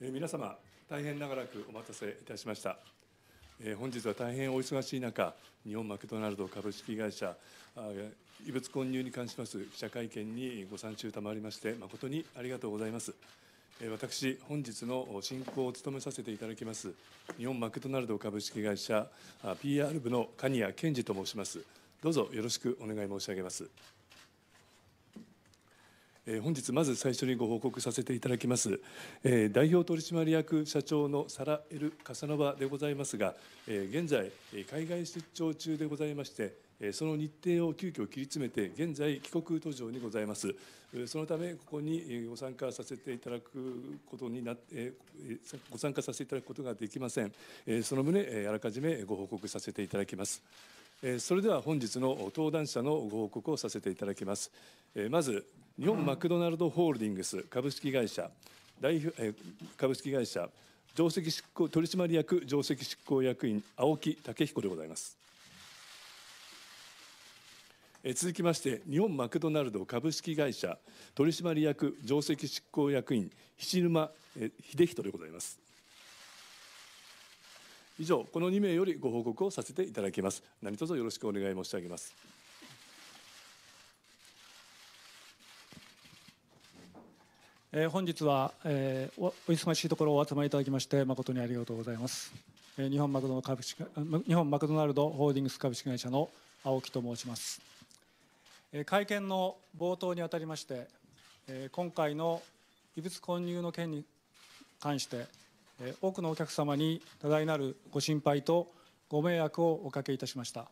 え皆様大変長らくお待たせいたしました、え本日は大変お忙しい中日本マクドナルド株式会社異物混入に関します記者会見にご参集賜りまして誠にありがとうございます私本日の進行を務めさせていただきます日本マクドナルド株式会社 PR 部の蟹谷健二と申しますどうぞよろしくお願い申し上げますえ本日まず最初にご報告させていただきます、え代表取締役社長のサラ・エル・カサノバでございますが、え現在海外出張中でございましてその日程を急遽切り詰めて現在帰国途上にございますそのためここにご参加させていただくことになってご参加させていただくことができませんその旨あらかじめご報告させていただきますえそれでは本日の登壇者のご報告をさせていただきます。えまず、日本マクドナルドホールディングス株式会社、代表え株式会社、上席執行取締役上席執行役員、青木武彦でございます。え続きまして、日本マクドナルド株式会社取締役上席執行役員、菱沼え秀人でございます。以上この2名よりご報告をさせていただきます何卒よろしくお願い申し上げますえ本日は、えお忙しいところお集まりいただきまして誠にありがとうございます、え日本マクド株式日本マクドナルドホールディングス株式会社の青木と申します、え会見の冒頭にあたりまして、え今回の異物混入の件に関して多くのお客様に多大なるご心配とご迷惑をおかけいたしました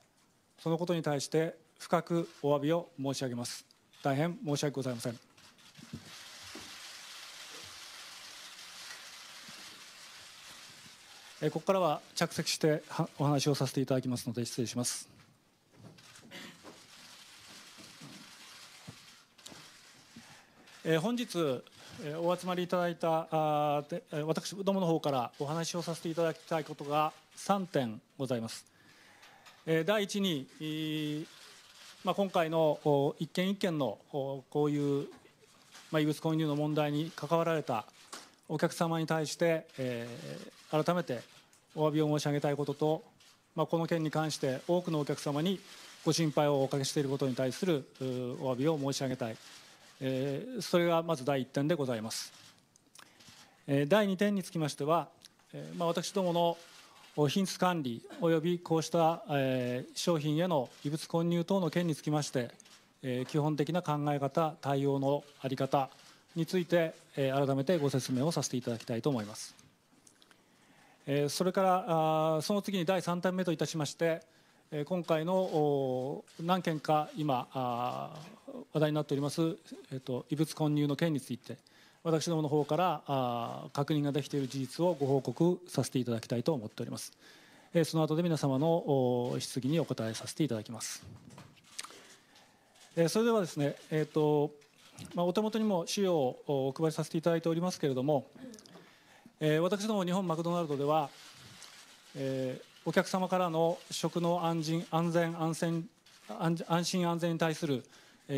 そのことに対して深くお詫びを申し上げます大変申し訳ございませんここからは着席してお話をさせていただきますので失礼します本日お集まりいただいたあ私どもの方からお話をさせていただきたいことが3点ございます。第一に、まあ、今回の一件一件のこういう、ま異物混入の問題に関わられたお客様に対して、え改めてお詫びを申し上げたいことと、まあ、この件に関して多くのお客様にご心配をおかけしていることに対するお詫びを申し上げたい。えー、それがまず第1点でございます。えー、第2点につきましては、えーまあ、私どもの品質管理およびこうした、えー、商品への異物混入等の件につきまして、えー、基本的な考え方対応の在り方について、えー、改めてご説明をさせていただきたいと思います。えそれからあその次に第3点目といたしまして今回の何件か今話題になっております、えっと、異物混入の件について私どもの方から確認ができている事実をご報告させていただきたいと思っておりますその後で皆様の質疑にお答えさせていただきますそれではですね、えっとまあ、お手元にも資料をお配りさせていただいておりますけれども、えー、私ども日本マクドナルドでは、えーお客様からの食の安心安全安全安心安全に対する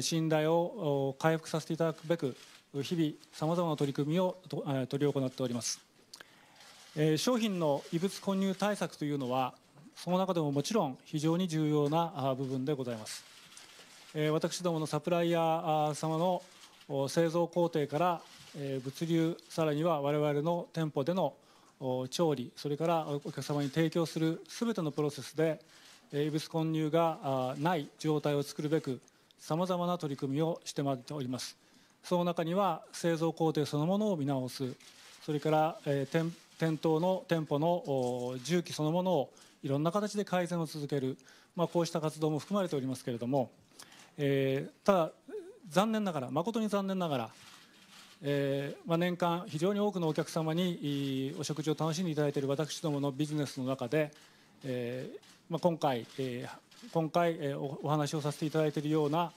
信頼を回復させていただくべく日々さまざまな取り組みを取り行っております商品の異物混入対策というのはその中でももちろん非常に重要な部分でございます私どものサプライヤー様の製造工程から物流さらには我々の店舗での調理それからお客様に提供する全てのプロセスで異物混入がない状態を作るべくさまざまな取り組みをしてまいっておりますその中には製造工程そのものを見直すそれから店頭の店舗の重機そのものをいろんな形で改善を続ける、まあ、こうした活動も含まれておりますけれども、えー、ただ残念ながら誠に残念ながらえーまあ、年間非常に多くのお客様にお食事を楽しんでいただいている私どものビジネスの中で、えーまあ、今回、えー、今回、えお話をさせていただいているような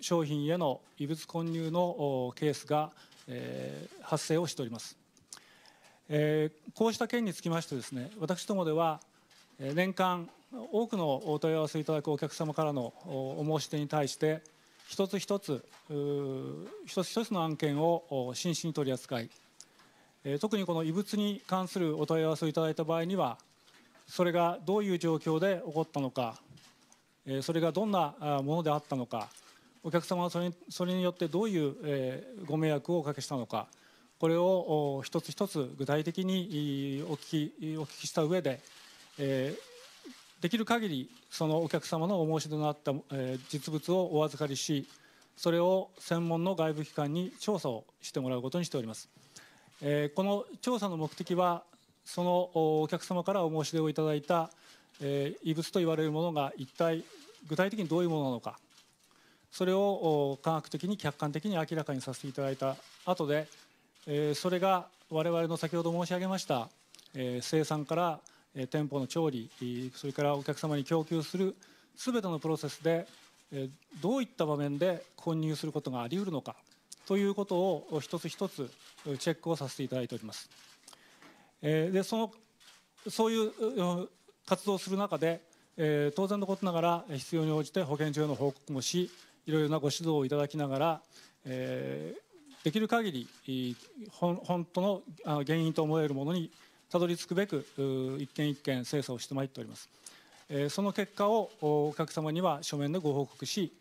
商品への異物混入のケースが、えー、発生をしております、えー、こうした件につきましてですね私どもでは年間多くのお問い合わせいただくお客様からのお申し出に対して一つ一つ一つ一つの案件を真摯に取り扱い特にこの異物に関するお問い合わせをいただいた場合にはそれがどういう状況で起こったのかそれがどんなものであったのかお客様はそれそれによってどういうご迷惑をおかけしたのかこれを一つ一つ具体的にお聞きお聞きした上でできる限りそのお客様のお申し出のあった、え実物をお預かりしそれを専門の外部機関に調査をしてもらうことにしております、えこの調査の目的はそのお客様からお申し出をいただいた、え異物といわれるものが一体具体的にどういうものなのかそれを科学的に客観的に明らかにさせていただいた後で、えそれが我々の先ほど申し上げました、え生産からえ店舗の調理それからお客様に供給する全てのプロセスでどういった場面で混入することがありうるのかということを一つ一つチェックをさせていただいております。でそのそういう活動をする中で当然のことながら必要に応じて保健所への報告もしいろいろなご指導をいただきながらできる限り本当の原因と思えるものにたどり着くべく一件一件精査をしてまいっておりますその結果をお客様には書面でご報告し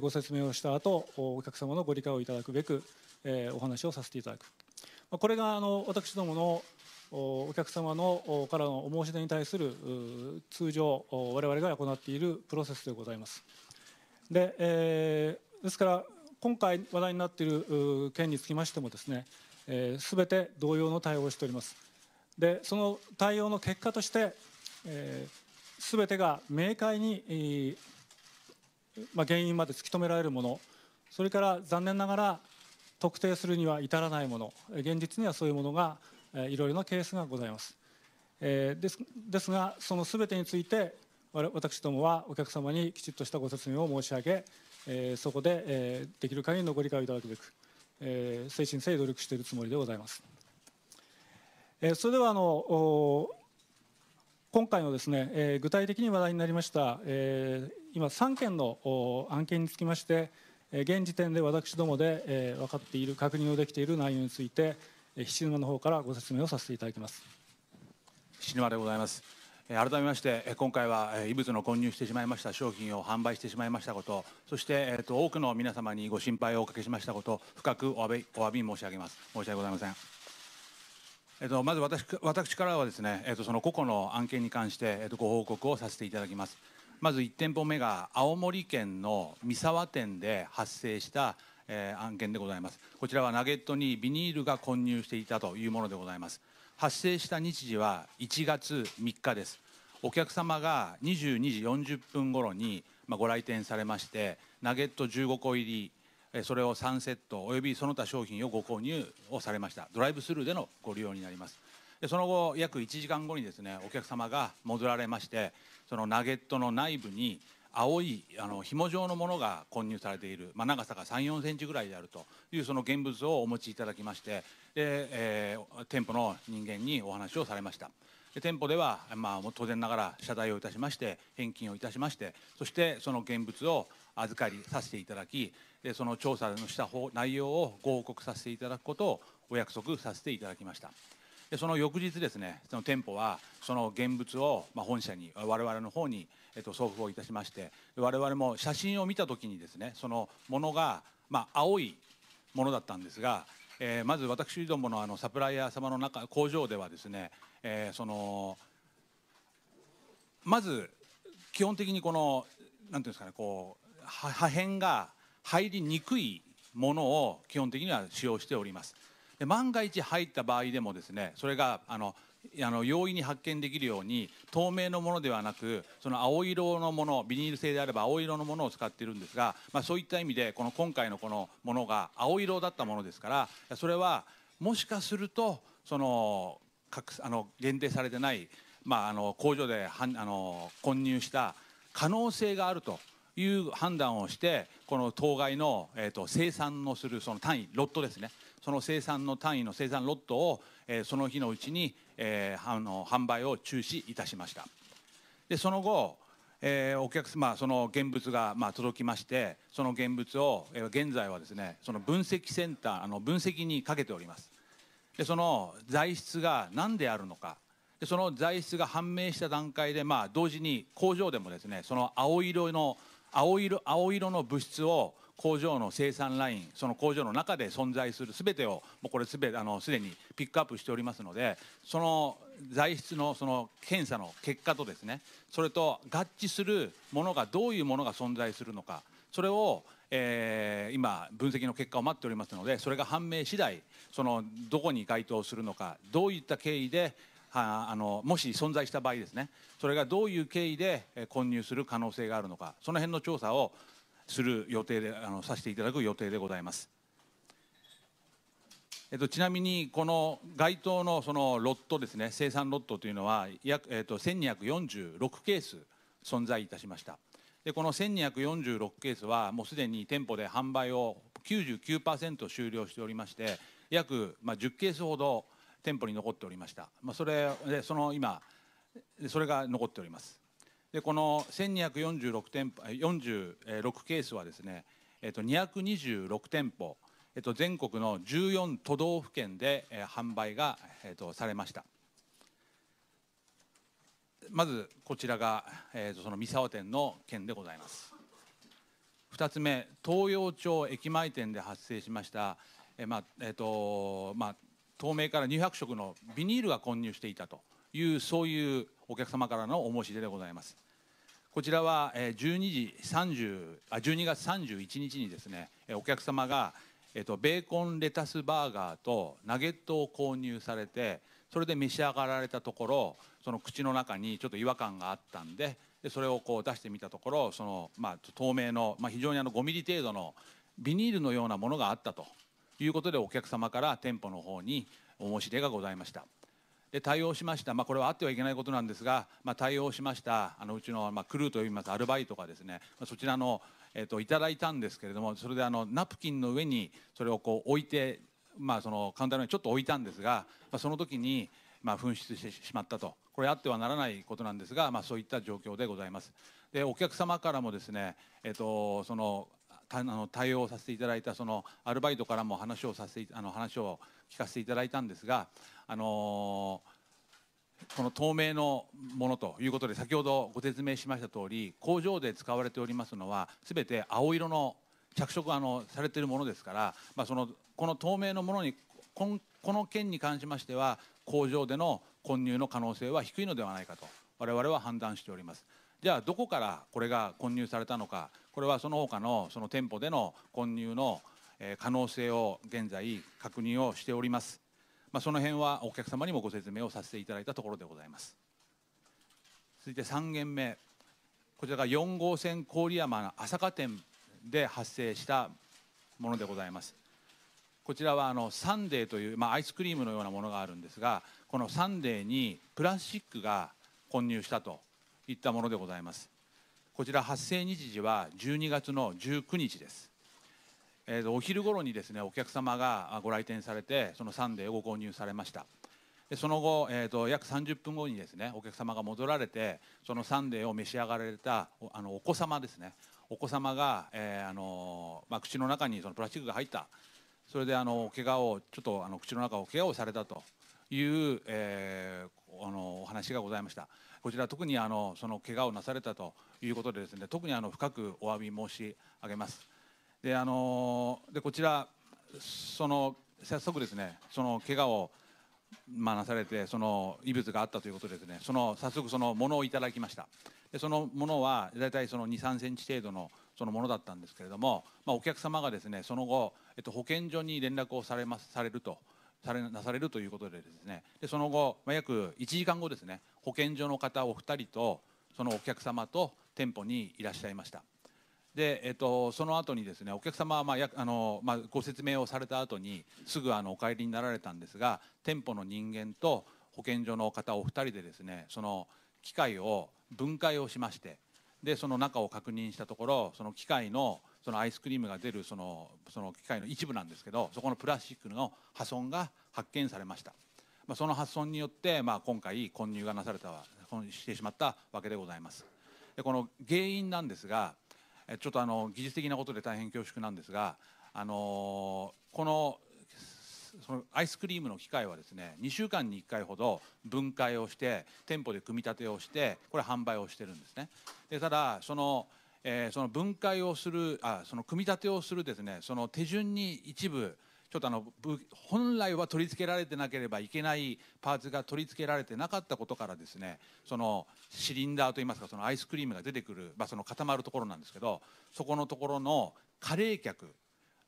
ご説明をした後お客様のご理解をいただくべくお話をさせていただくこれがあの私どものお客様のからのお申し出に対する通常我々が行っているプロセスでございますで,、えー、ですから今回話題になっている件につきましてもですねすべ、えー、て同様の対応をしておりますでその対応の結果として、えー、全てが明快に、えー、まあ、原因まで突き止められるものそれから残念ながら特定するには至らないもの現実にはそういうものが、えー、いろいろなケースがございます。えー、ですですがその全てについて私どもはお客様にきちっとしたご説明を申し上げ、えー、そこで、えー、できる限りのご理解をいただくべく、えー、誠心誠意努力しているつもりでございます。えそれではあの今回のですね、え具体的に話題になりました、え今3件の案件につきまして、え現時点で私どもで、え分かっている確認をできている内容について、えー、菱沼の方からご説明をさせていただきます菱沼でございます改めまして今回は異物の混入してしまいました商品を販売してしまいましたことそして、えー、と多くの皆様にご心配をおかけしましたこと深くお詫びお詫び申し上げます申し訳ございませんえっと、まず私私からはですね、えっと、その個々の案件に関して、えっと、ご報告をさせていただきます。まず1店舗目が青森県の三沢店で発生した、えー、案件でございます。こちらはナゲットにビニールが混入していたというものでございます。発生した日時は1月3日です。お客様が22時40分頃に、まあ、ご来店されましてナゲット15個入りそれを3セットおよびその他商品をご購入をされましたドライブスルーでのご利用になりますでその後約1時間後にですねお客様が戻られましてそのナゲットの内部に青いあの紐状のものが混入されている、まあ、長さが3 4センチぐらいであるというその現物をお持ちいただきましてで、えー、店舗の人間にお話をされましたで店舗では、まあ、当然ながら謝罪をいたしまして返金をいたしましてそしてその現物を預かりさせていただきでその調査のした方内容をご報告させていただくことをお約束させていただきましたでその翌日ですねその店舗はその現物を、まあ、本社に我々の方に、えっと、送付をいたしまして我々も写真を見た時にですねそのものが、まあ、青いものだったんですが、えー、まず私どものあのサプライヤー様の中工場ではですね、えー、そのまず基本的にこの何ていうんですかねこう破片が入りにくいものを基本的には使用しております。で万が一入った場合でもですねそれがあのあの容易に発見できるように透明のものではなくその青色のものビニール製であれば青色のものを使っているんですが、まあ、そういった意味でこの今回のこのものが青色だったものですからそれはもしかするとそのあの限定されてない、まあ、あの工場ではんあの混入した可能性があるという判断をしてこの当該の、えーと、生産のするその単位ロットですねその生産の単位の生産ロットを、えー、その日のうちに、えー、あの販売を中止いたしましたでその後、えー、お客様、まあ、その現物が、まあ、届きましてその現物を、えー、現在はですねその分析センターあの分析にかけておりますでその材質が何であるのかでその材質が判明した段階で、まあ、同時に工場でもですねその青色の青色青色の物質を工場の生産ラインその工場の中で存在する全てをもうこれすべあのすでにピックアップしておりますのでその材質のその検査の結果とですねそれと合致するものがどういうものが存在するのかそれを、えー、今分析の結果を待っておりますのでそれが判明次第そのどこに該当するのかどういった経緯でああのもし存在した場合ですねそれがどういう経緯で混入する可能性があるのかその辺の調査をする予定であのさせていただく予定でございます。えっと、ちなみにこの該当のそのロットですね生産ロットというのは約、えっと、1246ケース存在いたしましたでこの1246ケースはもうすでに店舗で販売を99%終了しておりまして約、まあ、10ケースほど店舗に残っておりました、まあ、それでその今それが残っておりますでこの1246店舗46ケースはですね、えっと、226店舗、えっと、全国の14都道府県で、えー、販売が、えっと、されましたまずこちらが、えー、その三沢店の件でございます2つ目東洋町駅前店で発生しました、えーまあえーとまあ、透明から200色のビニールが混入していたというそういうお客様からのお申し出でございますこちらは12時30あ12月31日にですねお客様が、えっと、ベーコンレタスバーガーとナゲットを購入されてそれで召し上がられたところその口の中にちょっと違和感があったんででそれをこう出してみたところその、まあ、透明の、まあ、非常にあ5ミリ程度のビニールのようなものがあったということでお客様から店舗の方にお申し出がございました。で対応しました、まあ、これはあってはいけないことなんですが、まあ、対応しましたあのうちの、まあ、クルーといいますアルバイトがですね、まあ、そちらの、えーと、いただいたんですけれどもそれであのナプキンの上にそれをこう置いて、まあ、そのカウンターの上にちょっと置いたんですが、まあ、その時に、まあ、紛失してしまったとこれあってはならないことなんですが、まあ、そういった状況でございます。でお客様からもですね、えーとそのあの対応させていただいたそのアルバイトからも話をさせてあの話を聞かせていただいたんですが、あのこの透明のものということで先ほどご説明しました通り工場で使われておりますのは全て青色の着色あのされているものですから、まあ、そのこの透明のものにこの件に関しましては工場での混入の可能性は低いのではないかと我々は判断しております。じゃあどこからこれが混入されたのかこれはその他のその店舗での混入の可能性を現在確認をしております。まあ、その辺はお客様にもご説明をさせていただいたところでございます。続いて3件目、こちらが4号線郡山の朝霞店で発生したものでございます。こちらはあのサンデーという、まあ、アイスクリームのようなものがあるんですがこのサンデーにプラスチックが混入したといったものでございますこちら発生日時は12月の19日です。えー、お昼頃にですねお客様がご来店されてそのサンデーをご購入されましたでその後、えーと、約30分後にですねお客様が戻られてそのサンデーを召し上がられたあのお子様ですねお子様が、えー、あのまあ、口の中にそのプラスチックが入ったそれであの怪我をちょっとあの口の中を怪我をされたという、えー、あのお話がございましたこちら特にあのその怪我をなされたということでですね特にあの深くお詫び申し上げます。であのでこちらその早速ですねその怪我をまあ、なされてその異物があったということですねその早速そのものをいただきましたでそのものは大体その2 3センチ程度のそのものだったんですけれども、まあ、お客様がですねその後、えっと、保健所に連絡をされますされるとされなされるということでですねでその後、まあ、約1時間後ですね保健所の方お二人とそのお客様と店舗にいらっしゃいましたで、えっと、その後にですねお客様は、まああのまあ、ご説明をされた後にすぐあのお帰りになられたんですが店舗の人間と保健所の方お二人でですねその機械を分解をしましてでその中を確認したところその機械のそのアイスクリームが出るそのその機械の一部なんですけどそこのプラスチックの破損が発見されました。まあ、その発損によって、まあ、今回混入がなされたしてしまったわけでございます。でこの原因なんですがちょっとあの技術的なことで大変恐縮なんですが、あのこのそのアイスクリームの機械はですね2週間に1回ほど分解をして店舗で組み立てをしてこれ販売をしてるんですねでただその、えー、その分解をするあその組み立てをするですねその手順に一部ちょっとあの本来は取り付けられてなければいけないパーツが取り付けられてなかったことからですねそのシリンダーといいますかそのアイスクリームが出てくる、まあ、その固まるところなんですけどそこのところの加冷却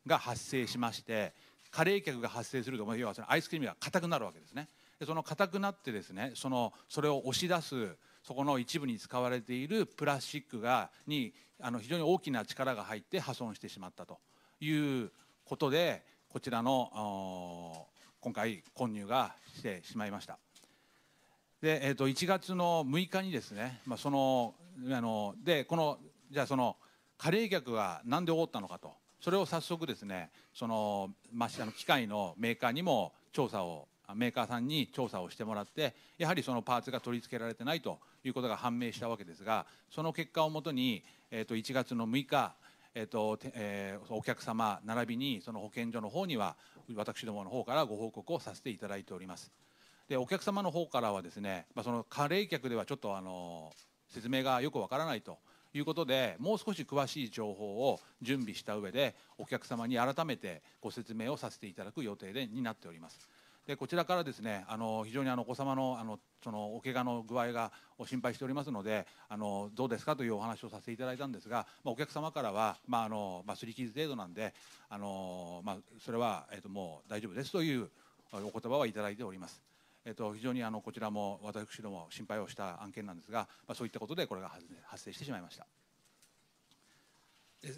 が発生しまして過冷却が発生すると要はそのアイスクリームが硬くなるわけですね。でその硬くなってですねそのそれを押し出すそこの一部に使われているプラスチックがにあの非常に大きな力が入って破損してしまったということでこちらの今回混入がしてしまいました。で、えー、と1月の6日にですね、まあ、そのあのでこのじゃあその加齢客が何で起こったのかとそれを早速ですねその真あ、の機械のメーカーにも調査をメーカーさんに調査をしてもらってやはりそのパーツが取り付けられてないということが判明したわけですがその結果をもとに、えー、と1月の6日えーとえー、お客様並びにその保健所の方には私どもの方からご報告をさせていただいておりますでお客様の方からはですね、まあ、その加齢客ではちょっとあの説明がよくわからないということでもう少し詳しい情報を準備した上でお客様に改めてご説明をさせていただく予定でになっております。でこちらからですねあの非常にあのお子様のあのそのお怪我の具合がを心配しておりますのであのどうですかというお話をさせていただいたんですが、まあ、お客様からは、まああのまあ、擦り傷程度なんであの、まあ、それは、えっと、もう大丈夫ですというお言葉はいただいております。えっと、非常にあのこちらも私ども心配をした案件なんですが、まあ、そういったことでこれが発生してしまいました。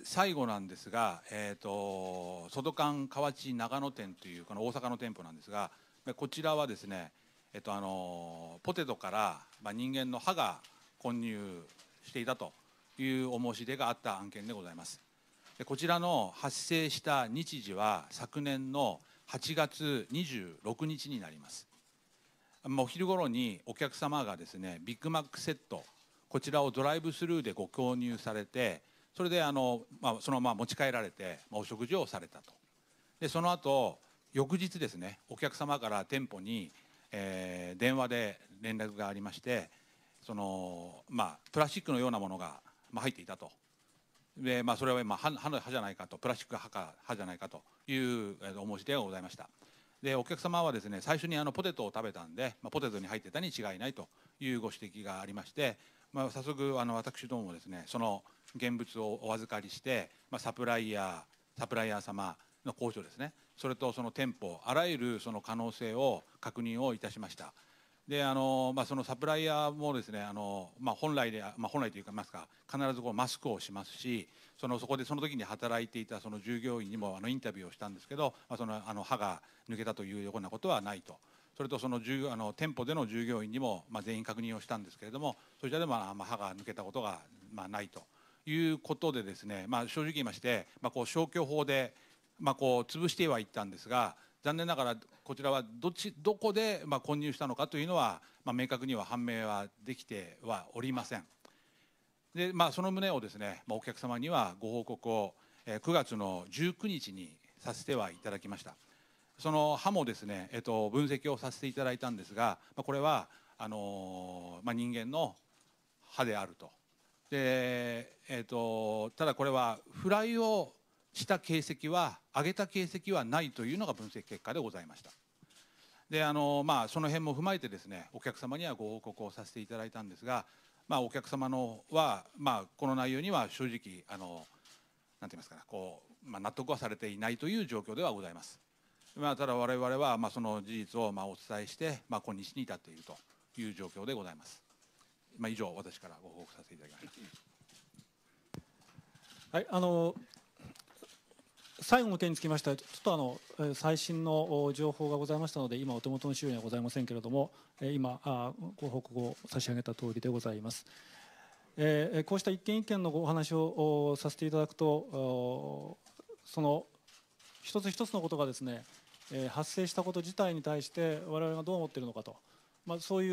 最後なんですが、えーと、外館河内長野店というこの大阪の店舗なんですがこちらはですね、えーとあのポテトから、まあ、人間の歯が混入していたというお申し出があった案件でございますでこちらの発生した日時は昨年の8月26日になりますお昼頃にお客様がですねビッグマックセットこちらをドライブスルーでご購入されてそれであの、まあ、そのまま持ち帰られて、まあ、お食事をされたとでその後翌日ですねお客様から店舗に、えー、電話で連絡がありましてその、まあ、プラスチックのようなものが、まあ、入っていたとで、まあ、それは、まあ、歯の歯じゃないかとプラスチック歯か歯じゃないかというお申し出がございました。でお客様はですね最初にあのポテトを食べたんで、まあ、ポテトに入ってたに違いないというご指摘がありまして、まあ、早速あの私どももですねその現物をお預かりして、まあ、サプライヤーサプライヤー様の交渉ですねそれとその店舗あらゆるその可能性を確認をいたしましたであの、まあ、そのサプライヤーもですねあの、まあ、本来で、まあ、本来というかますか必ずこうマスクをしますしそのそこでその時に働いていたその従業員にもあのインタビューをしたんですけど、まあ、そのあの歯が抜けたというようなことはないと。それとその従あの店舗での従業員にも、まあ、全員確認をしたんですけれどもそちらでも、まあ、歯が抜けたことが、まあ、ないということでですね、まあ、正直言いまして、まあ、こう消去法で、まあ、こう潰してはいったんですが残念ながらこちらはどっちどこでまあ混入したのかというのは、まあ、明確には判明はできてはおりません。でまあ、その旨をですね、まあ、お客様にはご報告を、え9月の19日にさせてはいただきましたその歯もですね、えっと分析をさせていただいたんですが、まあ、これはあのー、まあ、人間の歯であるとで、えーと、ただこれはフライをした形跡は上げた形跡はないというのが分析結果でございましたであの、まあ、その辺も踏まえてですねお客様にはご報告をさせていただいたんですが、まあ、お客様のは、まあ、この内容には正直あのなんて言いますかねこう、まあ、納得はされていないという状況ではございます、まあ、ただ我々は、まあ、その事実を、まあ、お伝えして、まあ、今日に至っているという状況でございますまあ、以上、私からご報告させていただきました。はい、あの最後の件につきましては、ちょっとあの最新の情報がございましたので、今、お手元の資料にはございませんけれども、今、ご報告を差し上げた通りでございます。えこうした一件一件のお話をさせていただくと、その一つ一つのことがですね、発生したこと自体に対して、我々がどう思っているのかと。まあ、そうい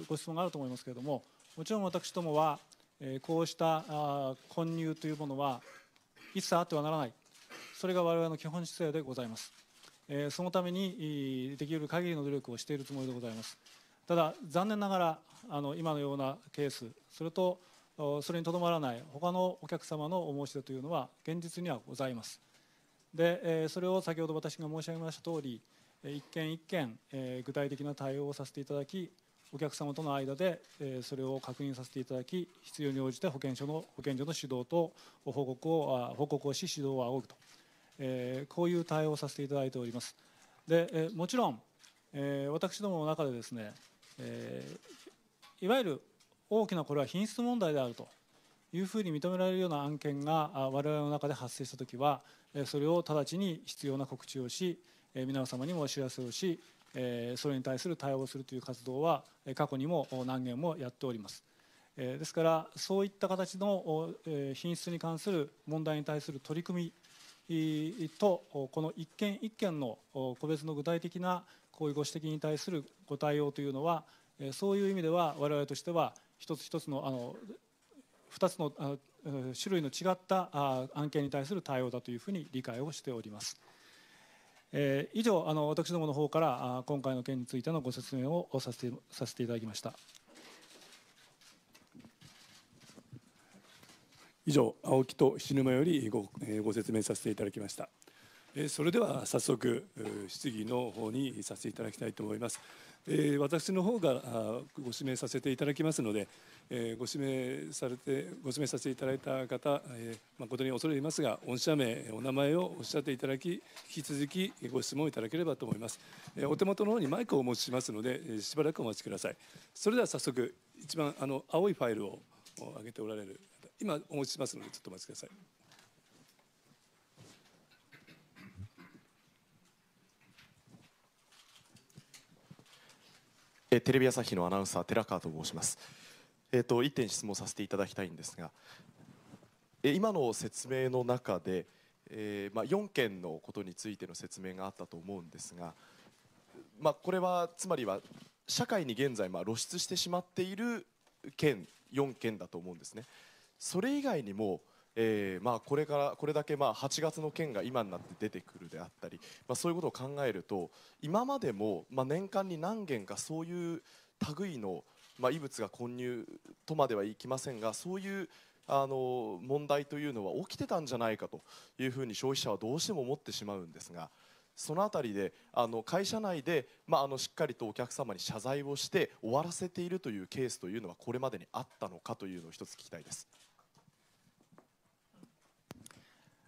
うご質問があると思いますけれどももちろん私どもは、えこうしたあ混入というものは一切あってはならないそれが我々の基本姿勢でございます、えそのためにできる限りの努力をしているつもりでございますただ残念ながらあの今のようなケースそれとそれにとどまらない他のお客様のお申し出というのは現実にはございますでそれを先ほど私が申し上げました通り一件一件具体的な対応をさせていただきお客様との間でそれを確認させていただき必要に応じて保健所の保健所の指導と報告を報告をし指導を仰ぐと、えこういう対応をさせていただいておりますで、えもちろん、え私どもの中でですね、えいわゆる大きなこれは品質問題であるというふうに認められるような案件が我々の中で発生したときはそれを直ちに必要な告知をし皆様にもお知らせをしそれに対する対応するという活動は過去にも何件もやっておりますですからそういった形の品質に関する問題に対する取り組みとこの一件一件の個別の具体的なこういうご指摘に対するご対応というのはそういう意味では我々としては一つ一つのあの2つの種類の違った案件に対する対応だというふうに理解をしております。えー、以上あの私どもの方からあ今回の件についてのご説明をさせてさせていただきました以上青木と菱沼よりご,、えー、ご説明させていただきました、えそれでは早速質疑の方にさせていただきたいと思いますえ私の方がご指名させていただきますので、えご指名されてご指名させていただいた方、え誠に恐れ入りますが御社名お名前をおっしゃっていただき引き続きご質問いただければと思います、えお手元の方にマイクをお持ちしますのでしばらくお待ちくださいそれでは早速一番あの青いファイルを上げておられる今お持ちしますのでちょっとお待ちくださいえテレビ朝日のアナウンサー寺川と申します、えーと、1点質問させていただきたいんですが、え今の説明の中で、えー、まあ、4件のことについての説明があったと思うんですが、まあ、これはつまりは社会に現在、まあ、露出してしまっている件4件だと思うんですね。それ以外にもえーまあ、これからこれだけまあ8月の件が今になって出てくるであったり、まあ、そういうことを考えると今までもまあ年間に何件かそういう類のまあ異物が混入とまではいきませんがそういうあの問題というのは起きてたんじゃないかというふうに消費者はどうしても思ってしまうんですが。その辺りであの会社内で、まあ、あのしっかりとお客様に謝罪をして終わらせているというケースというのはこれまでにあったのかというのを一つ聞きたいです。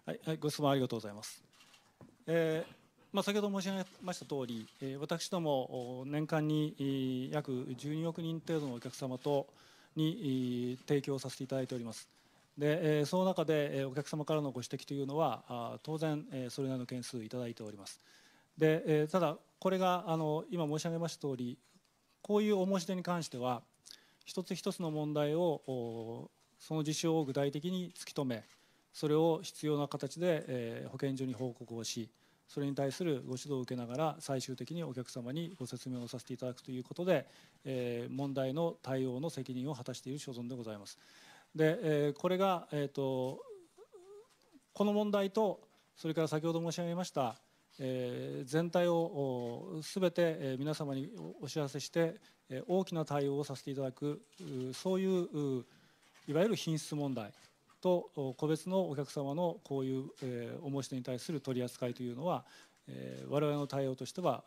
はい、はい、ご質問ありがとうございます。えーまあ、先ほど申し上げましたとおり、え私ども年間に約12億人程度のお客様とに提供させていただいております。でその中でお客様からのご指摘というのは当然それなりの件数いただいておりますでただこれがあの今申し上げました通りこういうお申し出に関しては一つ一つの問題をその事象を具体的に突き止めそれを必要な形で、え保健所に報告をしそれに対するご指導を受けながら最終的にお客様にご説明をさせていただくということで、え問題の対応の責任を果たしている所存でございます。で、えこれが、えーと、この問題とそれから先ほど申し上げました、え全体をすべて皆様にお知らせして大きな対応をさせていただくそういういわゆる品質問題と個別のお客様のこういう、えお申し出に対する取り扱いというのは我々の対応としては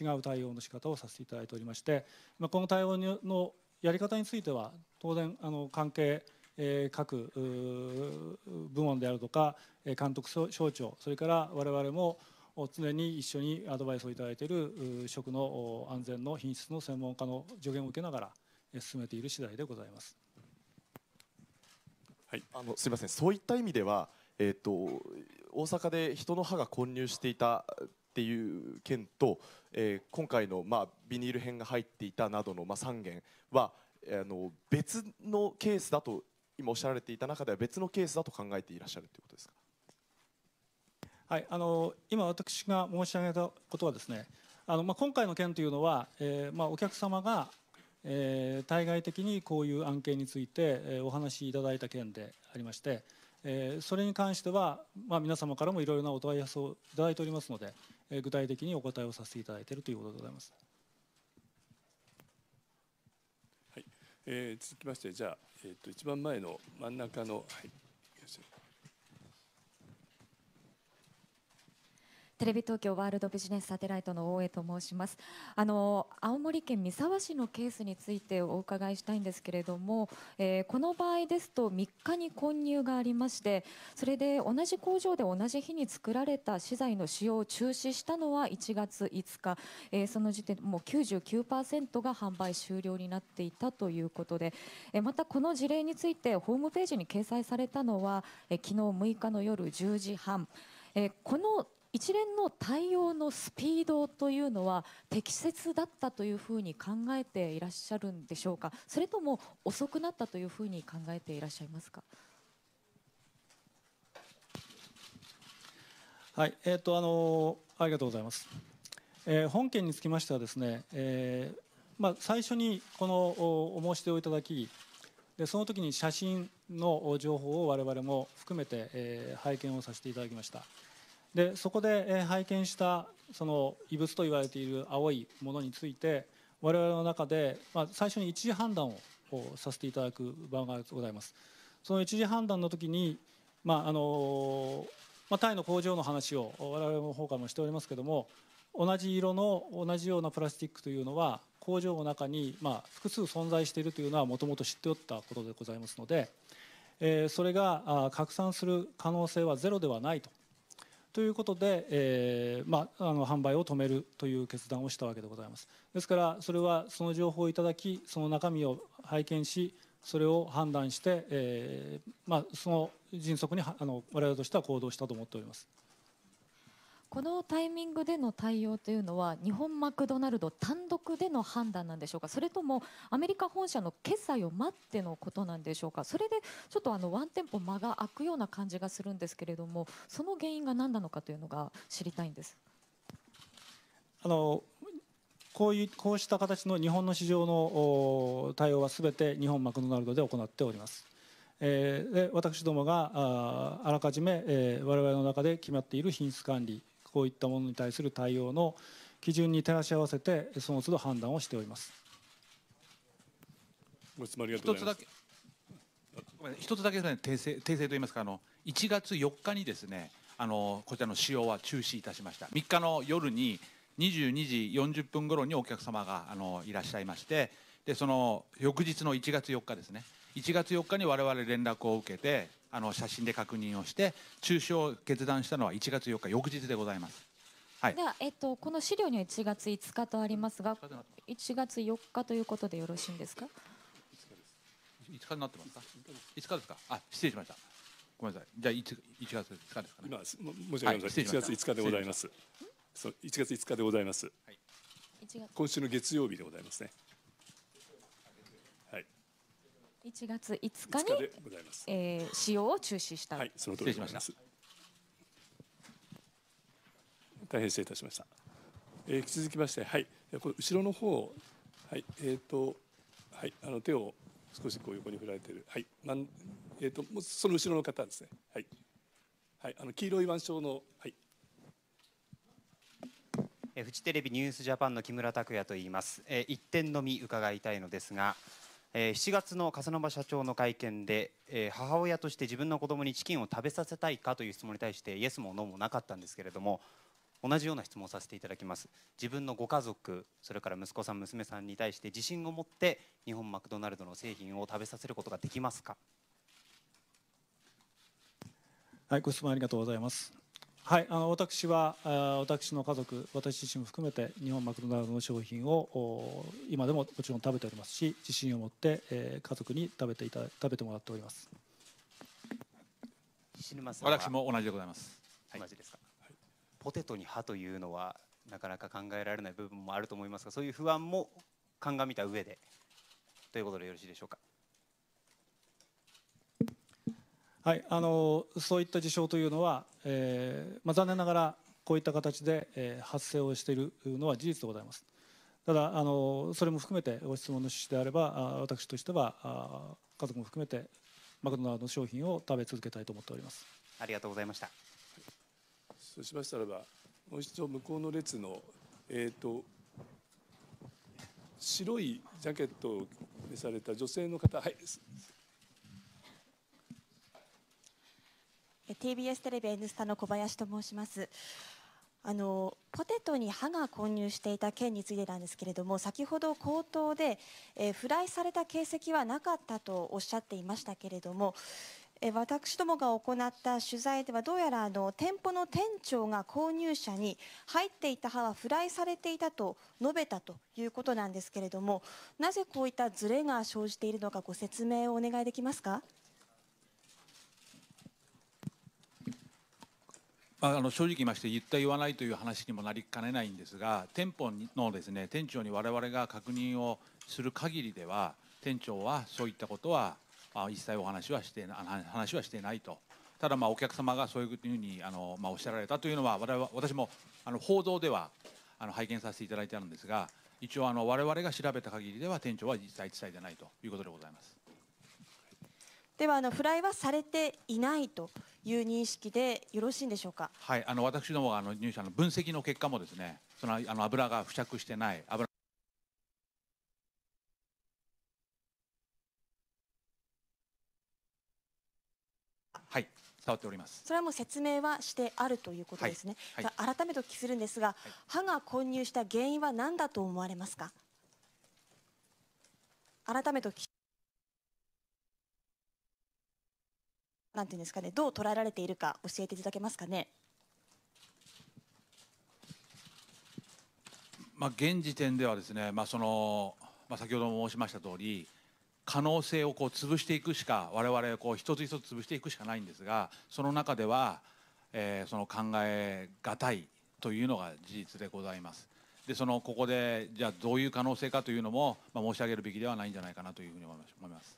違う対応の仕方をさせていただいておりましてこの対応のやり方については当然あの関係各部門であるとか監督省庁それから我々も常に一緒にアドバイスをいただいている食の安全の品質の専門家の助言を受けながら進めている次第でございます。はい、あのすみませんそういった意味では、えーと、大阪で人の歯が混入していたっていう件と、えー、今回の、まあ、ビニール片が入っていたなどの、まあ、3件はあの別のケースだと今おっしゃられていた中では別のケースだと考えていらっしゃるということですか。はい、あの今私が申し上げたことはですねあの、まあ、今回の件というのは、えーまあ、お客様がえー、対外的にこういう案件について、えー、お話しいただいた件でありまして、えー、それに関しては、まあ、皆様からもいろいろなお問い合わせをいただいておりますので、えー、具体的にお答えをさせていただいているということでございます。はいえー、続きましてじゃあ、えーと、一番前の真ん中の、はいテレビ東京ワールドビジネスサテライトの大江と申しますあの青森県三沢市のケースについてお伺いしたいんですけれども、えー、この場合ですと3日に混入がありましてそれで同じ工場で同じ日に作られた資材の使用を中止したのは1月5日、えー、その時点もう99%が販売終了になっていたということで、えー、またこの事例についてホームページに掲載されたのは、えー、昨日6日の夜10時半。えー、この一連の対応のスピードというのは適切だったというふうに考えていらっしゃるんでしょうかそれとも遅くなったというふうに考えていらっしゃいますか。はい、えっ、ー、とあのありがとうございます。えー、本件につきましてはですね、えー、まあ最初にこのお申し出をいただき、でその時に写真の情報を我々も含めて、えー、拝見をさせていただきました。でそこで、え拝見したその異物と言われている青いものについて我々の中で、まあ、最初に一次判断をさせていただく場がございます。その一次判断の時に、まああのまあ、タイの工場の話を我々の方からもしておりますけども同じ色の同じようなプラスチックというのは工場の中に、まあ、複数存在しているというのはもともと知っておったことでございますので、えー、それが拡散する可能性はゼロではないとということで、えー、まあ、あの販売を止めるという決断をしたわけでございます。ですからそれはその情報をいただきその中身を拝見しそれを判断して、えー、まあ、その迅速にあの我々としては行動したと思っております。このタイミングでの対応というのは日本マクドナルド単独での判断なんでしょうかそれともアメリカ本社の決済を待ってのことなんでしょうかそれでちょっとあのワンテンポ間が空くような感じがするんですけれどもその原因が何なのかというのが知りたいんです。あのこういうこうした形の日本の市場の対応はすべて日本マクドナルドで行っております。えー、で私どもがああらかじめ、えー、我々の中で決まっている品質管理こういったものに対する対応の基準に照らし合わせてその都度判断をしておりますご質問ありがとうございます一つだけですね訂正訂正といいますかあの1月4日にですねあのこちらの使用は中止いたしました3日の夜に22時40分頃にお客様があのいらっしゃいましてでその翌日の1月4日ですね1月4日に我々連絡を受けてあの写真で確認をして中止を決断したのは1月4日翌日でございます。はい、では、えっと、この資料には1月5日とありますが1月4日ということでよろしいんですか5日です。になってますか5日ですかあ失礼しましたごめんなさいじゃあ 1, 1月5日ですかね今申し訳ございません、は1月5日でございますそう1月5日でございます、はい、今週の月曜日でございますね1月5日に5日えー、使用を中止した、はい、その通りでごます大変失礼いたしました、えー、引き続きましてはいこれ後ろの方はいえっ、ー、とはいあの手を少しこう横に振られてるはいなんえっ、ー、ともうその後ろの方ですねはいはいあの黄色い腕章のはいフジテレビニュースジャパンの木村拓哉と言います。えー、1点のみ伺いたいのですが、え7月の笠間社長の会見で、え母親として自分の子供にチキンを食べさせたいかという質問に対してイエスもノーもなかったんですけれども同じような質問をさせていただきます自分のご家族それから息子さん娘さんに対して自信を持って日本マクドナルドの製品を食べさせることができますかはいご質問ありがとうございますはい、あの私はあ私の家族私自身も含めて日本マクドナルドの商品を今でももちろん食べておりますし自信を持って、えー、家族に食べていた食べてもらっております私も同じでございます、はい、同じですか、はい、ポテトに歯というのはなかなか考えられない部分もあると思いますがそういう不安も鑑みた上でということでよろしいでしょうかはいあのそういった事象というのはえまあ、残念ながらこういった形で、え発生をしているのは事実でございます。ただあのそれも含めてご質問の趣旨であれば私としては家族も含めてマクドナルドの商品を食べ続けたいと思っておりますありがとうございましたそうしましたらばもう一度向こうの列のえっ、ー、と白いジャケットを召された女性の方はい TBS テレビ「Ｎ スタ」の小林と申しますあのポテトに歯が混入していた件についてなんですけれども先ほど口頭で、えフライされた形跡はなかったとおっしゃっていましたけれども、え私どもが行った取材ではどうやらあの店舗の店長が購入者に入っていた歯はフライされていたと述べたということなんですけれどもなぜこういったズレが生じているのかご説明をお願いできますか。あの正直言いまして言った言わないという話にもなりかねないんですが店舗のですね店長に我々が確認をする限りでは店長はそういったことは一切お話はして話はしてないとただまあお客様がそういうふうにあの、まあ、おっしゃられたというのは我々私もあの報道ではあの拝見させていただいてあるんですが一応あの我々が調べた限りでは店長は実際伝えてないということでございます。ではあのフライはされていないという認識でよろしいんでしょうか。はい、あの私どもがあの入社の分析の結果もですね、そのあの油が付着してない油。はい。伝わっておりますそれはもう説明はしてあるということですね、はいはい、改めてお聞きするんですが、はい、歯が混入した原因は何だと思われますか改めてお聞きなんていうんですかね、どう捉えられているか教えていただけますかね。まあ、現時点ではですね、まあ、その、まあ、先ほども申しました通り。可能性をこう潰していくしか、我々はこう一つ一つ潰していくしかないんですが、その中では。えー、その考えがたいというのが事実でございます。でそのここでじゃあどういう可能性かというのも、まあ、申し上げるべきではないんじゃないかなというふうに思います。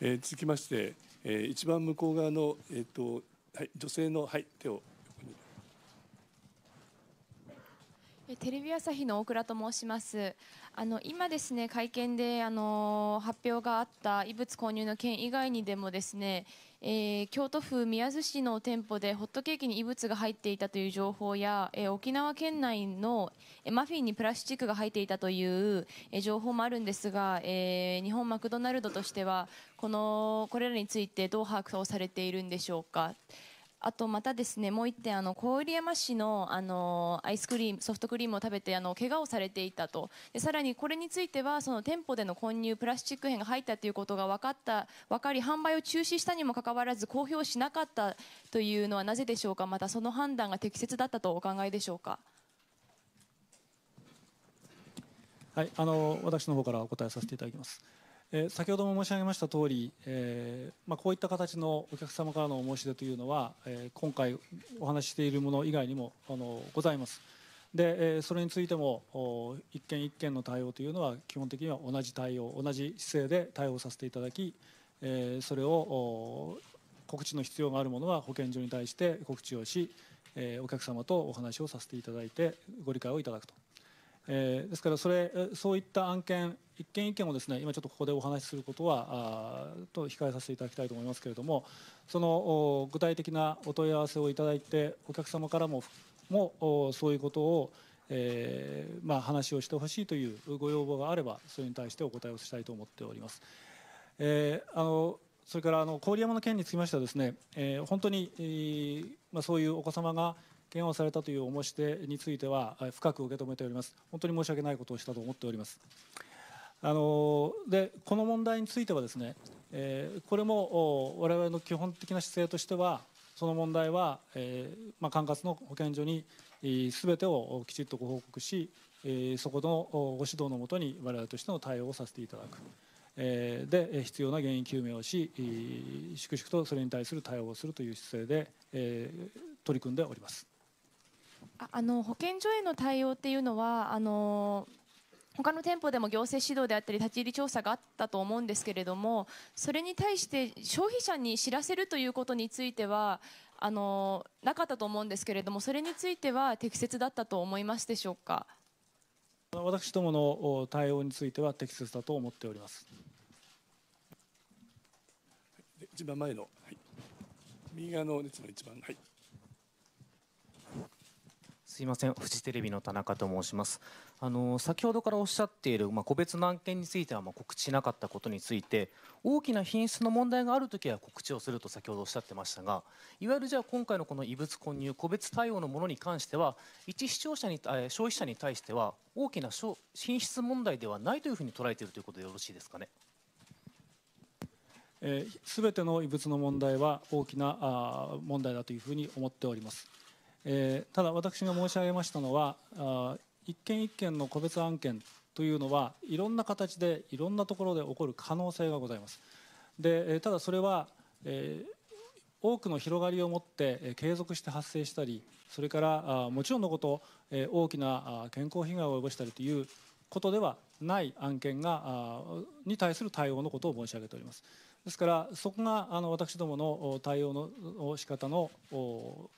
えー、続きまして、えー、一番向こう側の、えーとはい、女性の、はい、手をテレビ朝日の大倉と申します。あの今ですね会見であの発表があった異物混入の件以外にでもですねえー、京都府宮津市の店舗でホットケーキに異物が入っていたという情報や、えー、沖縄県内の、えマフィンにプラスチックが入っていたという、え情報もあるんですが、えー、日本マクドナルドとしてはこのこれらについてどう把握をされているんでしょうか。あとまたですねもう1点あの郡山市のあのアイスクリームソフトクリームを食べてあの怪我をされていたとでさらにこれについてはその店舗での混入プラスチック片が入ったということが分かった分かり販売を中止したにもかかわらず公表しなかったというのはなぜでしょうかまたその判断が適切だったとお考えでしょうか。はい、あの私の方からお答えさせていただきます。えー、先ほども申し上げました通り、えー、まあ、こういった形のお客様からのお申し出というのは、えー、今回お話ししているもの以外にもあのございます。で、えそれについても一件一件の対応というのは基本的には同じ対応同じ姿勢で対応させていただき、えそれを告知の必要があるものは保健所に対して告知をし、えお客様とお話をさせていただいてご理解をいただくとえー、ですからそれそういった案件一件一件をですね今ちょっとここでお話しすることはあと控えさせていただきたいと思いますけれどもその具体的なお問い合わせをいただいてお客様からももそういうことを、えー、まあ、話をしてほしいというご要望があればそれに対してお答えをしたいと思っております。えー、あのそれからあの郡山の件につきましてはですね、えー、本当に、えー、まあ、そういうお子様が嫌悪されたという思いしてについては深く受け止めております本当に申し訳ないことをしたと思っておりますあのでこの問題についてはですね、えー、これも我々の基本的な姿勢としてはその問題は、えー、まあ、管轄の保健所にすべてをきちっとご報告し、えー、そこのご指導のもとに我々としての対応をさせていただく。えー、で必要な原因究明をし、粛々とそれに対する対応をするという姿勢で、え取り組んでおります。あの保健所への対応っていうのはあの他の店舗でも行政指導であったり立ち入り調査があったと思うんですけれどもそれに対して消費者に知らせるということについてはあのなかったと思うんですけれどもそれについては適切だったと思いますでしょうか私どもの対応については適切だと思っております一番前の、はい、右側の列の一番はいすいませんフジテレビの田中と申しますあの先ほどからおっしゃっている、まあ、個別の案件についてはまあ告知しなかったことについて大きな品質の問題があるときは告知をすると先ほどおっしゃってましたがいわゆるじゃあ今回のこの異物混入個別対応のものに関しては一視聴者に消費者に対しては大きな品質問題ではないというふうに捉えているということでよろしいですかね。す、え、べ、ての異物の問題は大きな問題だというふうに思っております。えー、ただ私が申し上げましたのはあ一件一件の個別案件というのはいろんな形でいろんなところで起こる可能性がございます。で、えー、ただそれは、えー多くの広がりを持って継続して発生したりそれからもちろんのこと大きな健康被害を及ぼしたりということではない案件がに対する対応のことを申し上げております。ですからそこがあの私どもの対応の仕方の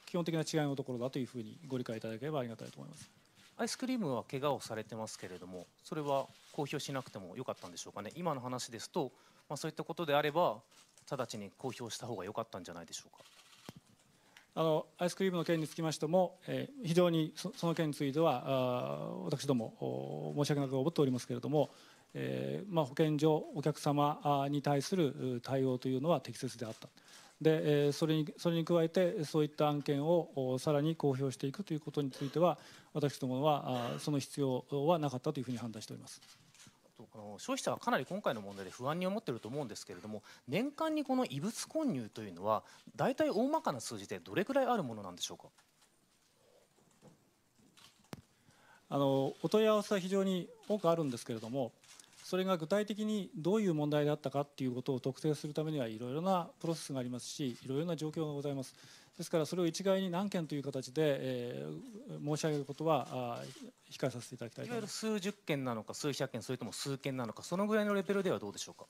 基本的な違いのところだというふうにご理解いただければありがたいと思います。アイスクリームは怪我をされてますけれどもそれは公表しなくてもよかったんでしょうかね今の話ですと、まあ、そういったことであれば直ちに公表した方が良かったんじゃないでしょうかあのアイスクリームの件につきましても、えー、非常にその件についてはあ私ども申し訳なく思っておりますけれどもえーまあ、保健所お客様に対する対応というのは適切であったで、えそれにそれに加えてそういった案件をさらに公表していくということについては私どもはその必要はなかったというふうに判断しております。の消費者はかなり今回の問題で不安に思っていると思うんですけれども年間にこの異物混入というのは大体大まかな数字でどれくらいあるものなんでしょうかあのお問い合わせは非常に多くあるんですけれどもそれが具体的にどういう問題であったかっていうことを特定するためにはいろいろなプロセスがありますしいろいろな状況がございますですからそれを一概に何件という形で、えー、申し上げることは控えさせていただきたいいわゆる数十件なのか数百件それとも数件なのかそのぐらいのレベルではどうでしょうか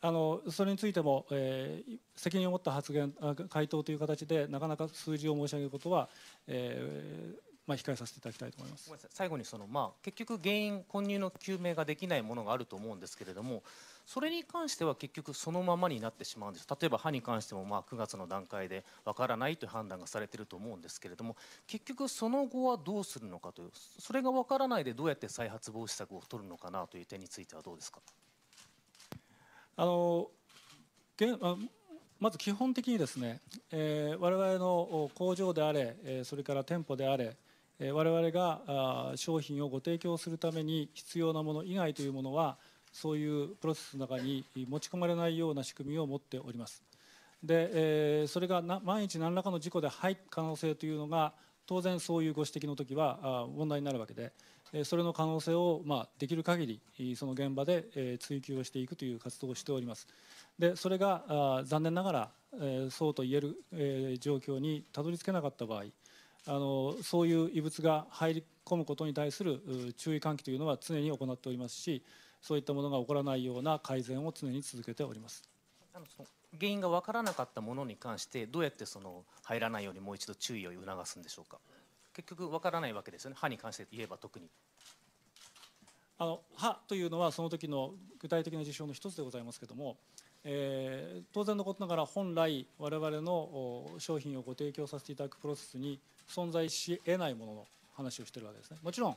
あのそれについても、えー、責任を持った発言回答という形でなかなか数字を申し上げることは、えー、まあ、控えさせていただきたいと思います最後にその、まあ、結局、原因混入の究明ができないものがあると思うんですけれどもそれに関しては結局そのままになってしまうんです例えば歯に関してもまあ9月の段階でわからないという判断がされていると思うんですけれども結局、その後はどうするのかというそれがわからないでどうやって再発防止策を取るのかなという点についてはどうですか。あのまず基本的にですね、えー、我々の工場であれ、えー、それから店舗であれ、我々が商品をご提供するために必要なもの以外というものはそういうプロセスの中に持ち込まれないような仕組みを持っておりますでそれが万一何らかの事故で入る可能性というのが当然そういうご指摘の時は問題になるわけでそれの可能性をまできる限りその現場で追及をしていくという活動をしておりますでそれが残念ながらそうと言える状況にたどり着けなかった場合あのそういう異物が入り込むことに対する注意喚起というのは常に行っておりますしそういったものが起こらないような改善を常に続けておりますあのその原因が分からなかったものに関してどうやってその入らないようにもう一度注意を促すんでしょうか結局分からないわけですよね歯に関して言えば特に。あの歯というのはその時の具体的な事象の一つでございますけども、えー、当然のことながら本来我々の商品をご提供させていただくプロセスに存在し得ないものの話をしてるわけですね。もちろん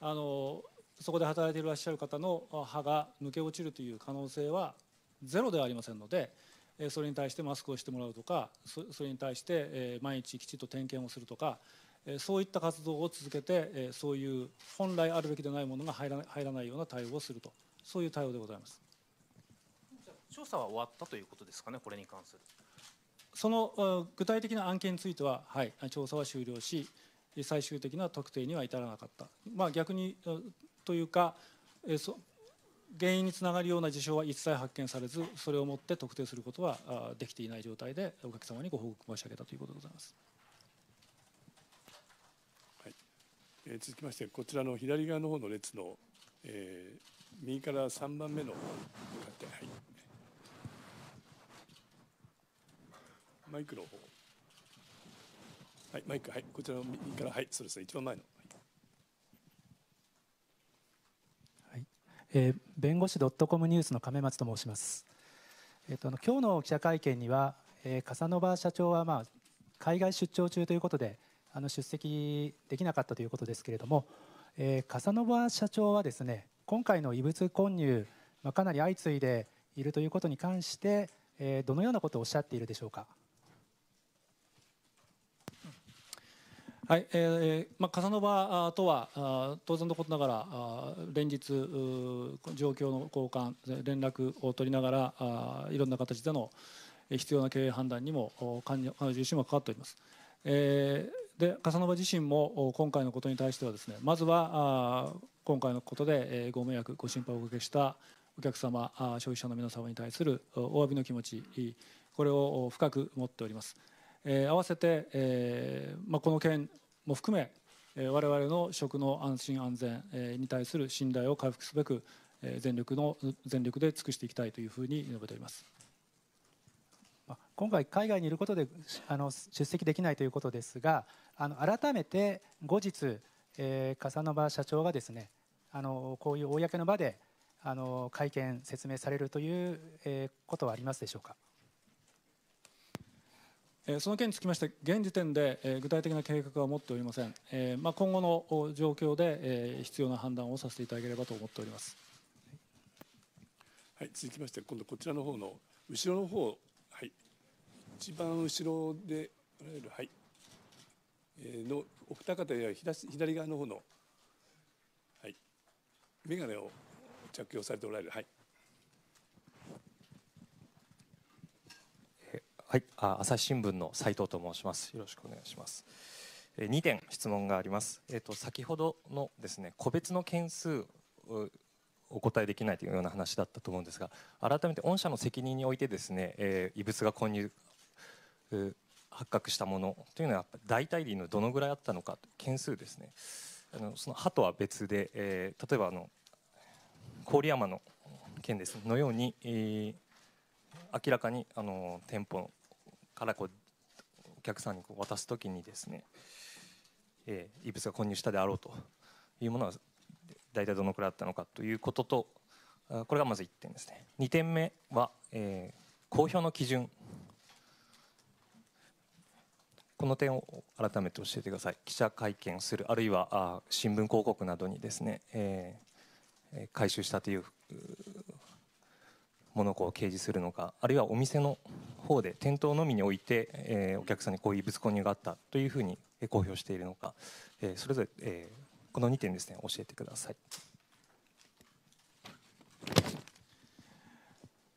あのそこで働いていらっしゃる方の歯が抜け落ちるという可能性はゼロではありませんのでそれに対してマスクをしてもらうとかそれに対して毎日きちっと点検をするとかそういった活動を続けてそういう本来あるべきでないものが入ら入らないような対応をするとそういう対応でございます。調査は終わったということですかねこれに関する。その具体的な案件については、はい、調査は終了し最終的な特定には至らなかった、まあ、逆にというか原因につながるような事象は一切発見されずそれをもって特定することはできていない状態でお客様にご報告申し上げたということでございます。はいえ続きましてこちらの左側の方の列の、えー、右から3番目の方、はいマイクの方はいマイクはいこちらの右からはいそうですね一番前のはい、はい、えー、弁護士ドットコムニュースの亀松と申しますえっ、ー、と今日の記者会見には、えー、笠野場社長はまあ海外出張中ということであの出席できなかったということですけれども、えー、笠野場社長はですね今回の異物混入、まあ、かなり相次いでいるということに関して、えー、どのようなことをおっしゃっているでしょうか。はい、えーまあ、カサノバとは当然のことながら連日状況の交換連絡を取りながらいろんな形での必要な経営判断にも彼女自身は関わっております。えー、で笠野自身も今回のことに対してはですねまずは今回のことでご迷惑ご心配をおかけしたお客様消費者の皆様に対するお詫びの気持ちこれを深く持っております。えー、合わせて、えーまあ、この件も含め、えー、我々の食の安心安全、えー、に対する信頼を回復すべく、えー、全力の全力で尽くしていきたいというふうに述べております。今回、海外にいることであの出席できないということですがあの改めて後日、えー、笠野社長がですねあのこういう公の場であの会見、説明されるという、えー、ことはありますでしょうか。その件につきまして、現時点で具体的な計画は持っておりません。まあ、今後の状況で必要な判断をさせていただければと思っております。はい、続きまして、今度こちらの方の後ろの方、はい、一番後ろでおられる、はい、えのお二方や左側の方の、はい、眼鏡を着用されておられる、はい。はい、あ朝日新聞の斉藤と申します。よろしくお願いします。え2点質問があります。えっ、ー、と先ほどのですね個別の件数お答えできないというような話だったと思うんですが、改めて御社の責任においてですね、えー、異物が混入、発覚したものというのは大体輪のどのぐらいあったのか件数ですね。あのその歯とは別で、え例えばあの郡山の件ですのように、え明らかにあの店舗からこうお客さんにこう渡すときにですね、えー、異物が混入したであろうというものは大体どのくらいあったのかということとこれがまず1点ですね2点目は、えー、公表の基準この点を改めて教えてください記者会見するあるいはあ新聞広告などにですね、えー、回収したというものを掲示するのかあるいはお店の方で店頭のみにおいて、えー、お客さんにこういう異物購入があったというふうに公表しているのか、えー、それぞれ、えー、この2点ですね教えてください。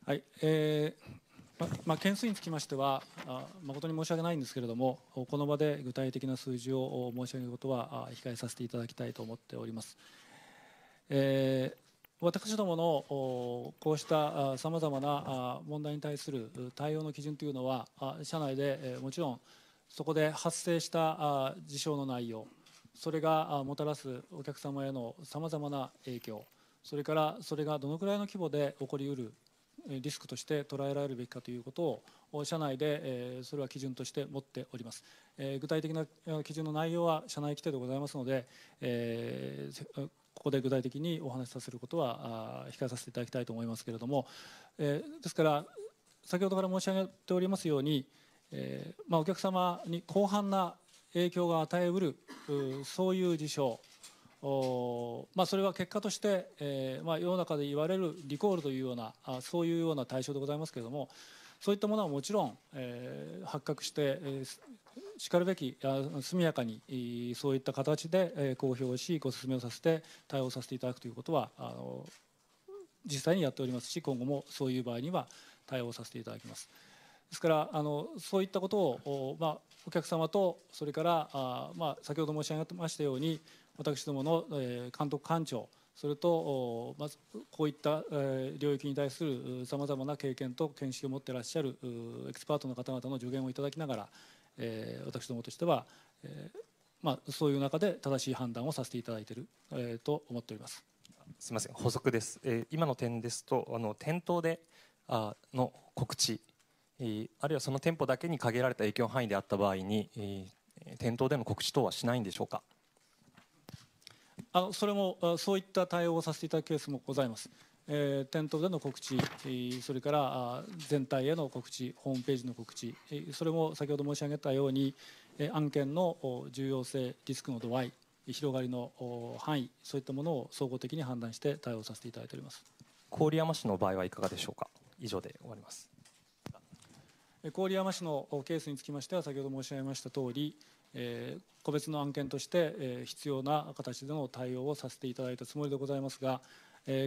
はいえーままあ、件数につきましてはあ、誠に申し訳ないんですけれども、この場で具体的な数字を申し上げることは控えさせていただきたいと思っております。えー私どものこうしたさまざまな問題に対する対応の基準というのは社内でもちろんそこで発生した事象の内容それがもたらすお客様へのさまざまな影響それからそれがどのくらいの規模で起こりうるリスクとして捉えられるべきかということを社内でそれは基準として持っております具体的な基準の内容は社内規定でございますのでここで具体的にお話しさせることは控えさせていただきたいと思いますけれども、えー、ですから先ほどから申し上げておりますように、えー、まあ、お客様に広範な影響が与えうるそういう事象まあ、それは結果として、えー、まあ、世の中で言われるリコールというようなあそういうような対象でございますけれどもそういったものはもちろん、えー、発覚して、えー、しかるべき速やかにそういった形で公表しご説明をさせて対応させていただくということはあの実際にやっておりますし今後もそういう場合には対応させていただきます。ですからあのそういったことを、まあ、お客様とそれからあ、まあ、先ほど申し上げましたように私どもの、え監督官庁それとまずこういった領域に対するさまざまな経験と見識を持っていらっしゃるエキスパートの方々の助言をいただきながらえー、私どもとしては、えーまあ、そういう中で正しい判断をさせていただいている、えー、と思っております。すみません補足です、えー、今の点ですとあの店頭であの告知、えー、あるいはその店舗だけに限られた影響範囲であった場合に、えー、店頭での告知等はしないんでしょうかあのそれもそういった対応をさせていただくケースもございます。えー、店頭での告知、それから全体への告知、ホームページの告知、それも先ほど申し上げたように、案件の重要性、リスクの度合い、広がりの範囲、そういったものを総合的に判断して対応させていただいております郡山市の場合はいかがでしょうか。以上で終わります郡山市のケースにつきましては、先ほど申し上げましたとおり、え個別の案件として、え必要な形での対応をさせていただいたつもりでございますが、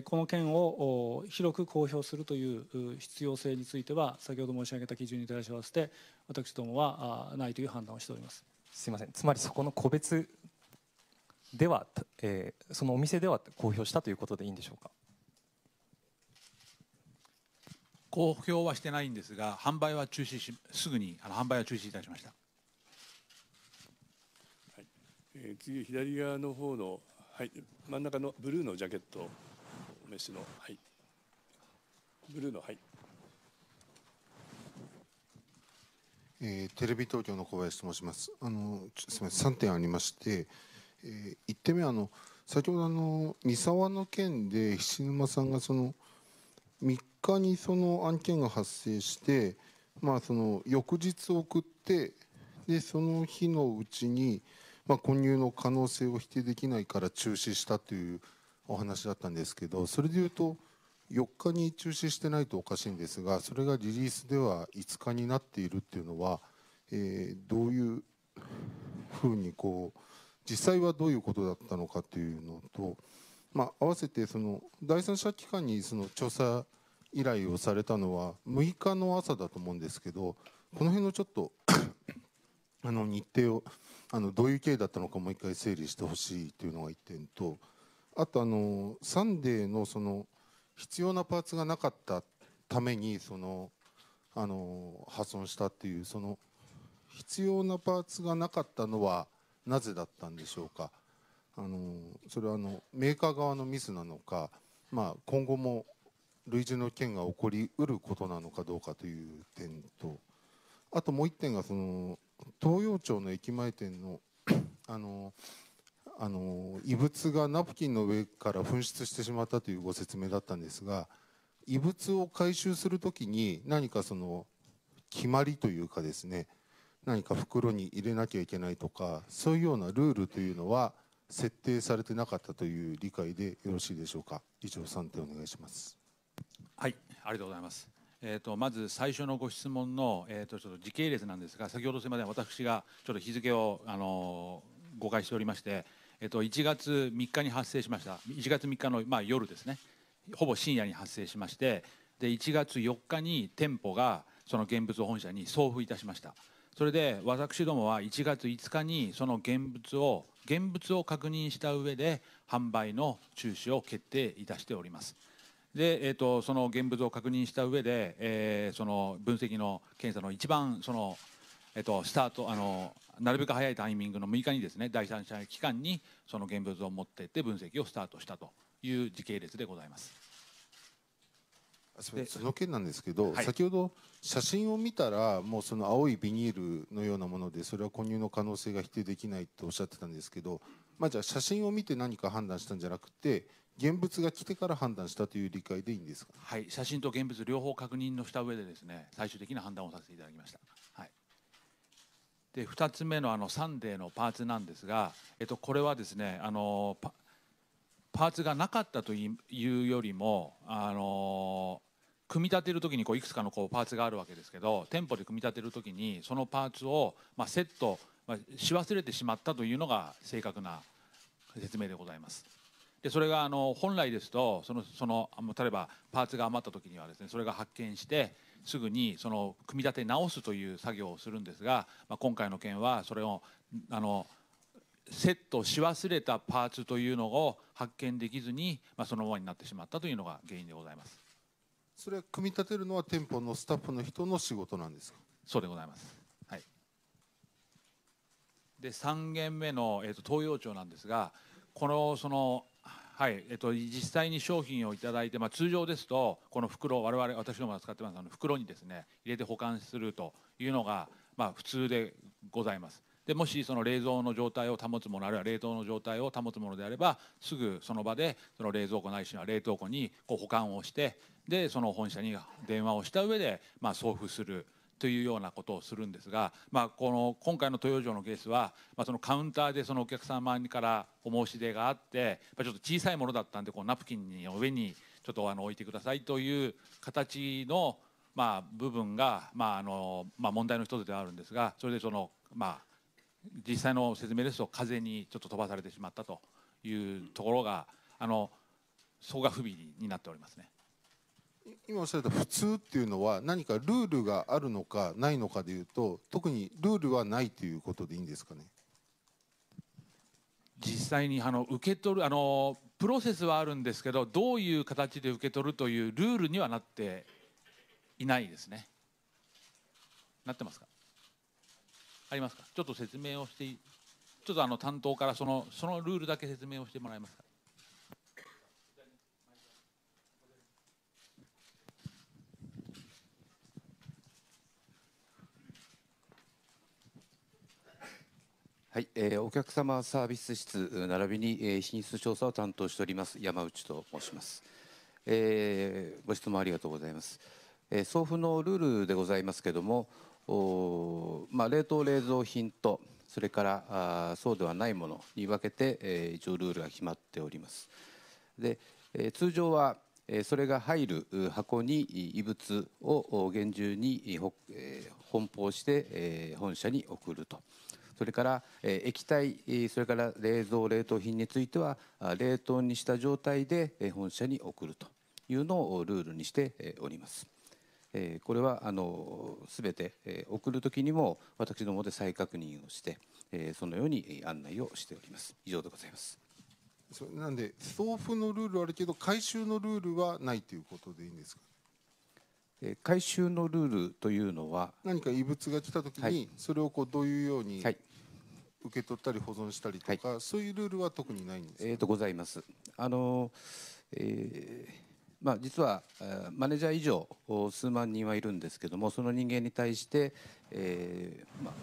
この件を広く公表するという必要性については、先ほど申し上げた基準に照らし合わせて、私どもはないという判断をしておりますすみません、つまりそこの個別では、えそのお店では公表したということでいいんでしょうか。公表はしてないんですが、販売は中止し、すぐにあの販売は中止いたしました。はい、え次左側の方の、はい、真ん中のブルーのジャケット。飯のはいブルーのはい、えー、テレビ東京の小林と申しますあのすみません3点ありまして、えー、1点目あの先ほどあの三沢の件で菱沼さんがその3日にその案件が発生してまあその翌日送ってでその日のうちに、まあ、混入の可能性を否定できないから中止したというお話だったんですけどそれでいうと4日に中止してないとおかしいんですがそれがリリースでは5日になっているっていうのは、えー、どういうふうにこう実際はどういうことだったのかというのと、まあ、合わせてその第三者機関にその調査依頼をされたのは6日の朝だと思うんですけどこの辺のちょっとあの日程をあのどういう経緯だったのかもう一回整理してほしいというのが1点とあとあのサンデーのその必要なパーツがなかったためにそのあの破損したっていうその必要なパーツがなかったのはなぜだったんでしょうかあのそれはあのメーカー側のミスなのか、まあ、今後も類似の件が起こりうることなのかどうかという点とあともう1点がその東洋町の駅前店のあのあの異物がナプキンの上から噴出してしまったというご説明だったんですが異物を回収する時に何かその決まりというかですね何か袋に入れなきゃいけないとかそういうようなルールというのは設定されてなかったという理解でよろしいでしょうか以上3点お願いしますはいありがとうございますえーと、まず最初のご質問の、えーと、ちょっと時系列なんですが先ほどすみません私がちょっと日付を、あの誤解しておりましてえっと、1月3日に発生しました1月3日の、まあ、夜ですねほぼ深夜に発生しましてで1月4日に店舗がその現物を本社に送付いたしましたそれで私どもは1月5日にその現物を現物を確認した上で販売の中止を決定いたしておりますで、えーと、その現物を確認した上で、えー、その分析の検査の一番その、えーとスタートあのなるべく早いタイミングの6日にですね第三者機関にその現物を持っていって分析をスタートしたという時系列でございます。その件なんですけど、はい、先ほど写真を見たらもうその青いビニールのようなものでそれは混入の可能性が否定できないとおっしゃってたんですけど、まあ、じゃあ写真を見て何か判断したんじゃなくて現物が来てから判断したという理解でいいんですか、はい、写真と現物両方確認のした上でですね最終的な判断をさせていただきましたで2つ目のあのサンデーのパーツなんですが、えっと、これはですねあのパパーツがなかったというよりもあの組み立てる時にこういくつかのこうパーツがあるわけですけど店舗で組み立てる時にそのパーツを、まあ、セット、まあ、し忘れてしまったというのが正確な説明でございます。でそれがあの本来ですとそのその例えばパーツが余った時にはですねそれが発見してすぐにその組み立て直すという作業をするんですが、まあ、今回の件はそれをあのセットし忘れたパーツというのを発見できずに、まあ、そのままになってしまったというのが原因でございますそれは組み立てるのは店舗のスタッフの人の仕事なんですかそうでございます、はい、で3軒目の、えーと東洋町なんですがこのそのはい、えっと、実際に商品を頂いて、まあ、通常ですとこの袋我々私どもが使ってますあの袋にですね入れて保管するというのが、まあ、普通でございます。でもしその冷蔵の状態を保つものあるいは冷凍の状態を保つものであればすぐその場でその冷蔵庫ないしは冷凍庫にこう保管をしてでその本社に電話をした上でまあ送付する。というようなことをするんですが、まあ、この今回の豊城のケースは、まあ、そのカウンターでそのお客様からお申し出があってちょっと小さいものだったんでこうナプキンの上にちょっとあの置いてくださいという形の、まあ、部分が、まああのまあ、問題の一つではあるんですがそれでその、まあ、実際の説明ですと風にちょっと飛ばされてしまったというところがあのそこが不備になっておりますね。今おっしゃった普通っていうのは何かルールがあるのかないのかでいうと特にルールはないということでいいんですかね実際にあの受け取るあのプロセスはあるんですけどどういう形で受け取るというルールにはなっていないですね。なってますかありますかちょっと説明をしてちょっとあの担当からそのそのルールだけ説明をしてもらえますかはい、えー、お客様サービス室並びに、えー、品質調査を担当しております山内と申します、えー、ご質問ありがとうございます、えー、送付のルールでございますけれどもお、まあ、冷凍冷蔵品とそれからあそうではないものに分けて、えー、一応ルールが決まっておりますで、えー、通常はえそれが入る箱に異物を厳重にえ梱包してえ本社に送るとそれから、え液体、それから冷蔵、冷凍品については、冷凍にした状態で本社に送るというのをルールにしております。これはすべて送るときにも私どもで再確認をして、そのように案内をしております。以上でございます。それなんで送付のルールあるけど回収のルールはないということでいいんですか。回収のルールというのは何か異物が来たときに、それをこうどういうように、はい、受け取ったり保存したりとか、はい、そういうルールは特にないんです、ね、えーと、とございます。あのえーまあ、実はマネージャー以上数万人はいるんですけどもその人間に対して、えーまあ、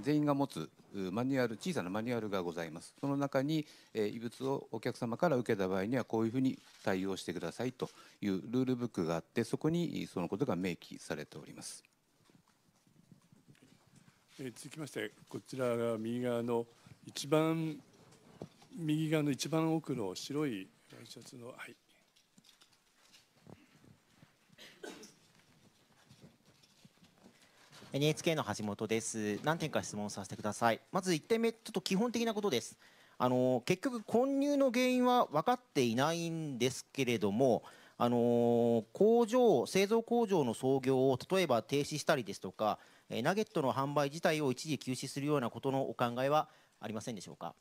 全員が持つマニュアル小さなマニュアルがございますその中に、えー、異物をお客様から受けた場合にはこういうふうに対応してくださいというルールブックがあってそこにそのことが明記されております。続きましてこちらが右側の一番右側の一番奥の白いワイシャツの、はい、NHK の橋本です。何点か質問させてください。まず1点目、ちょっと基本的なことです。あの結局、混入の原因は分かっていないんですけれども、あの工場、製造工場の操業を例えば停止したりですとか、えナゲットの販売自体を一時休止するようなことのお考えはありませんでしょうか。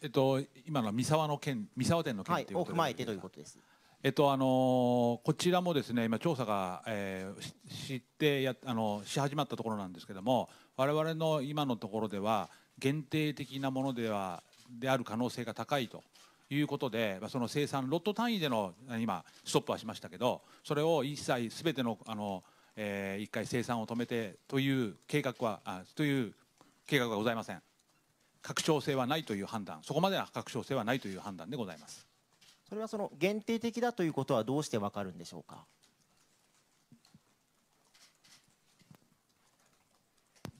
えっと、今の三沢の件、三沢店の件、を踏まえてということです。えっとあのこちらもですね今調査が、えー、知ってやあのし始まったところなんですけども我々の今のところでは限定的なものではである可能性が高いということでまあ、その生産ロット単位での今ストップはしましたけどそれを一切すべてのあの、えー、一回生産を止めてという計画はあという計画はございません拡張性はないという判断そこまでは拡張性はないという判断でございますそれはその限定的だということはどうしてわかるんでしょうか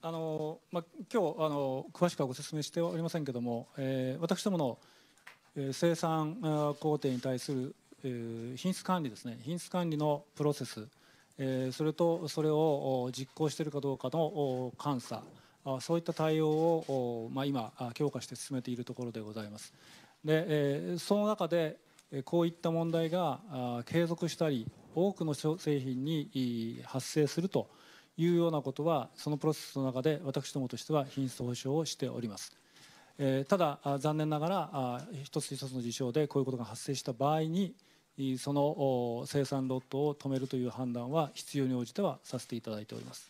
あのまあ、今日あの詳しくはご説明しておりませんけれども、えー、私どもの生産工程に対する品質管理ですね品質管理のプロセスそれとそれを実行しているかどうかの監査そういった対応を今強化して進めているところでございますでその中でこういった問題が継続したり多くの製品に発生するというようなことはそのプロセスの中で私どもとしては品質保証をしておりますえー、ただ残念ながらあ一つ一つの事象でこういうことが発生した場合にその生産ロットを止めるという判断は必要に応じてはさせていただいております。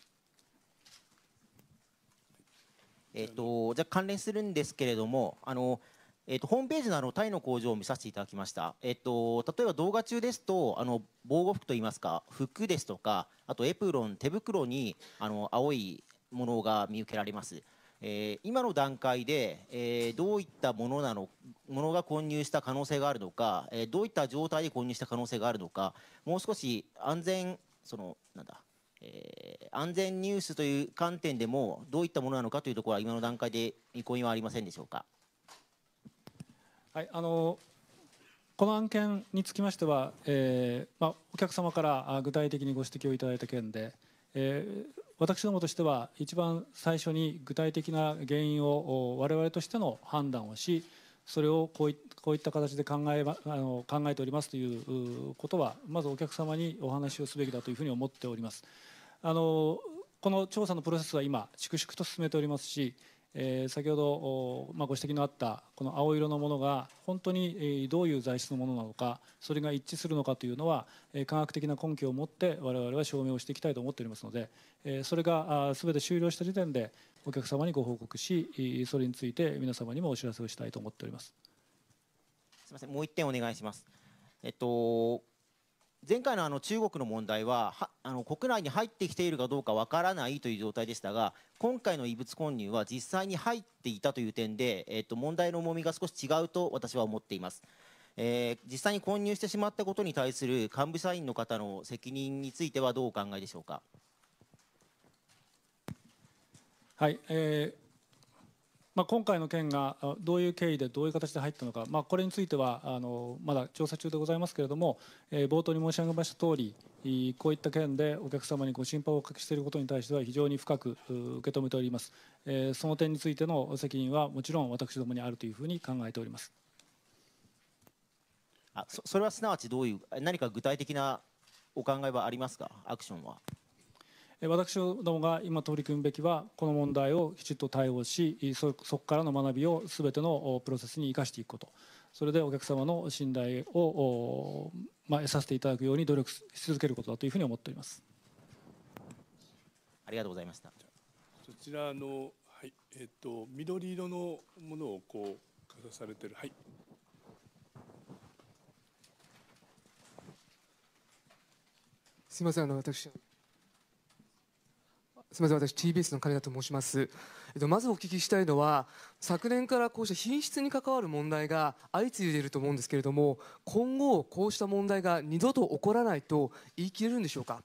えーと、じゃ関連するんですけれどもあの、えーと、ホームページのあのタイの工場を見させていただきました、えーと、と例えば動画中ですとあの防護服といいますか服ですとかあとエプロン手袋にあの青いものが見受けられます。えー、今の段階で、えー、どういったものなのものが混入した可能性があるのか、えー、どういった状態で混入した可能性があるのかもう少し安全そのなんだ、え安全ニュースという観点でもどういったものなのかというところは今の段階で意向はありませんでしょうか。はいあのこの案件につきましては、えまあ、お客様から具体的にご指摘をいただいた件で、えー私どもとしては一番最初に具体的な原因を我々としての判断をしそれをこういった形で考えあの考えておりますということはまずお客様にお話をすべきだというふうに思っております。あのこの調査のプロセスは今粛々と進めておりますしえ先ほど、まあ、ご指摘のあったこの青色のものが本当に、えどういう材質のものなのかそれが一致するのかというのは、え科学的な根拠を持って我々は証明をしていきたいと思っておりますので、えそれがあ全て終了した時点でお客様にご報告しそれについて皆様にもお知らせをしたいと思っておりますすみませんもう1点お願いします。えっと前回のあの中国の問題ははあの国内に入ってきているかどうかわからないという状態でしたが今回の異物混入は実際に入っていたという点で、えー、と問題の重みが少し違うと私は思っています。えー、実際に混入してしまったことに対する幹部社員の方の責任についてはどうお考えでしょうか。はい、えー、まあ、今回の件がどういう経緯でどういう形で入ったのか、まあ、これについてはあのまだ調査中でございますけれども、えー、冒頭に申し上げましたとおりこういった件でお客様にご心配をおかけしていることに対しては非常に深く受け止めております、えー、その点についての責任はもちろん私どもにあるというふうに考えておりますあそれはすなわちどういう何か具体的なお考えはありますかアクションは。私どもが今取り組むべきはこの問題をきちっと対応しそこからの学びを全てのプロセスに生かしていくことそれでお客様の信頼を、まあ、得させていただくように努力し続けることだというふうに思っておりますありがとうございましたそちらの、はいえーと、緑色のものをこうかざされてるはいすみませんあの私すみません私 TBS の金田と申します、えっと、まずお聞きしたいのは昨年からこうした品質に関わる問題が相次いでいると思うんですけれども今後こうした問題が二度と起こらないと言い切れるんでしょうか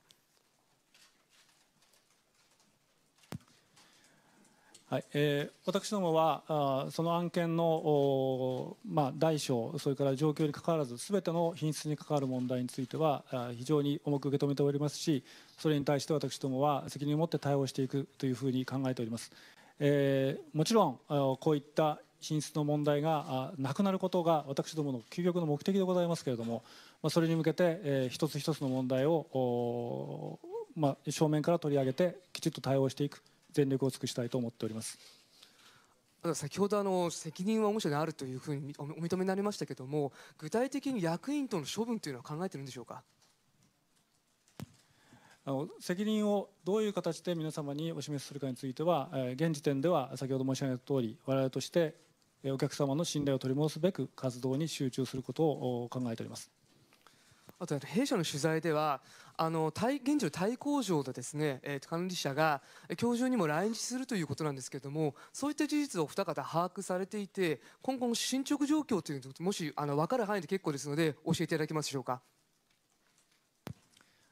はいえー、私どもはあその案件の、まあ、大小それから状況にかかわらず全ての品質に関わる問題についてはあ非常に重く受け止めておりますしそれに対して私どもは責任を持って対応していくというふうに考えております、えー、もちろんこういった品質の問題がなくなることが私どもの究極の目的でございますけれども、まあ、それに向けて、えー、一つ一つの問題を、まあ、正面から取り上げてきちっと対応していく全力を尽くしたいと思っております。先ほどあの責任はもしあるというふうにお認めになりましたけれども具体的に役員との処分というのは考えてるんでしょうかあの責任をどういう形で皆様にお示しするかについては、え現時点では先ほど申し上げたとおり我々としてお客様の信頼を取り戻すべく活動に集中することを考えております。あと弊社の取材ではあの現状、のタイ工場でですね、えー、管理者が今日中にも来日するということなんですけれどもそういった事実を二方把握されていて今後の進捗状況というのもしあの分かる範囲で結構ですので教えていただけますでしょうか。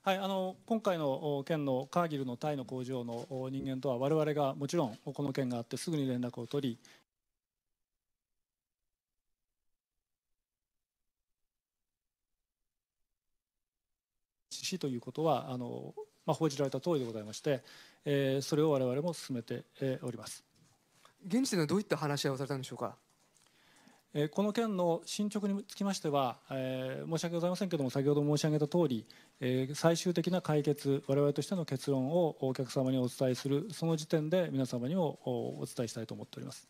はい、あの今回の県のカーギルのタイの工場の人間とは我々がもちろんこの件があってすぐに連絡を取りしということはあの、まあ、報じられた通りでございまして、えー、それを我々も進めて、おります現時点ではどういった話し合いをされたんでしょうか。この件の進捗につきましては、えー、申し訳ございませんけれども、先ほど申し上げたとおり、えー、最終的な解決、われわれとしての結論をお客様にお伝えする、その時点で皆様にもお伝えしたいと思っております。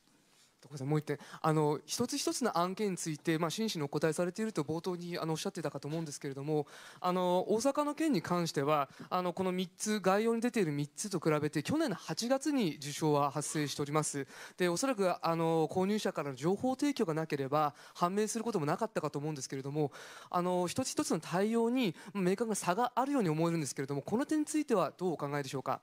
もう一点あの一つ一つの案件について、まあ、真摯にお答えされていると冒頭にあのおっしゃってたかと思うんですけれどもあの大阪の件に関してはあのこの3つ概要に出ている3つと比べて去年の8月に受賞は発生しておりますでおそらくあの購入者からの情報提供がなければ判明することもなかったかと思うんですけれどもあの一つ一つの対応に明確な差があるように思えるんですけれどもこの点についてはどうお考えでしょうか。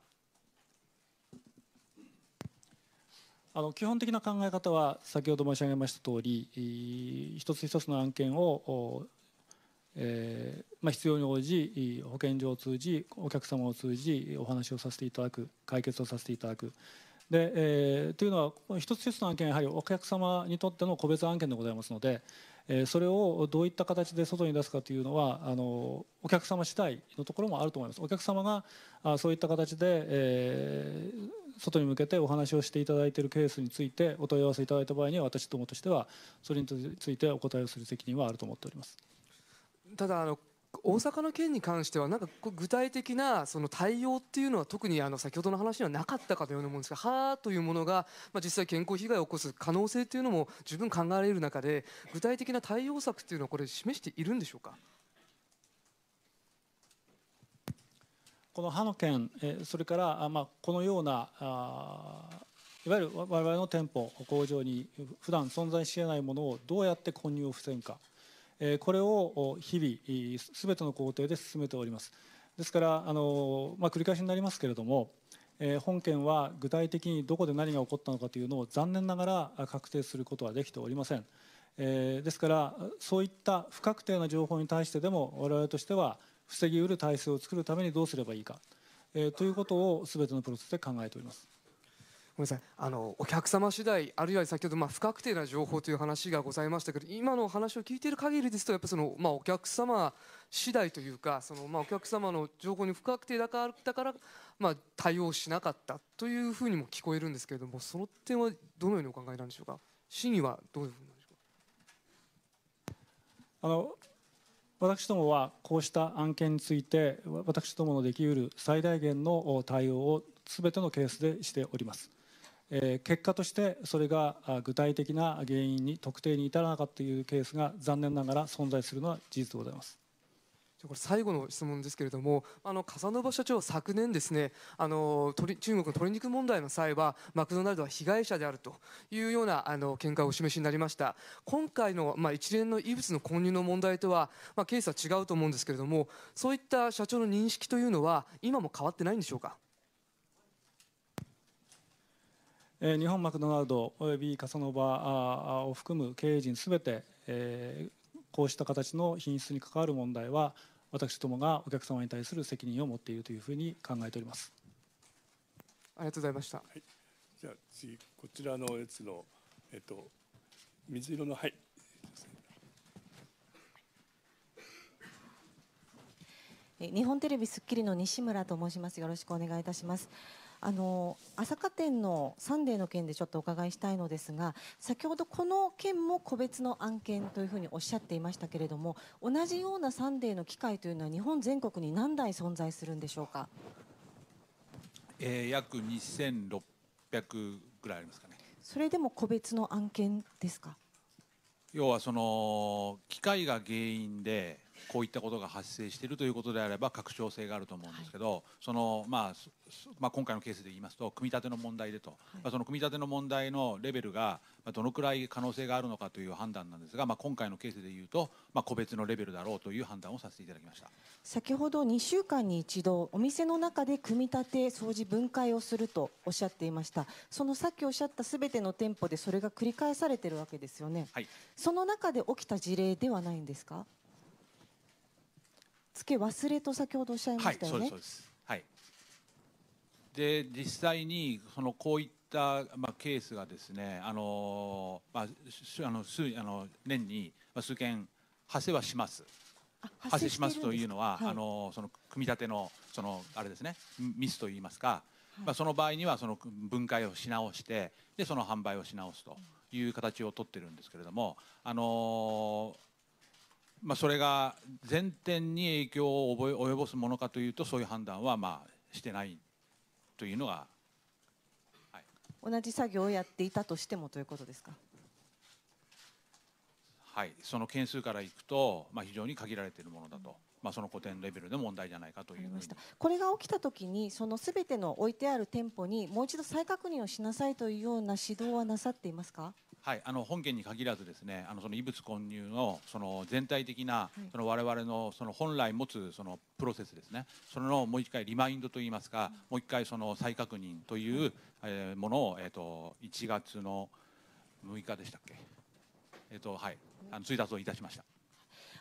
基本的な考え方は先ほど申し上げましたとおり一つ一つの案件を、えーまあ、必要に応じ保健所を通じお客様を通じお話をさせていただく解決をさせていただく。でえー、というのは一つ一つの案件はやはりお客様にとっての個別案件でございますので、えそれをどういった形で外に出すかというのはあのお客様次第のところもあると思いますお客様があそういった形で、えー、外に向けてお話をしていただいているケースについてお問い合わせいただいた場合には私どもとしてはそれについてお答えをする責任はあると思っております。ただあの大阪の件に関してはなんか具体的なその対応っていうのは特にあの先ほどの話にはなかったかというように思うんですが歯というものが、ま実際健康被害を起こす可能性というのも十分考えられる中で具体的な対応策っていうのはこれ示しているんでしょうかこの歯の県、えそれから、まこのようないわゆる我々の店舗工場に普段存在しえないものをどうやって混入を防ぐか、えこれを日々すべての工程で進めておりますですからあの、まあ、繰り返しになりますけれども、え本件は具体的にどこで何が起こったのかというのを残念ながら確定することはできておりません、えですからそういった不確定な情報に対してでも我々としては防ぎうる体制を作るためにどうすればいいか、えー、ということを全てのプロセスで考えております。ごめんなさいあのお客様次第あるいは先ほど、まあ、不確定な情報という話がございましたけど今の話を聞いている限りですとやっぱその、まあ、お客様次第というかその、まあ、お客様の情報に不確定だからだから、まあ、対応しなかったというふうにも聞こえるんですけれどもその点はどのようにお考えなんでしょうか真意はどういうふうなんでしょうかあの私どもはこうした案件について私どものできうる最大限の対応を全てのケースでしております。え結果としてそれが具体的な原因に特定に至らなかったというケースが残念ながら存在するのは事実でございます。これ最後の質問ですけれどもあの笠野社長昨年ですねあの中国の鶏肉問題の際はマクドナルドは被害者であるというようなあの見解をお示しになりました今回の、まあ、一連の異物の混入の問題とは、まあ、ケースは違うと思うんですけれどもそういった社長の認識というのは今も変わってないんでしょうか日本マクドナルドおよびカサノバを含む経営陣すべて、えこうした形の品質に関わる問題は私どもがお客様に対する責任を持っているというふうに考えておりますありがとうございました、はい、じゃあ次こちらのやつのえっと水色のはい日本テレビスッキリの西村と申しますよろしくお願いいたしますあの朝霞店のサンデーの件でちょっとお伺いしたいのですが先ほどこの件も個別の案件というふうにおっしゃっていましたけれども同じようなサンデーの機会というのは日本全国に何台存在するんでしょうか、えー、約2600ぐらいありますかねそれでも個別の案件ですか要はその機械が原因でこういったことが発生しているということであれば拡張性があると思うんですけど、はい、そのまあまあ、今回のケースで言いますと組み立ての問題でと、はい、まあ、その組み立ての問題のレベルがどのくらい可能性があるのかという判断なんですが、まあ、今回のケースでいうと、まあ、個別のレベルだろうという判断をさせていただきました先ほど2週間に一度お店の中で組み立て掃除分解をするとおっしゃっていましたそのさっきおっしゃったすべての店舗でそれが繰り返されてるわけですよね、はい、その中で起きた事例ではないんですか付け忘れと先ほどおっしゃいましたよね。はい、そうですはい、で実際にそのこういったまあケースがですねあのまああの数あの年に数件発生はします。発生しますというのは、はい、あのその組み立てのそのあれですねミスと言いますか、はい、まあ、その場合にはその分解をし直してでその販売をし直すという形を取ってるんですけれども、あのまあ、それが全店に影響を及ぼすものかというとそういう判断はまあしてないというのが、はい、同じ作業をやっていたとしてもということですかはいその件数からいくと、まあ、非常に限られているものだと。まあ、その古典レベルで問題じゃないかというこれが起きたときに、そのすべての置いてある店舗にもう一度再確認をしなさいというような指導はなさっていますかはい、あの本件に限らずですね、あのその異物混入のその全体的な、その我々のその本来持つそのプロセスですね、そのもう一回リマインドと言いますか、もう一回その再確認という、えものをえっ、と1月の6日でしたっけ、えっ、とはい、あの追加をいたしました。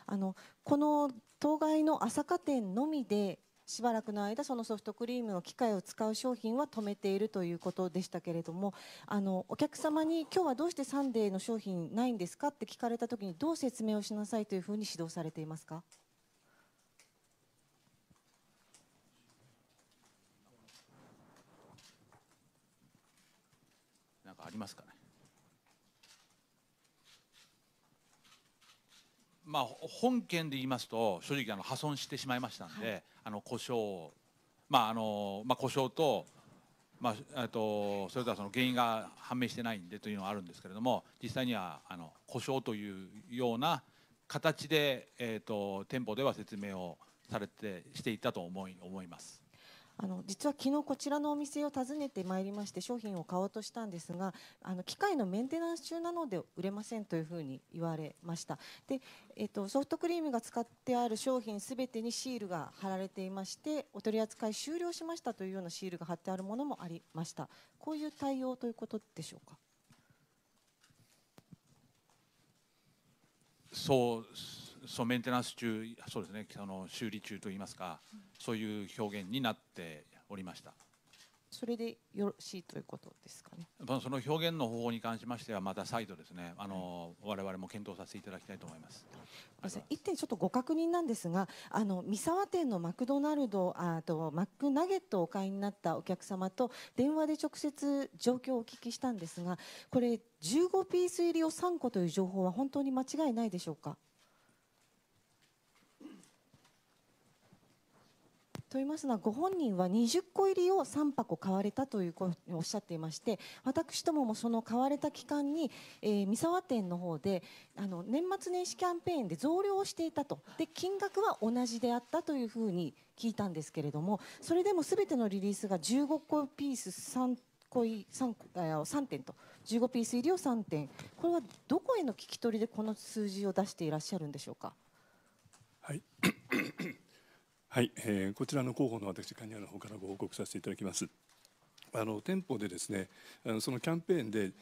あのこの当該の朝霞店のみでしばらくの間そのソフトクリームの機械を使う商品は止めているということでしたけれどもあのお客様に今日はどうしてサンデーの商品ないんですかって聞かれた時にどう説明をしなさいというふうに指導されていますかなんかありますかねまあ、本件で言いますと正直あの破損してしまいましたんで、はい、あの故障まああのまあ故障とまあとそれとはその原因が判明してないんでというのはあるんですけれども実際にはあの故障というような形でえっ、ー、と店舗では説明をされてしていたと思い思います。あの実は昨日こちらのお店を訪ねてまいりまして商品を買おうとしたんですがあの機械のメンテナンス中なので売れませんというふうに言われましたで、えっとソフトクリームが使ってある商品すべてにシールが貼られていましてお取り扱い終了しましたというようなシールが貼ってあるものもありましたこういう対応ということでしょうかそうそうメンテナンス中そうですねその修理中といいますか、うん、そういう表現になっておりました。それでよろしいということですかね。その表現の方法に関しましてはまた再度ですね、あの、はい、我々も検討させていただきたいと思います。一点ちょっとご確認なんですが、あの三沢店のマクドナルドあとマックナゲットをお買いになったお客様と電話で直接状況をお聞きしたんですが、これ15ピース入りを3個という情報は本当に間違いないでしょうか。と言いますのはご本人は20個入りを3箱買われたというおっしゃっていまして私どももその買われた期間に、えー、三沢店の方であの年末年始キャンペーンで増量をしていたとで金額は同じであったというふうに聞いたんですけれどもそれでも全てのリリースが15個ピース3個入 3, 点と15ピース入りを3点これはどこへの聞き取りでこの数字を出していらっしゃるんでしょうか。はいはい、えー、こちらの候補の私、カニアの方からご報告させていただきます。あの店舗でですね、そのキャンペーンで、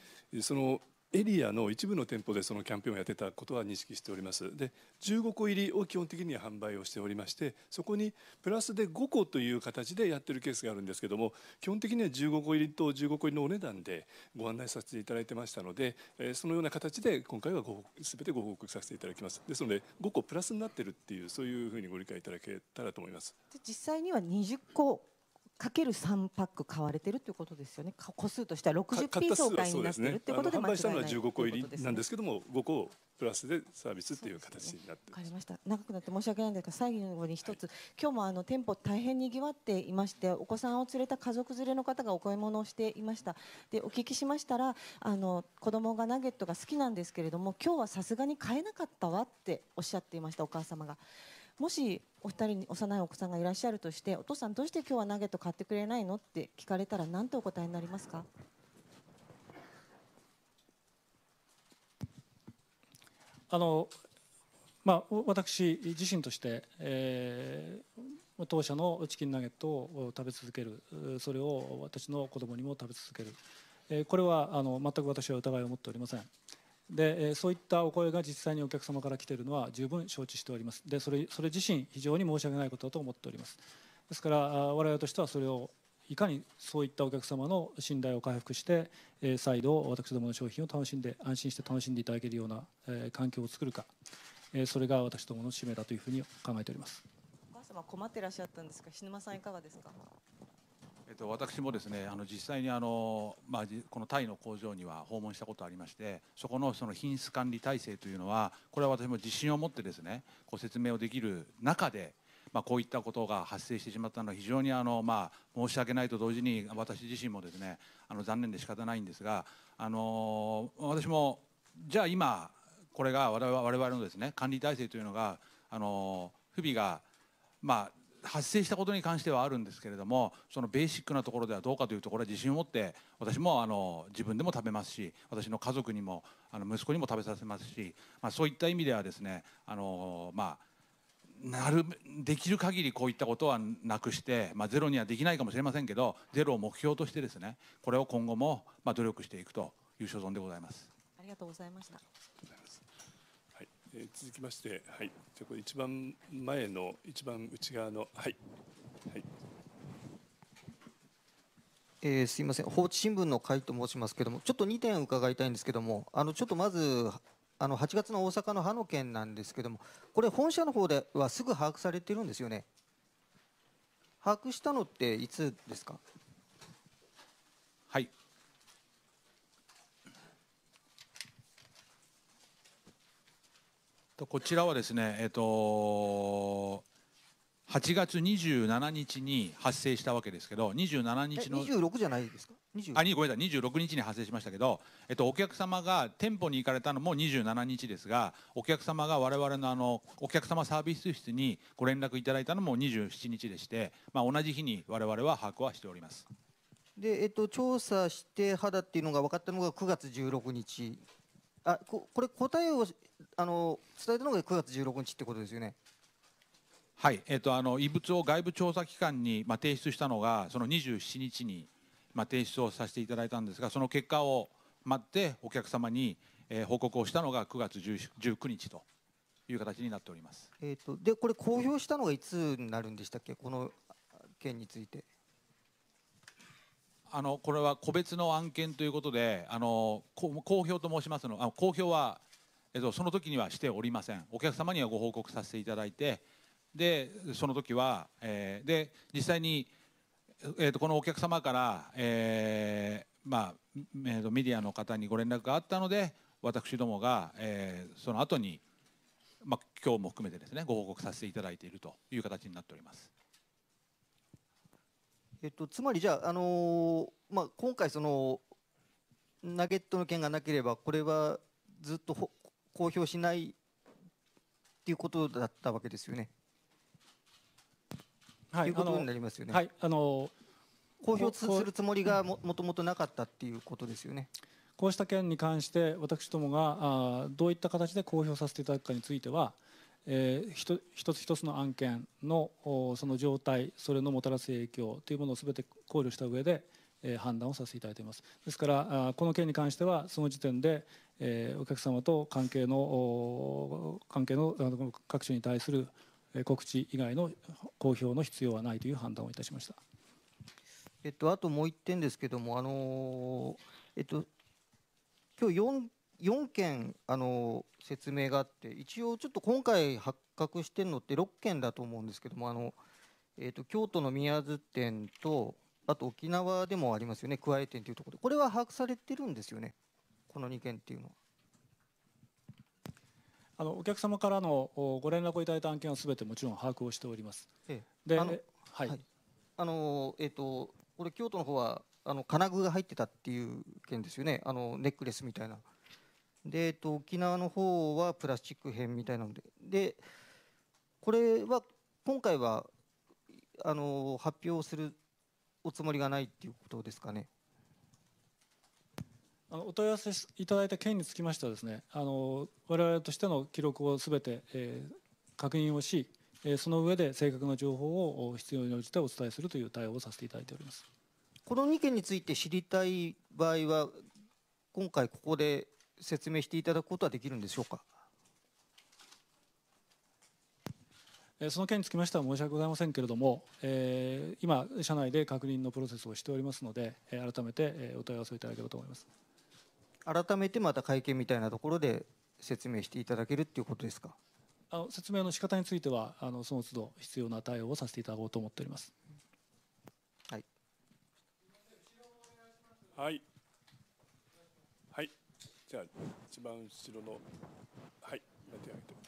そのエリアの一部の店舗でそのキャンペーンをやってたことは認識しておりますで15個入りを基本的には販売をしておりましてそこにプラスで5個という形でやってるケースがあるんですけども基本的には15個入りと15個入りのお値段でご案内させていただいてましたのでそのような形で今回はご全てご報告させていただきますですので5個プラスになってるっていうそういうふうにご理解いただけたらと思います実際には20個かける三パック買われてるということですよね個数としては60ピースお買いになってるってことで間違いない、販売したのは15個入りなんですけども5個プラスでサービスっていう形になってわ、ね、かりました長くなって申し訳ないんですが最後に一つ、はい、今日もあの店舗大変にぎわっていましてお子さんを連れた家族連れの方がお買い物をしていましたでお聞きしましたらあの子供がナゲットが好きなんですけれども今日はさすがに買えなかったわっておっしゃっていましたお母様が。もしお二人に幼いお子さんがいらっしゃるとしてお父さんどうして今日はナゲット買ってくれないのって聞かれたら何てお答えになりますかあのまあ、私自身として、えー、当社のチキンナゲットを食べ続けるそれを私の子供にも食べ続ける、えー、これはあの全く私は疑いを持っておりません。でそういったお声が実際にお客様から来ているのは十分承知しておりますでそれそれ自身非常に申し訳ないことだと思っておりますですから我々としてはそれをいかにそういったお客様の信頼を回復して再度私どもの商品を楽しんで安心して楽しんでいただけるような環境を作るかそれが私どもの使命だというふうに考えておりますお母様困ってらっしゃったんですが菱沼さんいかがですかえっと、私もですねあの実際にあの、まあ、このタイの工場には訪問したことありましてそこのその品質管理体制というのはこれは私も自信を持ってですねご説明をできる中で、まあ、こういったことが発生してしまったのは非常にあの、まあ、申し訳ないと同時に私自身もですねあの残念で仕方ないんですが、あの私もじゃあ今これが我々のですね管理体制というのが、あの不備がまあ発生したことに関してはあるんですけれどもそのベーシックなところではどうかというところは自信を持って私もあの自分でも食べますし私の家族にもあの息子にも食べさせますし、まあ、そういった意味ではですねあの、まあ、なるできる限りこういったことはなくして、まあ、ゼロにはできないかもしれませんけどゼロを目標としてですねこれを今後もまあ努力していくという所存でございます。ありがとうございましたえ続きまして、はい、じゃこれ一番前の一番内側の、はい、はい。えー、すみません、放置新聞の会と申しますけれども、ちょっと2点伺いたいんですけれども、あのちょっとまず、あの8月の大阪の歯の件なんですけれども、これ、本社の方ではすぐ把握されてるんですよね。把握したのっていつですかこちらはですね、えっと、8月27日に発生したわけですけど27日の26じゃないですかあにごめんなさい26日に発生しましたけど、えっと、お客様が店舗に行かれたのも27日ですがお客様が我々のあのお客様サービス室にご連絡いただいたのも27日でして、まあ、同じ日に我々は把握はしておりますで、えっと、調査して肌っていうのが分かったのが9月16日あここれ答えをあの伝えたのが9月16日ってことですよね。はい、えっ、ー、とあの異物を外部調査機関にまあ提出したのがその27日にまあ提出をさせていただいたんですが、その結果を待ってお客様に、えー、報告をしたのが9月19日という形になっております。えっ、ー、とでこれ公表したのがいつになるんでしたっけこの件について。あのこれは個別の案件ということで、あの公表と申しますのの公表はえっと、その時にはしておりませんお客様にはご報告させていただいてでその時は、えー、で実際に、えー、とこのお客様から、えーまあえー、とメディアの方にご連絡があったので私どもが、えー、その後に、まあ、今日も含めてですねご報告させていただいているという形になっております。えっと、つまりじゃあ、あのー、まあ、今回そのナゲットの件がなければこれはずっと公表しないっていうことだったわけですよね。はい、いうことになりますよね。はい、あの公表するつもりがももともとなかったっていうことですよね。こうした件に関して私どもがあどういった形で公表させていただくかについては、えー、一一つ一つの案件のその状態それのもたらす影響というものをすべて考慮した上で、判断をさせていただいていますですからこの件に関してはその時点でお客様と関係の関係の各所に対する告知以外の公表の必要はないという判断をいたしました。えっと、あともう1点ですけども、あのえっと今日 4, 4件、あの説明があって、一応ちょっと今回発覚してるのって6件だと思うんですけども、あのえっと、京都の宮津店と、あと沖縄でもありますよね、加え点というところで、これは把握されてるんですよね、この2件っていうのは。あのお客様からのご連絡をいただいた案件はすべてもちろん把握をしております。えで、あの、はい、あのえっ、とこれ京都の方はあの金具が入ってたっていう件ですよね。あのネックレスみたいな。で、えっ、と沖縄の方はプラスチック片みたいなので、でこれは今回はあの発表するおつもりがないっていうことですかね。あのお問い合わせいただいた件につきましてはですね、あの我々としての記録をすべて、えー、確認をし、えー、その上で正確な情報を必要に応じてお伝えするという対応をさせていただいております。この2件について知りたい場合は、今回ここで説明していただくことはできるんでしょうか。その件につきましては申し訳ございませんけれども、えー、今、社内で確認のプロセスをしておりますので、改めてお問い合わせをいただければと思います改めてまた会見みたいなところで説明していただけるということですか。あの説明の仕方については、あのその都度必要な対応をさせていただこうと思っております。はい。はい。はい。じゃあ、一番後ろの。はい。手を挙げて。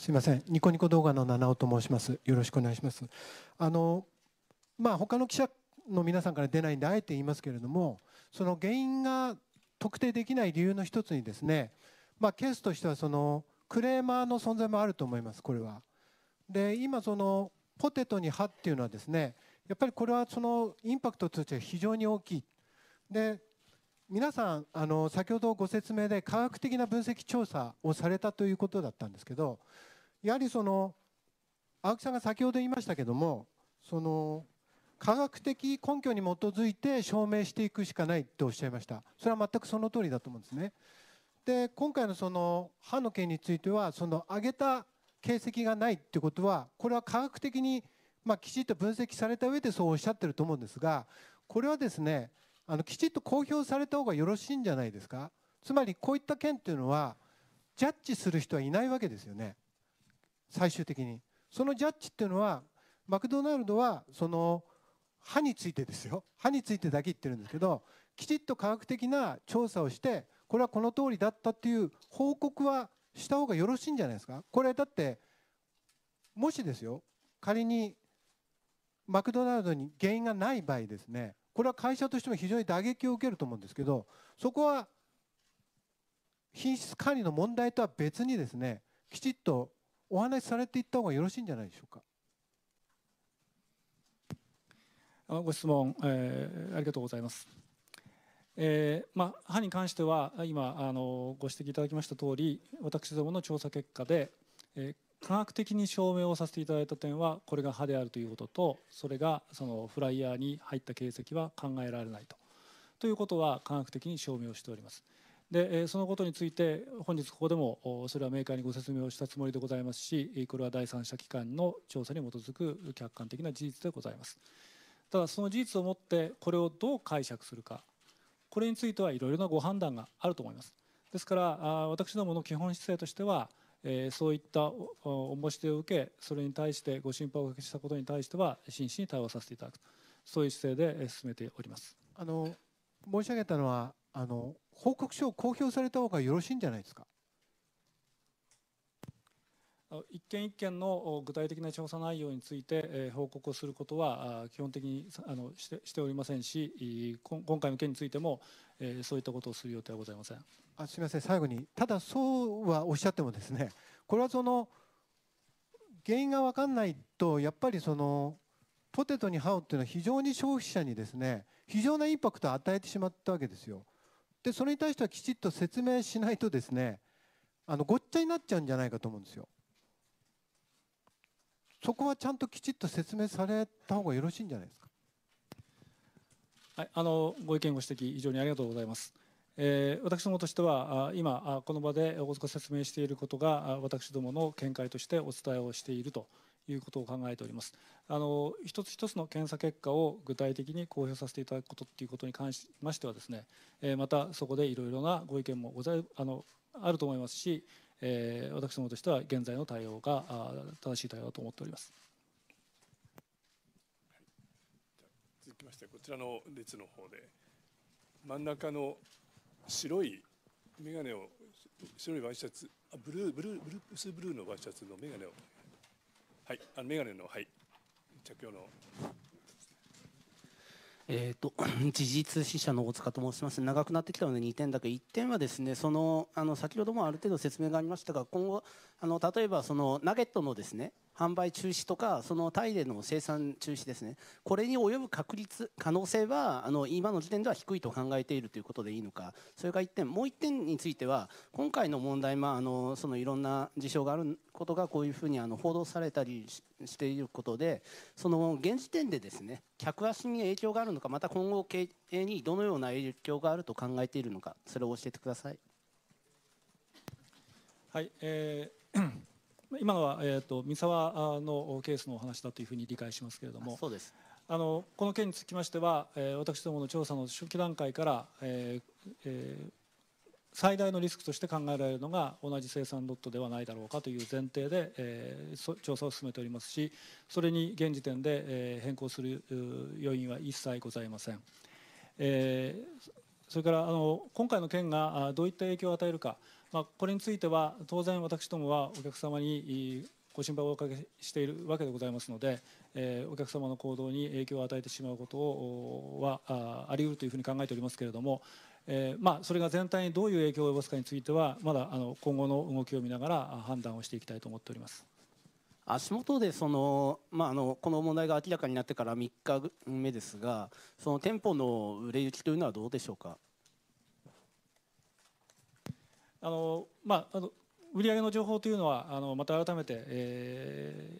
すいません、ニコニコ動画の七尾と申します。よろしくお願いします。あの、まあ、他の記者の皆さんから出ないんで、あえて言いますけれども、その原因が特定できない理由の一つにですね、まあ、ケースとしてはそのクレーマーの存在もあると思います、これは。で、今そのポテトに歯っていうのはですね、やっぱりこれはそのインパクトとしては非常に大きい。で皆さんあの先ほどご説明で科学的な分析調査をされたということだったんですけどやはりその青木さんが先ほど言いましたけどもその科学的根拠に基づいて証明していくしかないとおっしゃいましたそれは全くその通りだと思うんですねで今回のその歯の件についてはその挙げた形跡がないってことはこれは科学的にまあ、きちっと分析された上でそうおっしゃってると思うんですがこれはですねあのきちっと公表された方がよろしいんじゃないですかつまりこういった件っていうのはジャッジする人はいないわけですよね。最終的にそのジャッジっていうのはマクドナルドはその歯についてですよ歯についてだけ言ってるんですけどきちっと科学的な調査をしてこれはこの通りだったっていう報告はした方がよろしいんじゃないですかこれだってもしですよ仮にマクドナルドに原因がない場合ですねこれは会社としても非常に打撃を受けると思うんですけどそこは品質管理の問題とは別にですねきちっとお話しされていった方がよろしいんじゃないでしょうか。ご質問、えー、ありがとうございます。えーまあ、歯に関しては今あのご指摘いただきました通り私どもの調査結果で、えー、科学的に証明をさせていただいた点はこれが歯であるということとそれがそのフライヤーに入った形跡は考えられないとということは科学的に証明をしております。でそのことについて本日ここでもそれはメーカーにご説明をしたつもりでございますしこれは第三者機関の調査に基づく客観的な事実でございますただその事実をもってこれをどう解釈するかこれについてはいろいろなご判断があると思いますですから私どもの基本姿勢としてはそういったお申し出を受けそれに対してご心配をおかけしたことに対しては真摯に対応させていただくそういう姿勢で進めておりますあの申し上げたのはあの報告書を公表された方がよろしいんじゃないですか。一件一件の具体的な調査内容について報告をすることは基本的にあのしてしておりませんし今回の件についてもそういったことをする予定はございませんあすみません最後にただそうはおっしゃってもですねこれはその原因が分かんないとやっぱりそのポテトにハウっていうのは非常に消費者にですね非常なインパクトを与えてしまったわけですよ。でそれに対してはきちっと説明しないとですねあのごっちゃになっちゃうんじゃないかと思うんですよ。そこはちゃんときちっと説明された方がよろしいんじゃないですか。はい、あのご意見ご指摘非常にありがとうございます。えー、私どもとしては今この場でご説明していることが私どもの見解としてお伝えをしているということを考えておりますあの一つ一つの検査結果を具体的に公表させていただくことっていうことに関しましてはですね、えまたそこでいろいろなご意見もございあのあると思いますし、えー、私どもとしては現在の対応が正しい対応だと思っております。続きましてこちらの列の方で真ん中の白い眼鏡を白いワイシャツあブルーブルーブルースブルーのワイシャツの眼鏡をはい、あのガネの、はい、着用の。えーと、と 時事通信社の大塚と申します長くなってきたので2点だけ1点はですねそのあの先ほどもある程度説明がありましたが今後あの例えばそのナゲットのですね販売中止とかそのタイでの生産中止ですねこれに及ぶ確率可能性はあの今の時点では低いと考えているということでいいのかそれが1点もう1点については今回の問題、もあ、のそのいろんな事象があることがこういうふうにあの報道されたりしていることでその現時点でですね客足に影響があるのかまた今後経営にどのような影響があると考えているのかそれを教えてください。はい、えー今のは、えーと、三沢のケースのお話だというふうに理解しますけれどもそうですあのこの件につきましては、えー、私どもの調査の初期段階から、えーえー、最大のリスクとして考えられるのが同じ生産ロットではないだろうかという前提で、えー、調査を進めておりますしそれに現時点で、えー、変更する要因は一切ございません。えー、それからあの今回の件がどういった影響を与えるかまあ、これについては当然私どもはお客様にご心配をおかけしているわけでございますので、えー、お客様の行動に影響を与えてしまうことはああり得るというふうに考えておりますけれども、えー、まあ、それが全体にどういう影響を及ぼすかについてはまだあの今後の動きを見ながら判断をしていきたいと思っております。足元でその、まあ、あのこの問題が明らかになってから3日目ですがその店舗の売れ行きというのはどうでしょうか。あのまあ、あの売上の情報というのはあのまた改めて、え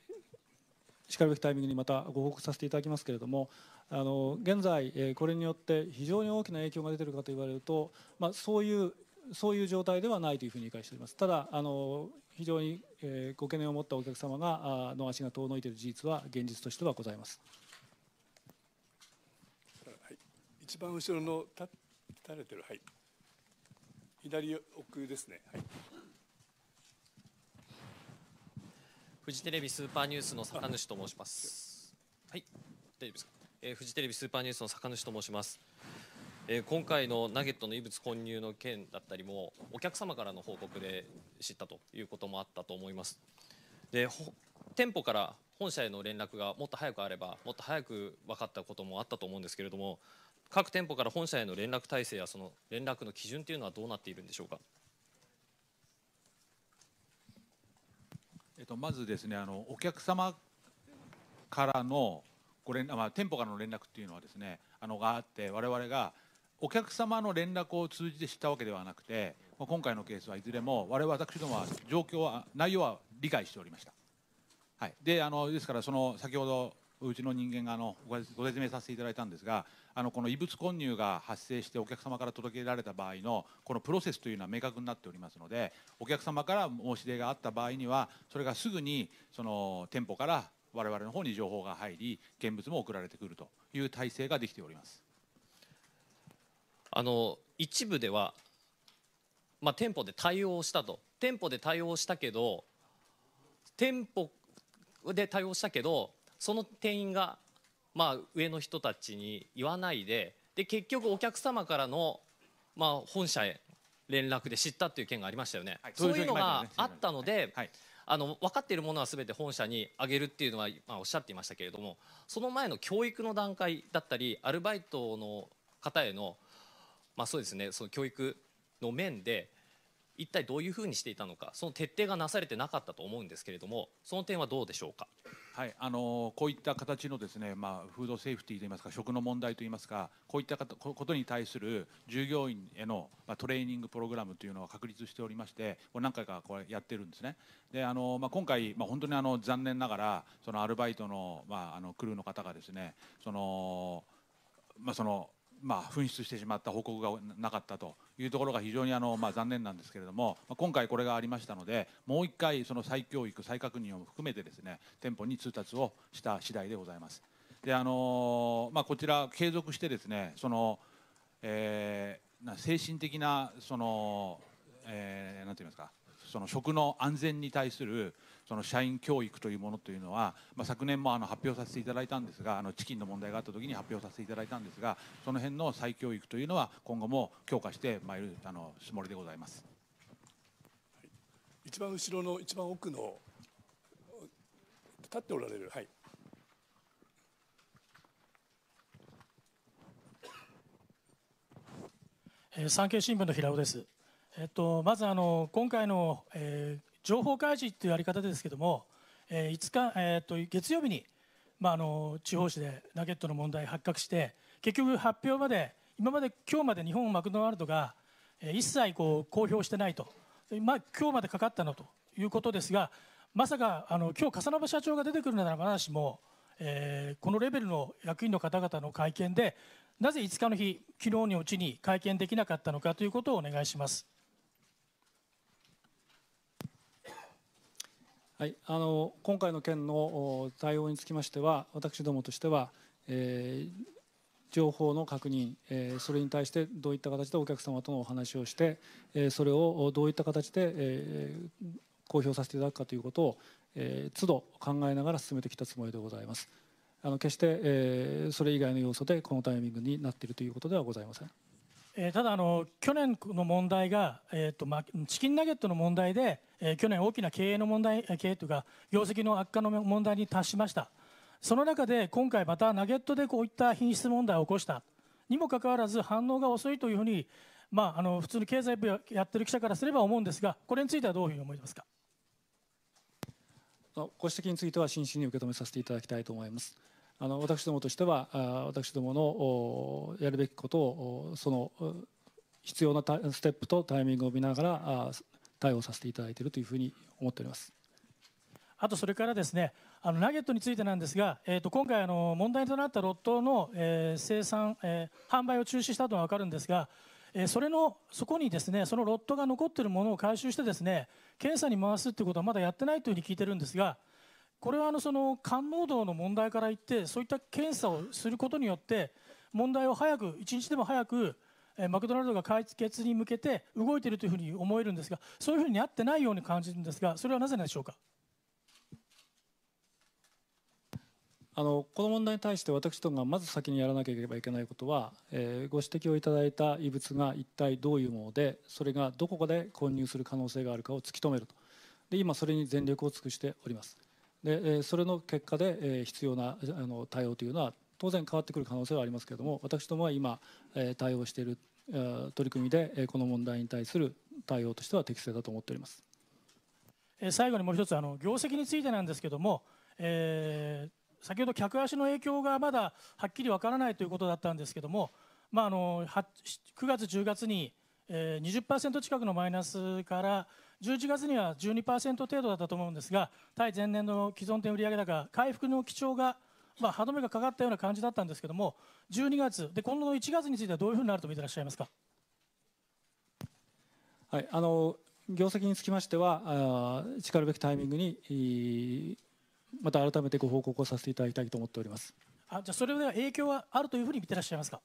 ー、しかるべきタイミングにまたご報告させていただきますけれどもあの現在、えー、これによって非常に大きな影響が出ているかと言われると、まあ、そういうそういう状態ではないというふうに理解しております。ただあの非常に、えー、ご懸念を持ったお客様があの足が遠のいている事実は現実としてはございます。はい、一番後ろの垂れてるはい。左奥ですね、はい、フジテレビスーパーニュースの坂主と申します。はい、大丈夫ですか、えー、フジテレビスーパーニュースの坂主と申します。えー、今回のナゲットの異物混入の件だったりもお客様からの報告で知ったということもあったと思います。で店舗から本社への連絡がもっと早くあればもっと早く分かったこともあったと思うんですけれども各店舗から本社への連絡体制やその連絡の基準というのはどうなっているんでしょうか。えっと、まずですねあのお客様からのご連まあ、店舗からの連絡というのはですねあのがあって我々がお客様の連絡を通じて知ったわけではなくて、まあ、今回のケースはいずれも我々私どもは状況は内容は理解しておりました、はい、であのですからその先ほどうちの人間があのご説明させていただいたんですがあのこの異物混入が発生してお客様から届けられた場合のこのプロセスというのは明確になっておりますのでお客様から申し出があった場合にはそれがすぐにその店舗から我々の方に情報が入り現物も送られてくるという体制ができておりますあの一部では、まあ、店舗で対応したと店舗で対応したけど店舗で対応したけどその店員がまあ、上の人たちに言わないでで結局お客様からの、まあ、本社へ連絡で知ったっていう件がありましたよね、はい、そういうのがあったので、はい、あの分かっているものは全て本社にあげるっていうのは、まあ、おっしゃっていましたけれどもその前の教育の段階だったりアルバイトの方への,、まあ、そうですねその教育の面で一体どういうふうにしていたのかその徹底がなされてなかったと思うんですけれどもその点はどうでしょうか、はいあのこういった形のですね、まあ、フードセーフティーといいますか食の問題といいますかこういったことに対する従業員への、まあ、トレーニングプログラムというのは確立しておりましてこれ何回かこれやってるんですね。であのまあ、今回、まあ、本当にあの残念ながらそのアルバイトの,、まあ、あのクルーの方がですねその、まあ、そのまあ、紛失してしまった報告がなかったというところが非常にあの、まあ、残念なんですけれども、まあ、今回これがありましたのでもう一回その再教育再確認を含めてですね店舗に通達をした次第でございます。であのまあ、こちら継続してですねその、えー、な精神的なその、えー、なんて言いますかその食の安全に対するその社員教育というものというのは、まあ、昨年もあの発表させていただいたんですがあのチキンの問題があった時に発表させていただいたんですがその辺の再教育というのは今後も強化してまいるあのつもりでございます、はい、一番後ろの一番奥の立っておられる、はい、産経新聞の平尾です。えっと、まずあの今回の、えー情報開示というやり方ですけども、えー、5日、えー、と月曜日に、まあ、あの地方紙でナゲットの問題発覚して結局発表まで今まで今日まで日本マクドナルドが、えー、一切こう公表してないと、まあ、今日までかかったのということですがまさかあの今日笠間社長が出てくるならまだしも、えー、このレベルの役員の方々の会見でなぜ5日の日昨日のうちに会見できなかったのかということをお願いします。はい、あの今回の件の対応につきましては、私どもとしては、えー、情報の確認、えー、それに対してどういった形でお客様とのお話をして、えー、それをどういった形で、えー、公表させていただくかということを、えー、都度考えながら進めてきたつもりでございます。あの決して、えー、それ以外の要素でこのタイミングになっているということではございません。えただあの、去年の問題が、えーとま、チキンナゲットの問題で、えー、去年、大きな経営の問題、経営というか、業績の悪化の問題に達しました、その中で今回、またナゲットでこういった品質問題を起こしたにもかかわらず、反応が遅いというふうに、まあ、あの普通の経済部やってる記者からすれば思うんですが、これについてはどういうふうに思いますか。ご指摘については真摯に受け止めさせていただきたいと思います。あの私どもとしては私どものやるべきことをその必要なステップとタイミングを見ながら対応させていただいているというふうに思っております。あとそれからですねあのナゲットについてなんですが、えー、と今回あの問題となったロットの、えー、生産、えー、販売を中止したとは分かるんですが、えー、それのそこにですねそのロットが残っているものを回収してですね検査に回すということはまだやってないというふうに聞いてるんですがこれはあのその官能度の問題からいってそういった検査をすることによって問題を早く一日でも早くマクドナルドが解決に向けて動いているというふうに思えるんですがそういうふうになってないように感じるんですがそれはなぜなんでしょうかあのこの問題に対して私どもがまず先にやらなければいけないことは、えー、ご指摘をいただいた異物が一体どういうものでそれがどこかで混入する可能性があるかを突き止めるとで今それに全力を尽くしております。でそれの結果で必要なあの対応というのは当然変わってくる可能性はありますけれども私どもは今対応している取り組みでこの問題に対する対応としては適正だと思っております最後にもう一つあの業績についてなんですけれども、えー、先ほど客足の影響がまだはっきりわからないということだったんですけれども、まあ、あの9月10月に20%近くのマイナスから11月には12%程度だったと思うんですが、対前年度の既存店売上高、回復の基調が、まあ、歯止めがかかったような感じだったんですけども、12月、で今後の1月についてはどういうふうになると見ていらっしゃいますか。はい、あの業績につきましては、しかるべきタイミングに、また改めてご報告をさせていただきたいと思っております。あじゃあ、それでは影響はあるというふうに見ていらっしゃいますか。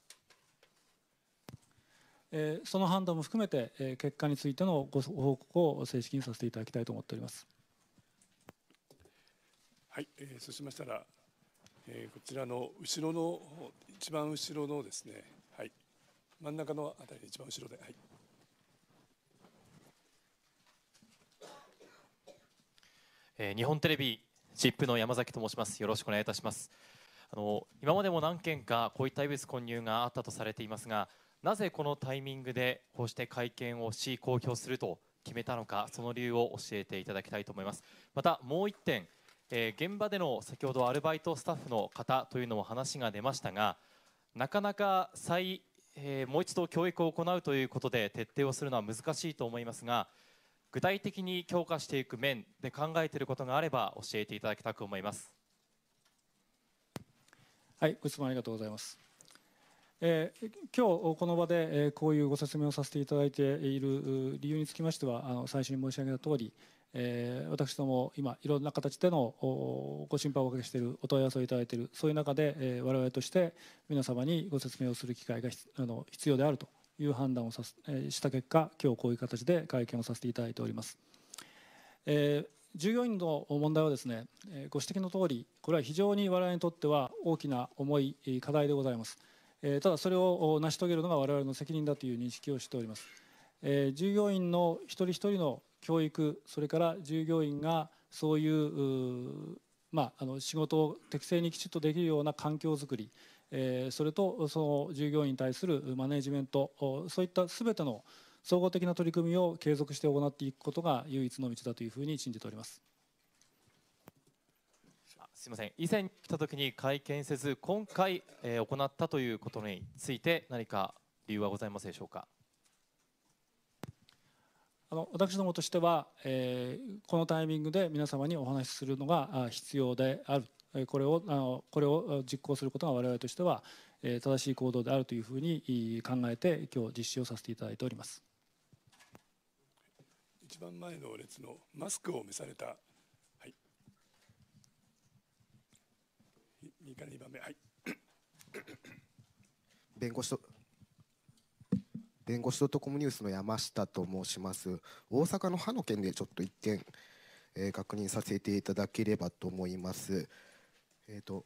えー、その判断も含めて、えー、結果についてのご報告を正式にさせていただきたいと思っております。はい、えー、そうしましたら、えー、こちらの後ろの一番後ろのですね、はい、真ん中のあたり一番後ろで、はい。えー、日本テレビチップの山崎と申します。よろしくお願いいたします。あの今までも何件かこういった異物混入があったとされていますが。なぜこのタイミングでこうして会見をし公表すると決めたのかその理由を教えていただきたいと思いますまたもう1点、えー、現場での先ほどアルバイトスタッフの方というのも話が出ましたがなかなか再、えー、もう一度教育を行うということで徹底をするのは難しいと思いますが具体的に強化していく面で考えていることがあれば教えていただきたく思います。はい、ご質問ありがとうございます。えー、今日この場で、えー、こういうご説明をさせていただいている理由につきましてはあの最初に申し上げた通り、えー、私ども今いろんな形でのご心配をおかけしているお問い合わせをいただいているそういう中で、えー、我々として皆様にご説明をする機会があの必要であるという判断をさす、えー、した結果今日こういう形で会見をさせていただいております。えー従業員の問題はですね、ご指摘の通り、これは非常に我々にとっては大きな重い課題でございます。えただそれを成し遂げるのが我々の責任だという認識をしております、え従業員の一人一人の教育それから従業員がそういうまあ、あの仕事を適正にきちっとできるような環境づくり、えー、それとその従業員に対するマネジメントそういった全ての総合的な取り組みを継続して行っていくことが唯一の道だというふうに信じております。すみません以前来た時に会見せず今回、えー、行ったということについて何か理由はございますでしょうかあの私どもとしては、えー、このタイミングで皆様にお話しするのが必要であるこれをあのこれを実行することが我々としては、えー、正しい行動であるというふうに考えて今日実施をさせていただいております一番前の列のマスクを召された右から2番目、はい、弁護士と弁護士とコムニュースの山下と申します大阪の歯の件でちょっと一点、えー、確認させていただければと思います、えーと、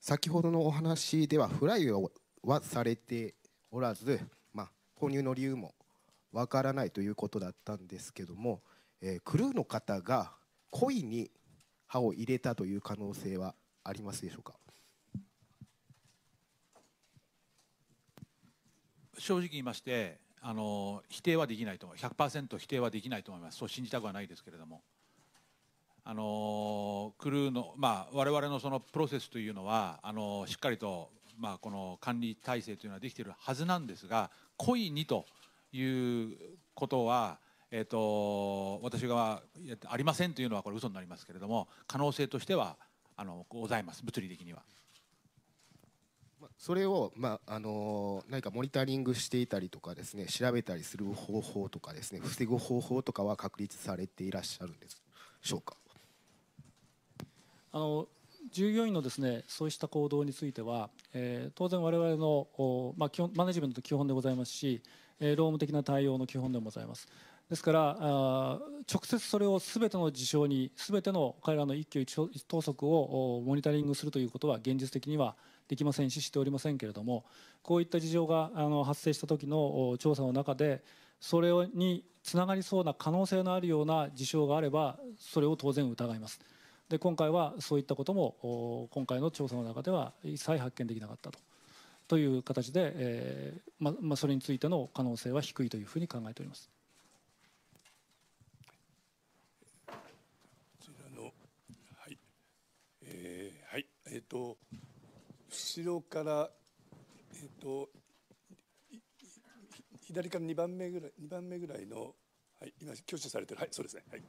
先ほどのお話ではフライはされておらず、まあ、購入の理由もわからないということだったんですけども、えー、クルーの方が故意に歯を入れたという可能性はありますでしょうか正直言いましてあの否定はできないと100%否定はできないと思いますそう信じたくはないですけれどもあのクルーの、まあ、我々のそのプロセスというのはあのしっかりと、まあ、この管理体制というのはできているはずなんですが故意にということは、えーと私がありませんというのはこれ嘘になりますけれども可能性としてはあのございます物理的には。それを、まああの何かモニタリングしていたりとかですね調べたりする方法とかですね防ぐ方法とかは確立されていらっしゃるんでしょうかあの従業員のですねそうした行動については、えー、当然我々のまあ、基本マネジメントの基本でございますし、えー、労務的な対応の基本でもございますですから直接それをすべての事象にすべての彼らの一挙一投足をモニタリングするということは現実的にはできませんししておりませんけれどもこういった事情が発生した時の調査の中でそれにつながりそうな可能性のあるような事象があればそれを当然疑います。で今回はそういったことも今回の調査の中では一切発見できなかったとという形で、えーままあ、それについての可能性は低いというふうに考えております。えっ、ー、と後ろからえっ、ー、と左から二番目ぐらい二番目ぐらいのはい今挙手されてるはいそうですねはい。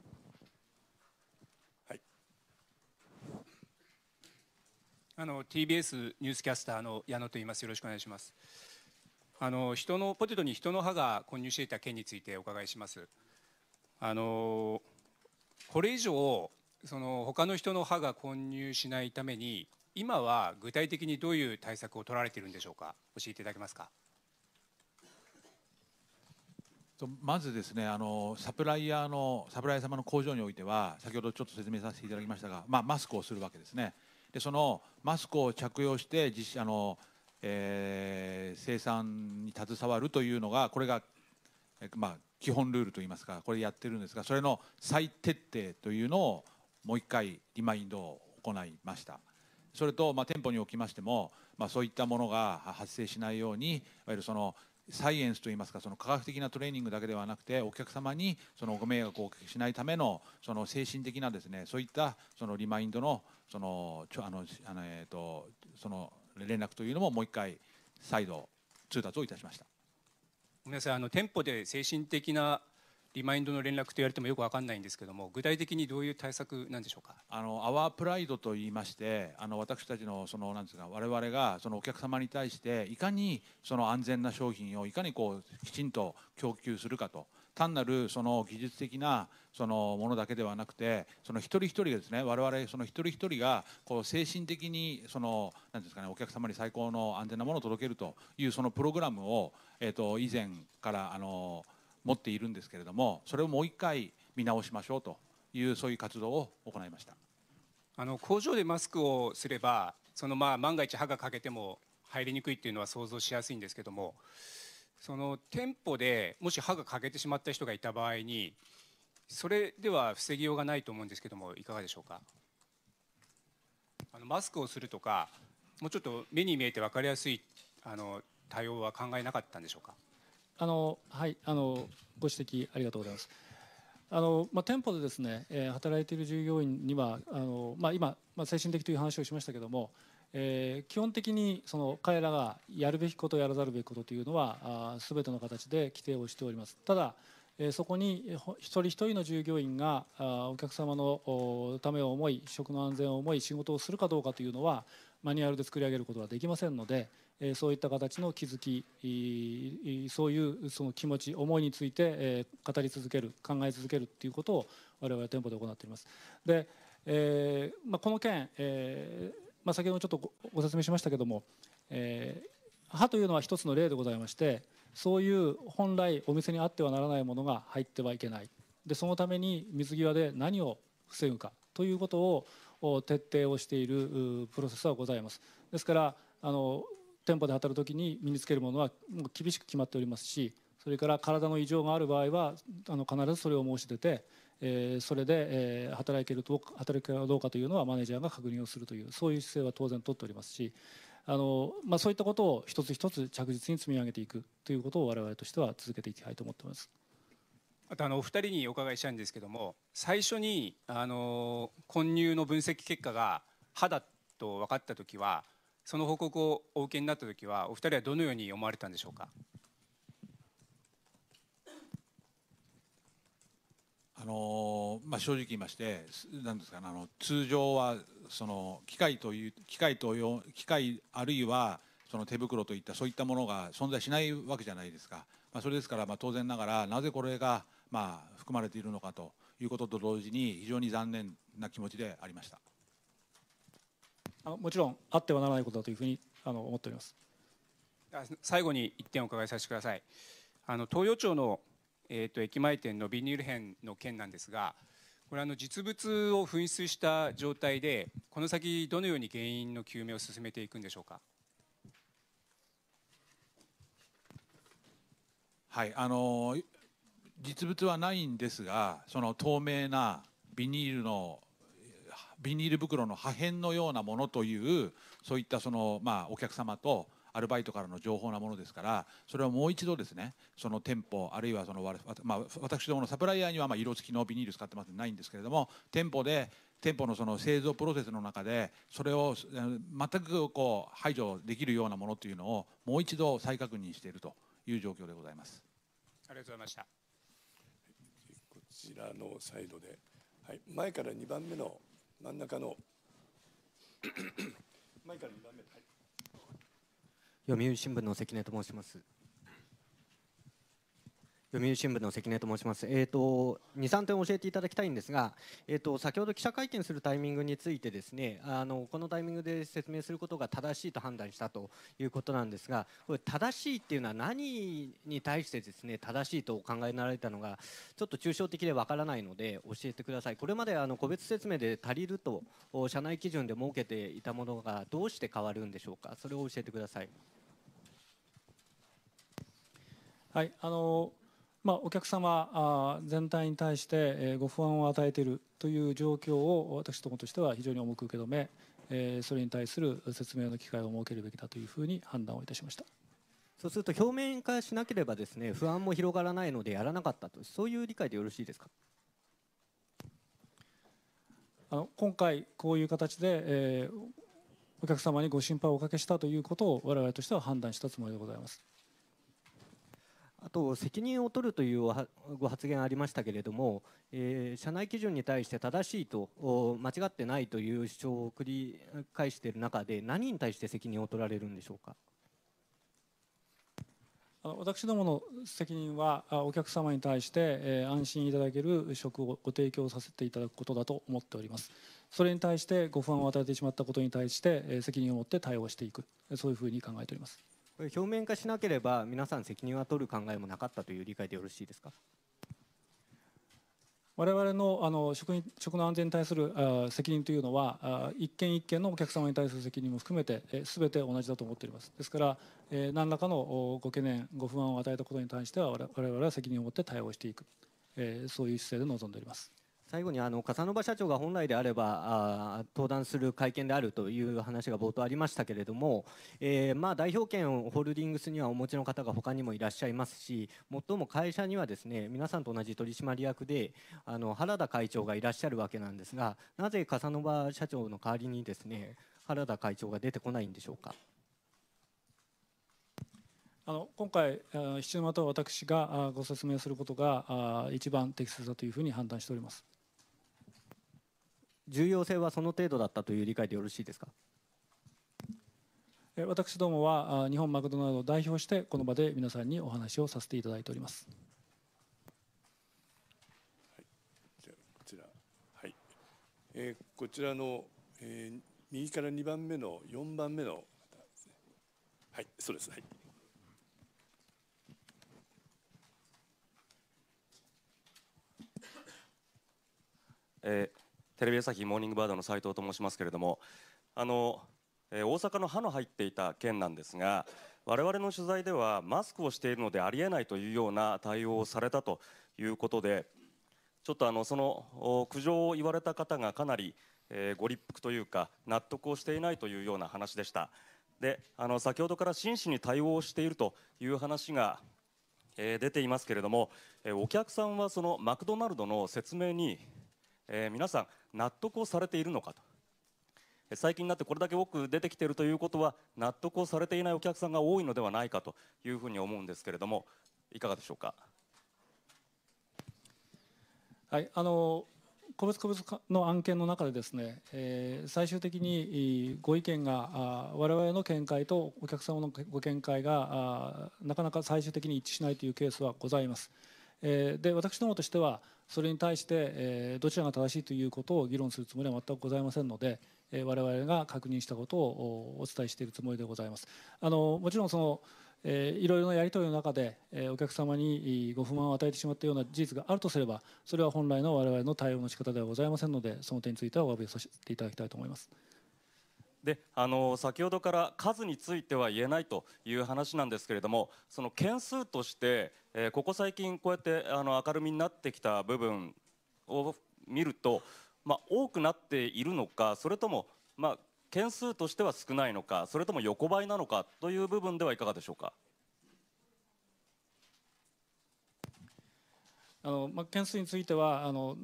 あの TBS ニュースキャスターの矢野と言います。よろしくお願いします。あの人のポテトに人の歯が混入していた件についてお伺いします。あのこれ以上その他の人の歯が混入しないために今は具体的にどういう対策を取られているんでしょうか教えていただけますかまずですねあのサプライヤーのサプライヤー様の工場においては先ほどちょっと説明させていただきましたが、まあ、マスクをするわけですねでそのマスクを着用して実あの、えー、生産に携わるというのがこれが、まあ、基本ルールといいますかこれやってるんですがそれの再徹底というのをもう一回リマインドを行いました。それと、まあ、店舗におきましても、まあ、そういったものが発生しないようにいわゆるそのサイエンスといいますかその科学的なトレーニングだけではなくてお客様にそのご迷惑をおかけしないためのその精神的なですねそういったそのリマインドのそのちょあのあの、えーと、とその連絡というのももう一回再度通達をいたしました。ごめんなさいあの店舗で精神的なリマインドの連絡と言われてもよく分かんないんですけども具体的にどういう対策なんでしょうかあのアワープライドと言いましてあの私たちのそのなんですか我々がそのお客様に対していかにその安全な商品をいかにこうきちんと供給するかと単なるその技術的なそのものだけではなくてその一人一人がですね我々その一人一人がこう精神的にそのんですかねお客様に最高の安全なものを届けるというそのプログラムをえっと以前からあのー持っているんですけれどもそれをもう一回見直しましょうというそういう活動を行いましたあの工場でマスクをすればそのまあ万が一歯が欠けても入りにくいっていうのは想像しやすいんですけどもその店舗でもし歯が欠けてしまった人がいた場合にそれでは防ぎようがないと思うんですけどもいかがでしょうかあのマスクをするとかもうちょっと目に見えて分かりやすいあの対応は考えなかったんでしょうかあのはいあのご指摘ありがとうございます。あのまあ、店舗でですね、え働いている従業員にはあの、まあ、今、まあ、精神的という話をしましたけども、えー、基本的にその彼らがやるべきことやらざるべきことというのはすべての形で規定をしておりますただ、えー、そこに一人一人の従業員があお客様のためを思い食の安全を思い仕事をするかどうかというのはマニュアルで作り上げることはできませんので、えそういった形の気づきそういうその気持ち思いについて、え語り続ける考え続けるっていうことを我々は店舗で行っております。で、えー、まあ、この件、えー、まあ、先ほどちょっとご説明しましたけども、えー、歯というのは一つの例でございましてそういう本来お店にあってはならないものが入ってはいけないでそのために水際で何を防ぐかということを徹底をしているプロセスはございます。ですからあの店舗で働く時に身につけるものは厳しく決まっておりますしそれから体の異常がある場合はあの必ずそれを申し出て、えー、それで、えー、働けると働かどうかというのはマネージャーが確認をするというそういう姿勢は当然取っておりますしあの、まあ、そういったことを一つ一つ着実に積み上げていくということを我々としては続けていきたいと思っています。あとあのお二人にお伺いしたいんですけども最初にあの混入の分析結果が肌と分かった時はその報告をお受けになった時はお二人はどのように思われたんでしょうかあのまあ、正直言いましてなんですか、ね、あの通常はその機械という機械とよ機械あるいはその手袋といったそういったものが存在しないわけじゃないですか、まあ、それですから、まあ、当然ながらなぜこれが、まあ、含まれているのかということと同時に非常に残念な気持ちでありました。あもちろんあってはならないことだというふうにあの思っております最後に1点お伺いさせてくださいあの東洋町の、えーと駅前店のビニール片の件なんですがこれあの実物を紛失した状態でこの先どのように原因の究明を進めていくんでしょうかはいあの実物はないんですがその透明なビニールのビニール袋の破片のようなものというそういったその、まあ、お客様とアルバイトからの情報なものですからそれはもう一度ですねその店舗あるいはその、まあ、私どものサプライヤーにはま色付きのビニール使ってますないんですけれども店舗で店舗のその製造プロセスの中でそれを全くこう排除できるようなものというのをもう一度再確認しているという状況でございます。ありがとうございました。こちらのサイドで、はい、前から2番目の真ん中の前から2番目、はい、読売新聞の関根と申します。読売新聞の関根と申します。えっ、ー、と二三点教えていただきたいんですが、えっ、ー、と先ほど記者会見するタイミングについてですね、あのこのタイミングで説明することが正しいと判断したということなんですが、これ正しいっていうのは何に対してですね正しいとお考えになられたのがちょっと抽象的でわからないので教えてください。これまであの個別説明で足りると社内基準で設けていたものがどうして変わるんでしょうか。それを教えてください。はい、あのまあ、お客様全体に対してご不安を与えているという状況を私どもとしては非常に重く受け止め、えそれに対する説明の機会を設けるべきだというふうに判断をいたしました。そうすると表面化しなければですね不安も広がらないのでやらなかったとそういう理解でよろしいですかあの今回こういう形で、えー、お客様にご心配をおかけしたということを我々としては判断したつもりでございます。と責任を取るというご発言ありましたけれども、えー、社内基準に対して正しいと間違ってないという主張を繰り返している中で何に対して責任を取られるんでしょうか私どもの責任はお客様に対して、え安心いただける食をご提供させていただくことだと思っておりますそれに対してご不安を与えてしまったことに対して、え責任を持って対応していくそういうふうに考えております表面化しなければ皆さん責任は取る考えもなかったという理解でよろしいですか我々のあの食職の安全に対する責任というのは一件一件のお客様に対する責任も含めて全て同じだと思っておりますですから何らかのご懸念ご不安を与えたことに対しては我々は責任を持って対応していくそういう姿勢で臨んでおります。最後にあの笠野場社長が本来であればあ登壇する会見であるという話が冒頭ありましたけれども、えー、まあ代表権をホールディングスにはお持ちの方が他にもいらっしゃいますし最も会社にはですね皆さんと同じ取締役であの原田会長がいらっしゃるわけなんですがなぜ笠野場社長の代わりにですね原田会長が出てこないんでしょうか。あの今回、必要または私がご説明することが一番適切だというふうに判断しております。重要性はその程度だったという理解でよろしいですか私どもは日本マクドナルドを代表してこの場で皆さんにお話をさせていただいております。はい、じゃこちら、はいえー、こちらの、えー、右から2番目の4番目の、ね、はいそうです、はい、えーテレビ朝日モーニングバードの斉藤と申しますけれどもあの、えー、大阪の歯の入っていた件なんですが我々の取材ではマスクをしているのでありえないというような対応をされたということでちょっとあのその苦情を言われた方がかなり、えー、ご立腹というか納得をしていないというような話でした。であの先ほどから真摯に対応しているという話がえ出ていますけれども、えお客さんはそのマクドナルドの説明にえー、皆さん納得をされているのかと最近になってこれだけ多く出てきているということは納得をされていないお客さんが多いのではないかというふうに思うんですけれどもいかがでしょうか。はい、あの個別個別の案件の中でですね、えー、最終的にご意見が我々の見解とお客様のご見解がなかなか最終的に一致しないというケースはございます。えー、で私どもとしてはそれに対して、えー、どちらが正しいということを議論するつもりは全くございませんので、えー、我々が確認したことをお伝えしているつもりでございます。あのもちろんそのえいろいろなやり取りの中で、えお客様にご不満を与えてしまったような事実があるとすればそれは本来の我々の対応の仕方ではございませんのでその点についてはお詫びさせていただきたいと思います。であの先ほどから数については言えないという話なんですけれどもその件数として、えー、ここ最近こうやってあの明るみになってきた部分を見ると、まあ、多くなっているのかそれとも、まあ、件数としては少ないのかそれとも横ばいなのかという部分ではいかがでしょうか。あのまあ、件数についてはあの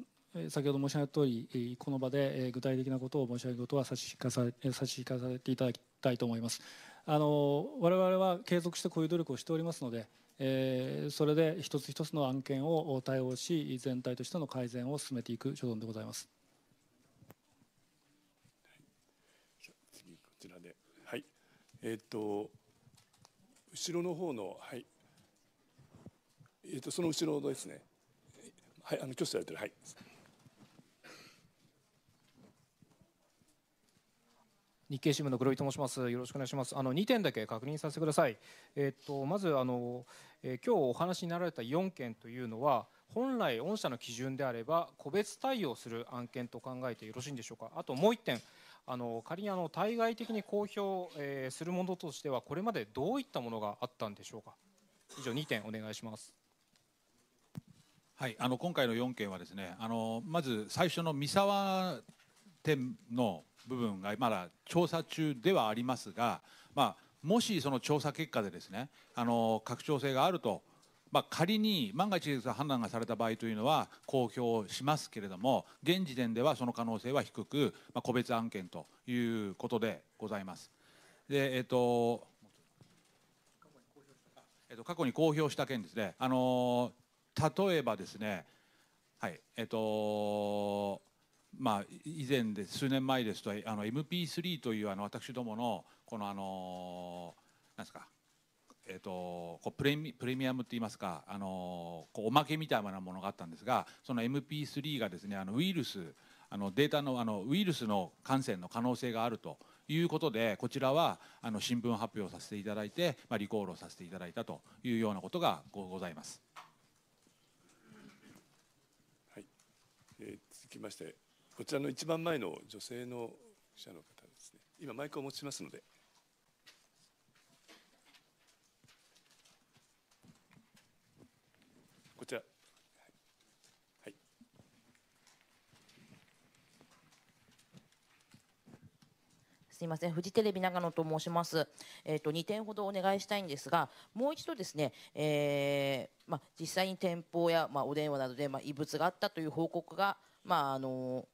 先ほど申し上げた通り、この場で具体的なことを申し上げることは差し控えされていただきたいと思います。あの我々は継続してこういう努力をしておりますので、えー、それで一つ一つの案件を対応し、全体としての改善を進めていく所存でございます。次こちらで、はい、えっ、ー、と後ろの方のはい、えっ、ー、とその後ろですね。はい、あの挙手されてるはい。日経新聞の黒井と申します。よろしくお願いします。あの2点だけ確認させてください。えっとまずあの、え今日お話になられた4件というのは本来御社の基準であれば個別対応する案件と考えてよろしいんでしょうか。あともう1点。あの仮にあの対外的に公表、えするものとしてはこれまでどういったものがあったんでしょうか。以上2点お願いします。はい、あの今回の4件はですねあのまず最初の三沢店の部分がまだ調査中ではありますが、まあ、もしその調査結果でですねあの拡張性があると、まあ、仮に万が一判断がされた場合というのは公表しますけれども現時点ではその可能性は低く、まあ、個別案件ということでございます。でえっとえっと、過去に公表した件ですね、あの例えばですね、はいえっと、まあ、以前で数年前ですとあの MP3 というあの私どものこのあのなんですかえとこうプレミプレミアムって言いますか、あのこうおまけみたいなものがあったんですがその MP3 がですねあのウイルスあのデータのあのウイルスの感染の可能性があるということでこちらはあの新聞発表させていただいて、まあ、リコールをさせていただいたというようなことがございます。はい、えー、続きましてこちらの一番前の女性の記者の方ですね今マイクを持ちますので。こちらすみません、フジテレビ長野と申します。えっ、ー、と二点ほどお願いしたいんですが、もう一度ですね、えー、まあ実際に店舗やまあお電話などでまあ異物があったという報告がまああの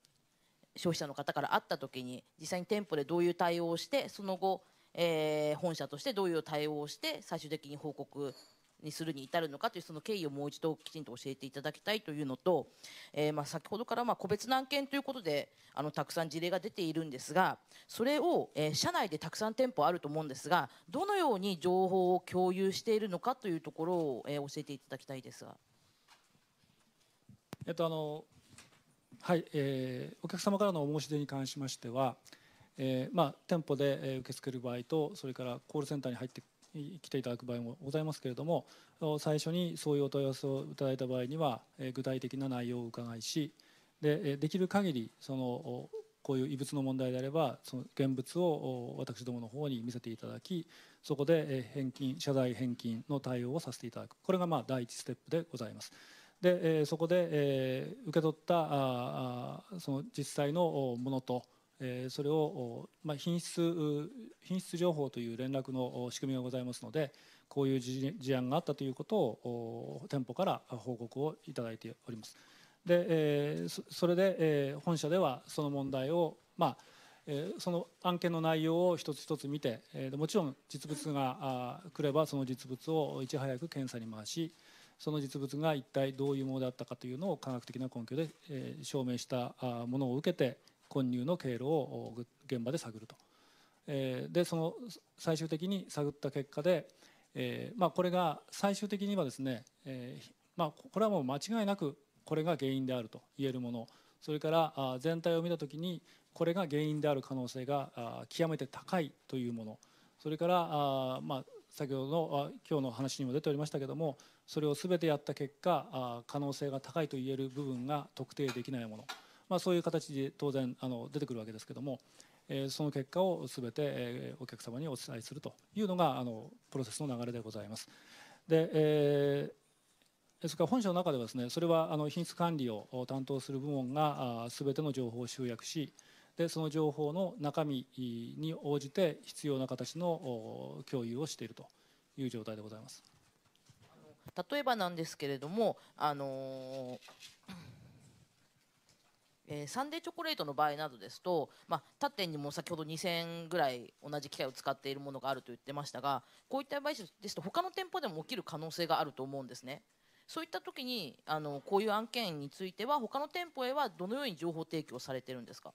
消費者の方から会った時に実際に店舗でどういう対応をしてその後、えー、本社としてどういう対応をして最終的に報告にするに至るのかというその経緯をもう一度きちんと教えていただきたいというのと、えー、まあ先ほどからまあ個別案件ということであのたくさん事例が出ているんですがそれを、えー、社内でたくさん店舗あると思うんですがどのように情報を共有しているのかというところを、えー、教えていただきたいですが。えっと、あのはい、えー、お客様からのお申し出に関しましては、えーまあ、店舗で受け付ける場合とそれからコールセンターに入って来ていただく場合もございますけれども最初にそういうお問い合わせをいただいた場合には、え具体的な内容を伺いしでできる限りそのこういう異物の問題であればその現物を私どもの方に見せていただきそこで返金謝罪返金の対応をさせていただくこれがまあ第一ステップでございます。で、えそこで、え受け取ったあその実際のものと、えそれを、まあ、品質品質情報という連絡の仕組みがございますのでこういう事案があったということを店舗から報告をいただいております。で、えそれで、え本社ではその問題を、まあえその案件の内容を一つ一つ見て、えもちろん実物が来ればその実物をいち早く検査に回しその実物が一体どういうものであったかというのを科学的な根拠で、え証明したものを受けて混入の経路を現場で探ると。えでその最終的に探った結果で、えまあ、これが最終的にはですね、えまあ、これはもう間違いなくこれが原因であると言えるものそれから全体を見た時にこれが原因である可能性が極めて高いというものそれからまあ先ほどの今日の話にも出ておりましたけどもそれを全てやった結果あ可能性が高いと言える部分が特定できないもの、まあ、そういう形で当然あの出てくるわけですけども、えその結果を全て、えお客様にお伝えするというのがあのプロセスの流れでございます。で、えーですから本社の中ではですねそれはあの品質管理を担当する部門が全ての情報を集約しでその情報の中身に応じて必要な形の共有をしているという状態でございます。例えばなんですけれども、あのえー、サンデーチョコレートの場合などですと、まあ、他店にも先ほど2000ぐらい同じ機械を使っているものがあると言ってましたがこういった場合ですと他の店舗でも起きる可能性があると思うんですね。そういった時にあのこういう案件については他の店舗へはどのように情報提供されてるんですか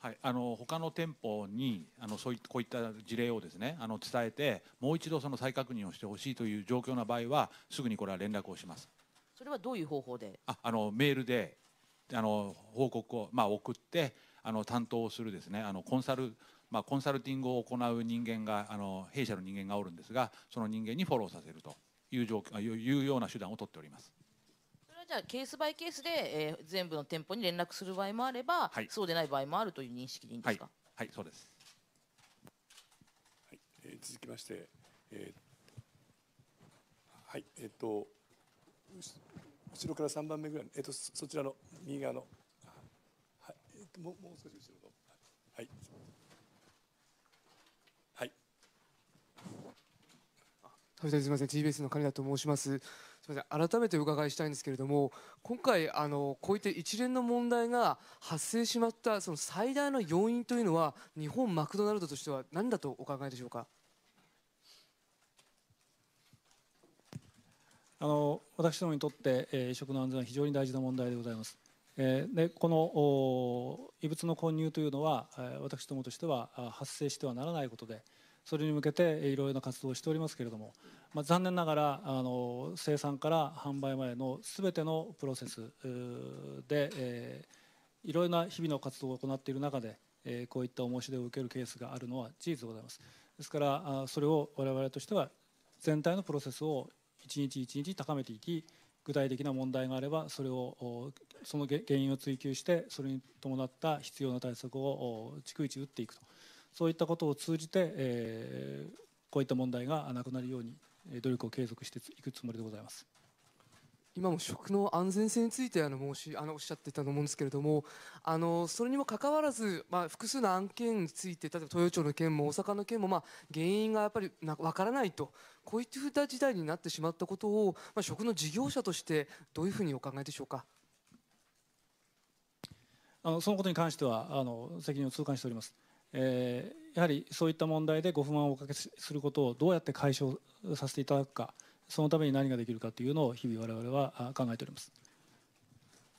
はい、あの他の店舗にあのそういこういった事例をですねあの伝えてもう一度その再確認をしてほしいという状況の場合はすぐにこれは連絡をしますそれはどういう方法でああのメールであの報告を、まあ、送ってあの担当するですねあのコンサル、まあ、コンサルティングを行う人間があの弊社の人間がおるんですがその人間にフォローさせるという状況いうような手段を取っております。じゃあケースバイケースで、えー、全部の店舗に連絡する場合もあれば、はい、そうでない場合もあるという認識でいいんですか。はい、はい、そうです。はい、えー、続きまして、えー、はい、えっ、ー、と後ろから三番目ぐらい、えっ、ー、とそちらの右側の、はい、えっ、ー、ともうもう少し後ろの、はい、はい。すみません、TBS の金田と申します。すみません改めてお伺いしたいんですけれども今回あのこういった一連の問題が発生しまったその最大の要因というのは日本マクドナルドとしては何だとお考えでしょうかあの私どもにとって、えー、食の安全は非常に大事な問題でございます。えー、でこのお異物の混入というのは私どもとしては発生してはならないことで、それに向けていろいろな活動をしておりますけれども、まあ、残念ながらあの生産から販売前のすべてのプロセスで、えいろいろな日々の活動を行っている中で、えー、こういったお申し出を受けるケースがあるのは事実でございます。ですからそれを我々としては全体のプロセスを一日一日高めていき具体的な問題があればそれをその原因を追及してそれに伴った必要な対策を逐一打っていくと。そういったことを通じて、えー、こういった問題がなくなるように努力を継続していくつもりでございます。今も食の安全性についてあの申しあのおっしゃってたと思うんですけれどもあのそれにもかかわらず、まあ、複数の案件について例えば豊町の件も大阪の件も、まあ、原因がやっぱりな分からないとこういった事態になってしまったことを、まあ、食の事業者としてどういうふうにお考えでしょうか。あのそのことに関してはあの責任を痛感しております。えー、やはりそういった問題でご不満をおかけすることをどうやって解消させていただくかそのために何ができるかというのを日々われは考えております。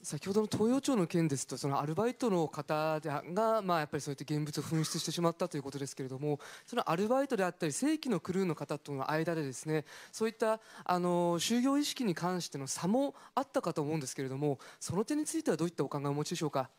先ほどの東洋町の件ですとそのアルバイトの方が、まあ、やっぱりそういった現物を紛失してしまったということですけれどもそのアルバイトであったり正規のクルーの方との間でですねそういったあの就業意識に関しての差もあったかと思うんですけれどもその点についてはどういったお考えをお持ちでしょうか。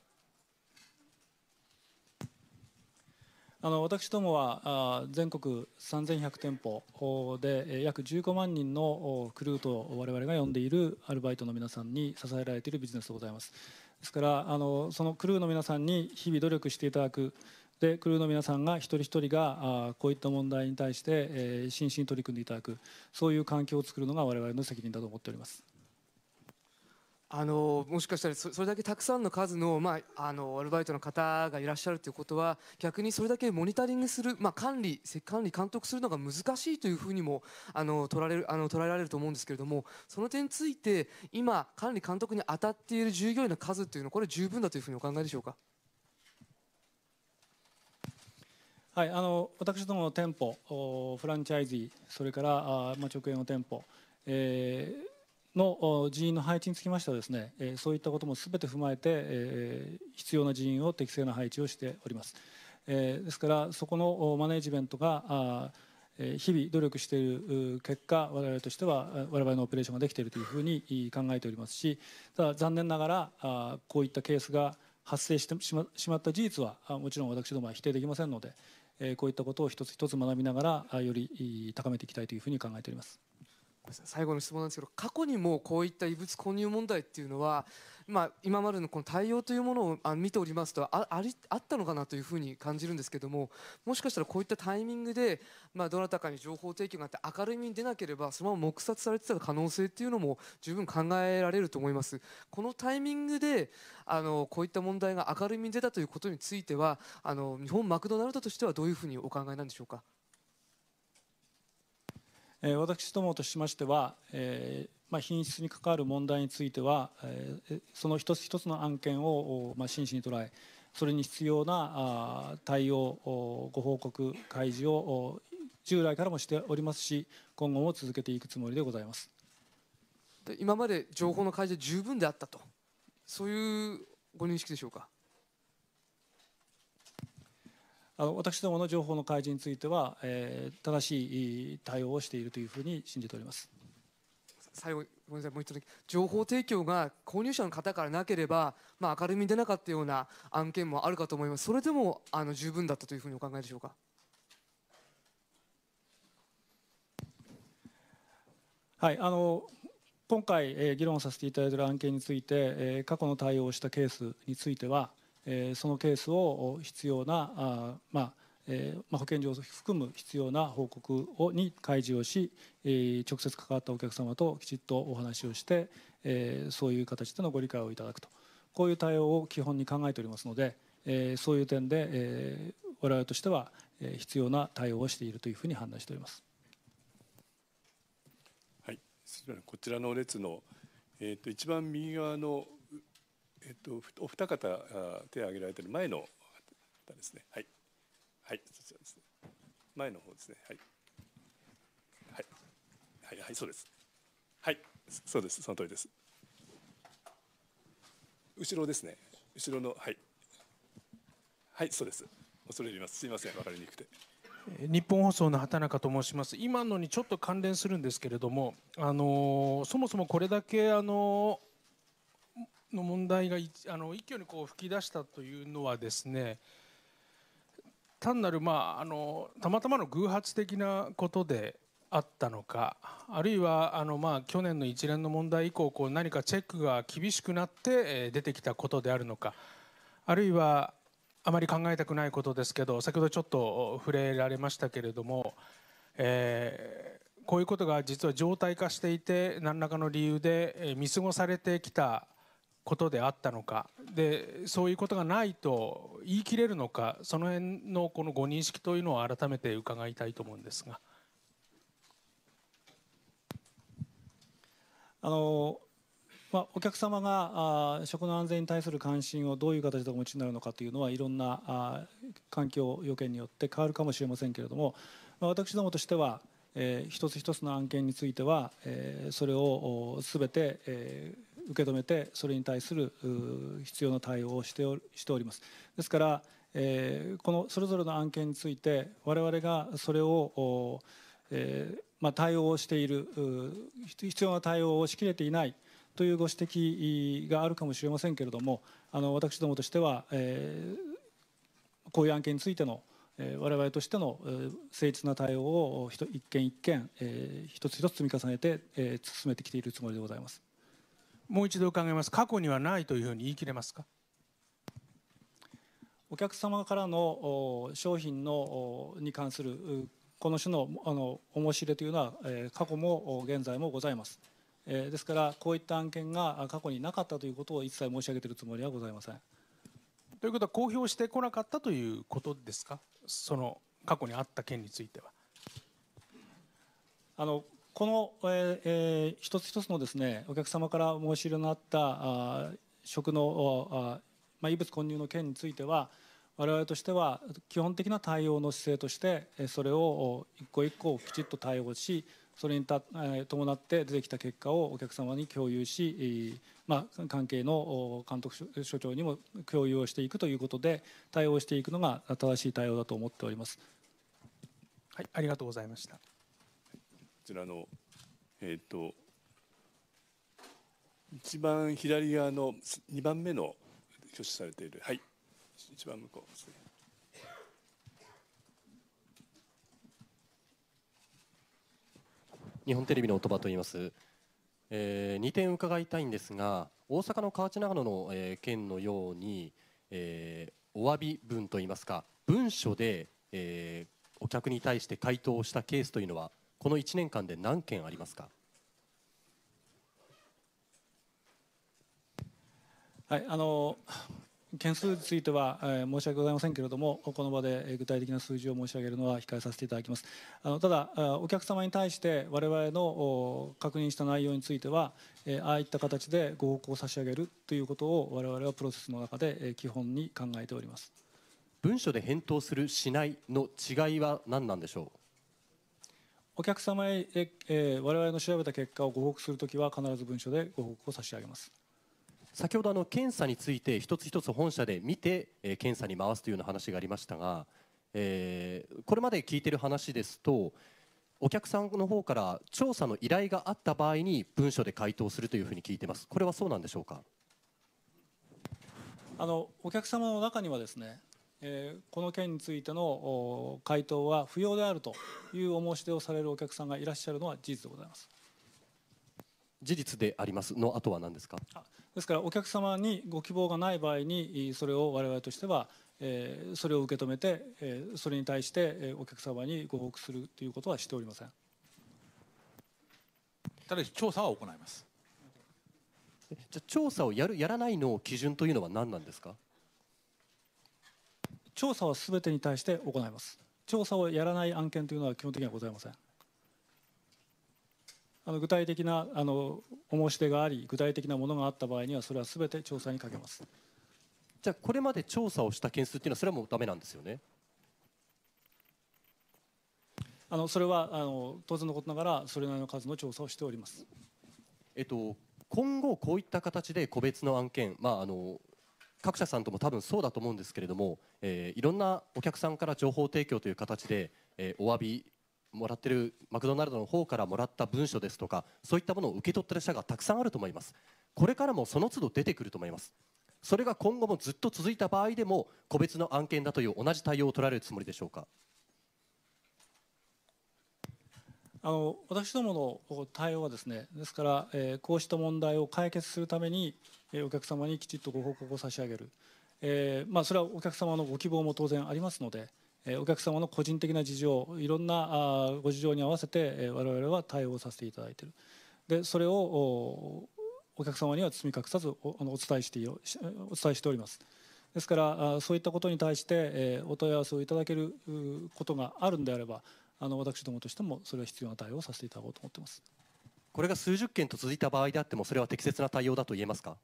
私どもは全国3100店舗で約15万人のクルーと我々が呼んでいるアルバイトの皆さんに支えられているビジネスでございますですからあのそのクルーの皆さんに日々努力していただくでクルーの皆さんが一人一人がこういった問題に対して真摯に取り組んでいただくそういう環境を作るのが我々の責任だと思っておりますあのもしかしたらそれだけたくさんの数の,、まあ、あのアルバイトの方がいらっしゃるということは逆にそれだけモニタリングする、まあ、管理管理監督するのが難しいというふうにもあの取られるあの捉えられると思うんですけれどもその点について今管理監督に当たっている従業員の数というのはこれ十分だというふうにお考えでしょうか。はい、あの私どもの店舗フランチャイズそれから、まあ、直営の店舗、えー、の人員の配置につきましてはですね、えそういったことも全て踏まえて、え必要な人員を適正な配置をしております。えですからそこのマネジメントが日々努力している結果我々としては我々のオペレーションができているというふうに考えておりますしただ残念ながらこういったケースが発生してしまった事実はもちろん私どもは否定できませんのでこういったことを一つ一つ学びながらより高めていきたいというふうに考えております。最後の質問なんですけど過去にもこういった異物混入問題っていうのは、まあ、今までのこの対応というものをあ見ておりますとあありあったのかなというふうに感じるんですけどももしかしたらこういったタイミングで、まあ、どなたかに情報提供があって明るみに出なければそのまま黙殺されてた可能性っていうのも十分考えられると思います。このタイミングであのこういった問題が明るみに出たということについてはあの日本マクドナルドとしてはどういうふうにお考えなんでしょうか。え私どもとしましては、えまあ、品質に関わる問題については、えその一つ一つの案件を、まあ、真摯に捉えそれに必要な対応ご報告開示を従来からもしておりますし今後も続けていくつもりでございます今まで情報の開示は十分であったとそういうご認識でしょうかあの私どもの情報の開示については、えー、正しい対応をしているというふうに信じております。最後ごめんなさいもう一つ情報提供が購入者の方からなければ、まあ、明るみに出なかったような案件もあるかと思いますそれでもあの十分だったというふうにお考えでしょうか。はい、あの今回、え議論させていただいている案件について、え過去の対応をしたケースについては、えそのケースを必要なあ、まあえまあ、保健所を含む必要な報告をに開示をし、え直接関わったお客様ときちっとお話をして、えそういう形でのご理解をいただくとこういう対応を基本に考えておりますので、えそういう点で、えれ我々としては必要な対応をしているというふうに判断しております。はい、こちらの列の、えーと一番右側のえっと、お二方手を挙げられている前の方ですね。はい。はい、そちらですね。前の方ですね。はい。はい。はい、はい、そうです。はい、そうです。その通りです。後ろですね。後ろの、はい。はい、そうです。恐れ入ります。すみません、わかりにくくて。日本放送の畑中と申します今のにちょっと関連するんですけれども、あのそもそもこれだけ、あのの問題があの一挙にこう吹き出したというのはですね単なる、まあ、あのたまたまの偶発的なことであったのかあるいはあの、まあ、去年の一連の問題以降こう何かチェックが厳しくなって出てきたことであるのかあるいはあまり考えたくないことですけど先ほどちょっと触れられましたけれども、えー、こういうことが実は常態化していて何らかの理由で見過ごされてきたことであったのかでそういうことがないと言い切れるのかその辺のこのご認識というのを改めて伺いたいと思うんですが。あのまあ、お客様があ食の安全に対する関心をどういう形でお持ちになるのかというのはいろんなあ環境要件によって変わるかもしれませんけれども、まあ、私どもとしては、え一つ一つの案件については、えそれを全て、えー、受け止めてそれに対する必要な対応をしております。ですから、えこのそれぞれの案件について我々がそれを、えまあ、対応している必要な対応をしきれていないというご指摘があるかもしれませんけれどもあの私どもとしては、えこういう案件についての我々としての誠実な対応を一件一件一つ一つ積み重ねて進めてきているつもりでございます。もう一度伺います、過去にはないというふうに言い切れますか。お客様からの商品のに関するこの種のあの申し入れというのは、え過去も現在もございます、えですからこういった案件が過去になかったということを一切申し上げているつもりはございませんということは公表してこなかったということですかその過去にあった件についてはあのこの、ええー、一つ一つのですねお客様から申し入れのあったあ食のあ、まあ、異物混入の件については我々としては基本的な対応の姿勢としてそれを一個一個きちっと対応しそれにた、えー、伴って出てきた結果をお客様に共有し、まあ、関係の監督署長にも共有をしていくということで対応していくのが正しい対応だと思っております。はい、ありがとうございました。こちらの、えっ、ー、と、一番左側の2番目の挙手されている、はい、一番向こう日本テレビの言葉と言います。えー、2点伺いたいんですが大阪の河内長野の、えー、件のように、えー、お詫び文といいますか文書で、えー、お客に対して回答したケースというのはこの1年間で何件ありますか。はい、あの件数については、えー、申し訳ございませんけれども、この場で具体的な数字を申し上げるのは控えさせていただきます。あのただ、お客様に対してわれわれの確認した内容については、えー、ああいった形でご報告を差し上げるということをわれわれはプロセスの中で基本に考えております。文書で返答するしないの違いは何なんでしょう。お客様へ、えー、我々の調べた結果をご報告するときは必ず文書でご報告を差し上げます先ほどあの検査について一つ一つ本社で見て、えー、検査に回すというような話がありましたが、えー、これまで聞いている話ですとお客さんの方から調査の依頼があった場合に文書で回答するというふうに聞いてますこれはそうなんでしょうかあのお客様の中にはですねえこの件についての回答は不要であるというお申し出をされるお客さんがいらっしゃるのは事実でございます。事実でありますの後は何ですかですからお客様にご希望がない場合にそれを我々としては、えそれを受け止めて、えそれに対してお客様にご報告するということはしておりませんただし調査は行いますじゃ調査をやるやらないの基準というのは何なんですか調査はすべてに対して行います調査をやらない案件というのは基本的にはございませんあの具体的なあのお申し出があり具体的なものがあった場合にはそれはすべて調査にかけますじゃあこれまで調査をした件数っていうのはそれはもうだめなんですよねあのそれはあの当然のことながらそれなりの数の調査をしておりますえっと今後こういった形で個別の案件まああの各社さんとも多分そうだと思うんですけれども、えー、いろんなお客さんから情報提供という形で、えー、お詫びもらってるマクドナルドの方からもらった文書ですとかそういったものを受け取ってる社がたくさんあると思いますこれからもその都度出てくると思いますそれが今後もずっと続いた場合でも個別の案件だという同じ対応を取られるつもりでしょうかあの私どもの対応はですねですから、えー、こうした問題を解決するために、えー、お客様にきちっとご報告を差し上げる、えーまあ、それはお客様のご希望も当然ありますので、えー、お客様の個人的な事情いろんなあご事情に合わせて、えれ我々は対応させていただいているでそれをおお客様には包み隠さずおあのお伝えしてお伝えしております。ですからそういったことに対してお問い合わせをいただけることがあるんであればあの私どもとしてもそれは必要な対応をさせていただこうと思ってますこれが数十件と続いた場合であってもそれは適切な対応だと言えますか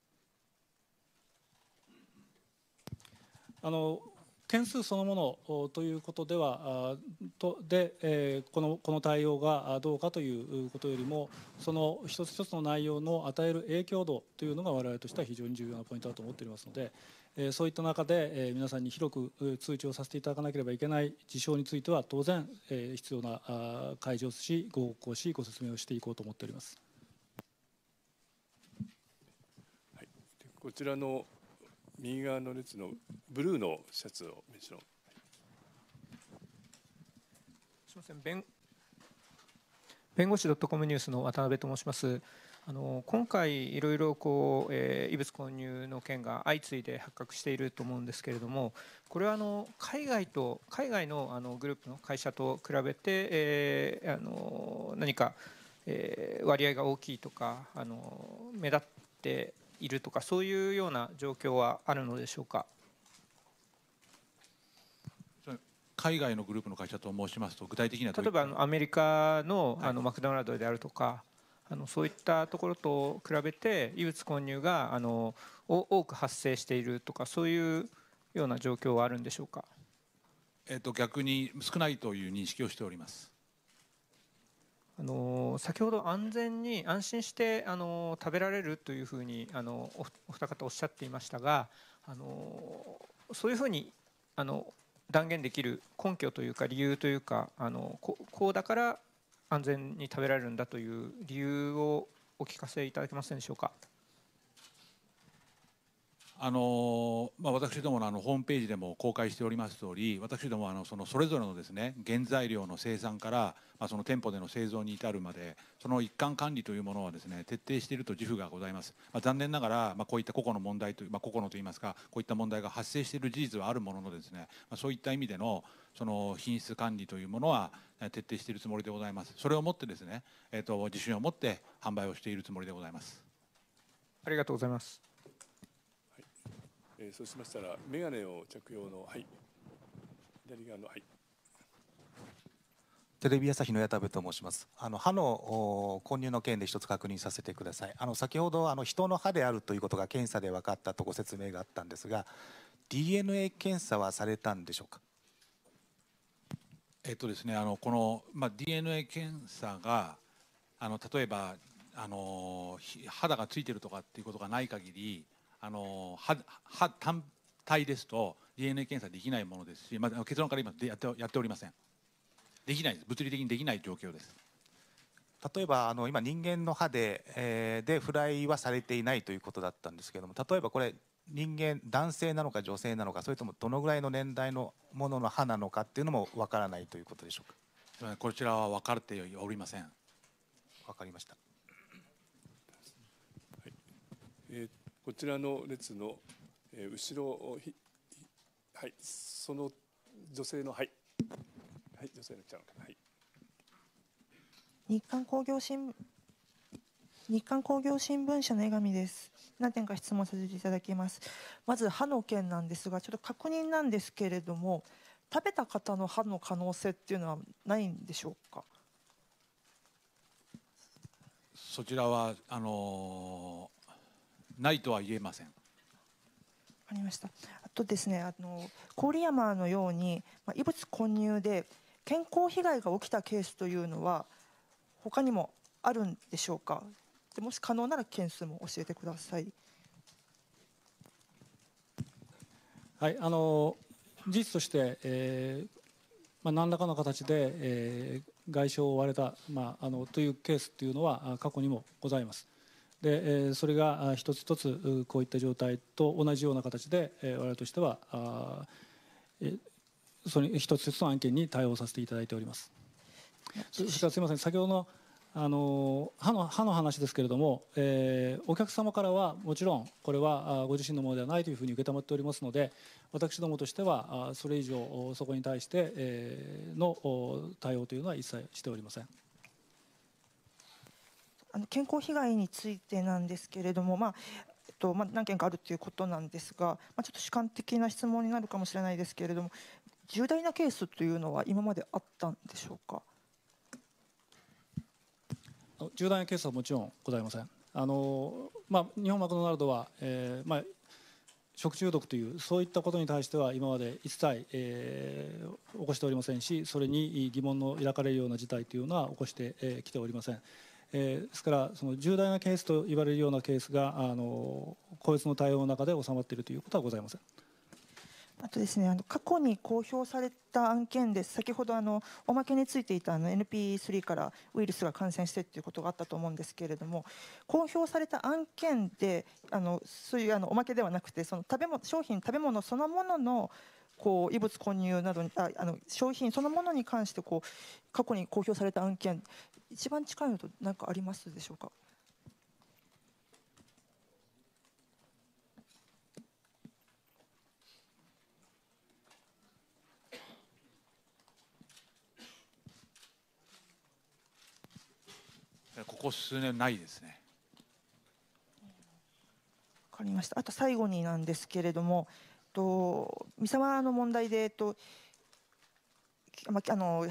あの件数そのものということではとで、えー、このこの対応がどうかということよりもその一つ一つの内容の与える影響度というのが我々としては非常に重要なポイントだと思っておりますのでそういった中で皆さんに広く通知をさせていただかなければいけない事象については当然必要な解除をしご報告しご説明をしていこうと思っております。はい、こちらの右側の列のブルーのシャツをすみません弁弁護士ドットコムニュースの渡辺と申します。あの今回いろいろこう、えー、異物混入の件が相次いで発覚していると思うんですけれどもこれはあの海外と海外のあのグループの会社と比べて、えー、あの何か、えー、割合が大きいとかあの目立っているとかそういうような状況はあるのでしょうか。海外のグループの会社と申しますと具体的には例えばあのアメリカのあのマクドナルドであるとか、あのそういったところと比べて異物混入があの多く発生しているとかそういうような状況はあるんでしょうか、えっと、逆に少ないという認識をしております。あの先ほど安全に安心してあの食べられるというふうにあのお二方おっしゃっていましたがあのそういうふうにあの断言できる根拠というか理由というかあのこうだから安全に食べられるんだという理由をお聞かせいただけませんでしょうか。あのまあ、私どものあのホームページでも公開しております通り私どもあのそのそれぞれのです、ね、原材料の生産から、まあ、その店舗での製造に至るまでその一貫管理というものはです、ね、徹底していると自負がございます、まあ、残念ながら、まあ、こういった個々の問題という、まあ、個々のといいますかこういった問題が発生している事実はあるもののですね、まあ、そういった意味でのその品質管理というものは、徹底しているつもりでございます。それをもってですね、えーと、自信を持って販売をしているつもりでございます。ありがとうございます。はい、えー、そうしましたら、メガを着用の、はい、左側の、はい。テレビ朝日の矢田部と申します。あの歯の混入の件で一つ確認させてください。あの先ほどあの人の歯であるということが検査で分かったとご説明があったんですが、DNA 検査はされたんでしょうか。えっとですね、あのこの、まあ、DNA 検査があの例えばあの肌がついてるとかっていうことがない限りあのは単体ですと DNA 検査できないものですし、まあ、結論から今やってやっておりませんできないです物理的にできない状況です例えばあの今人間の歯で,、えー、でフライはされていないということだったんですけれども例えばこれ人間男性なのか女性なのかそれともどのぐらいの年代のものの歯なのかっていうのもわからないということでしょうかこちらは分かっておりませんわかりました、はいえー、こちらの列の、えー、後ろはいその女性のはいはい女性の来たのはい日刊工業新日刊工業新聞社の江上です何点か質問させていただきます。まず歯の件なんですが、ちょっと確認なんですけれども、食べた方の歯の可能性っていうのはないんでしょうか。そちらはあのー、ないとは言えません。ありました。あとですね、あの郡山のように、まあ、異物混入で健康被害が起きたケースというのは他にもあるんでしょうか。でもし可能なら件数も教えてください。はいあの事実として、えーまあ、何らかの形で、えー、外傷を負われた、まあ、あのというケースというのは過去にもございます。でそれが一つ一つこういった状態と同じような形で我々としてはそれ一つ一つの案件に対応させていただいております。そかすみません先ほどのあの歯の歯の話ですけれども、えー、お客様からはもちろんこれはご自身のものではないというふうに受け止まっておりますので私どもとしてはそれ以上そこに対して、えの対応というのは一切しておりません。あの健康被害についてなんですけれども、まあえっとまあ、何件かあるということなんですが、まあ、ちょっと主観的な質問になるかもしれないですけれども重大なケースというのは今まであったんでしょうか。重大なケースはもちろんございません。あのまあ、日本マクドナルドは、えーまあ、食中毒というそういったことに対しては今まで一切、えー、起こしておりませんしそれに疑問の抱かれるような事態というのは起こしてき、えー、ておりません。えー、ですからその重大なケースと言われるようなケースがあの個別の対応の中で収まっているということはございません。あとですね、あの過去に公表された案件です、先ほどあのおまけについていたあの NP3 からウイルスが感染してということがあったと思うんですけれども、公表された案件で、あのそういうあのおまけではなくて、その食べ物商品、食べ物そのもののこう異物混入などにああの商品そのものに関してこう過去に公表された案件、一番近いのと何かありますでしょうか。こ数年ないですね。わかりました。あと最後になんですけれども、と三沢の問題で、えっと、まあの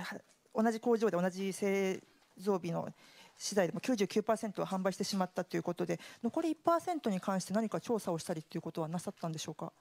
同じ工場で同じ製造日の資材でも99%を販売してしまったということで、残り1%に関して何か調査をしたりということはなさったんでしょうか。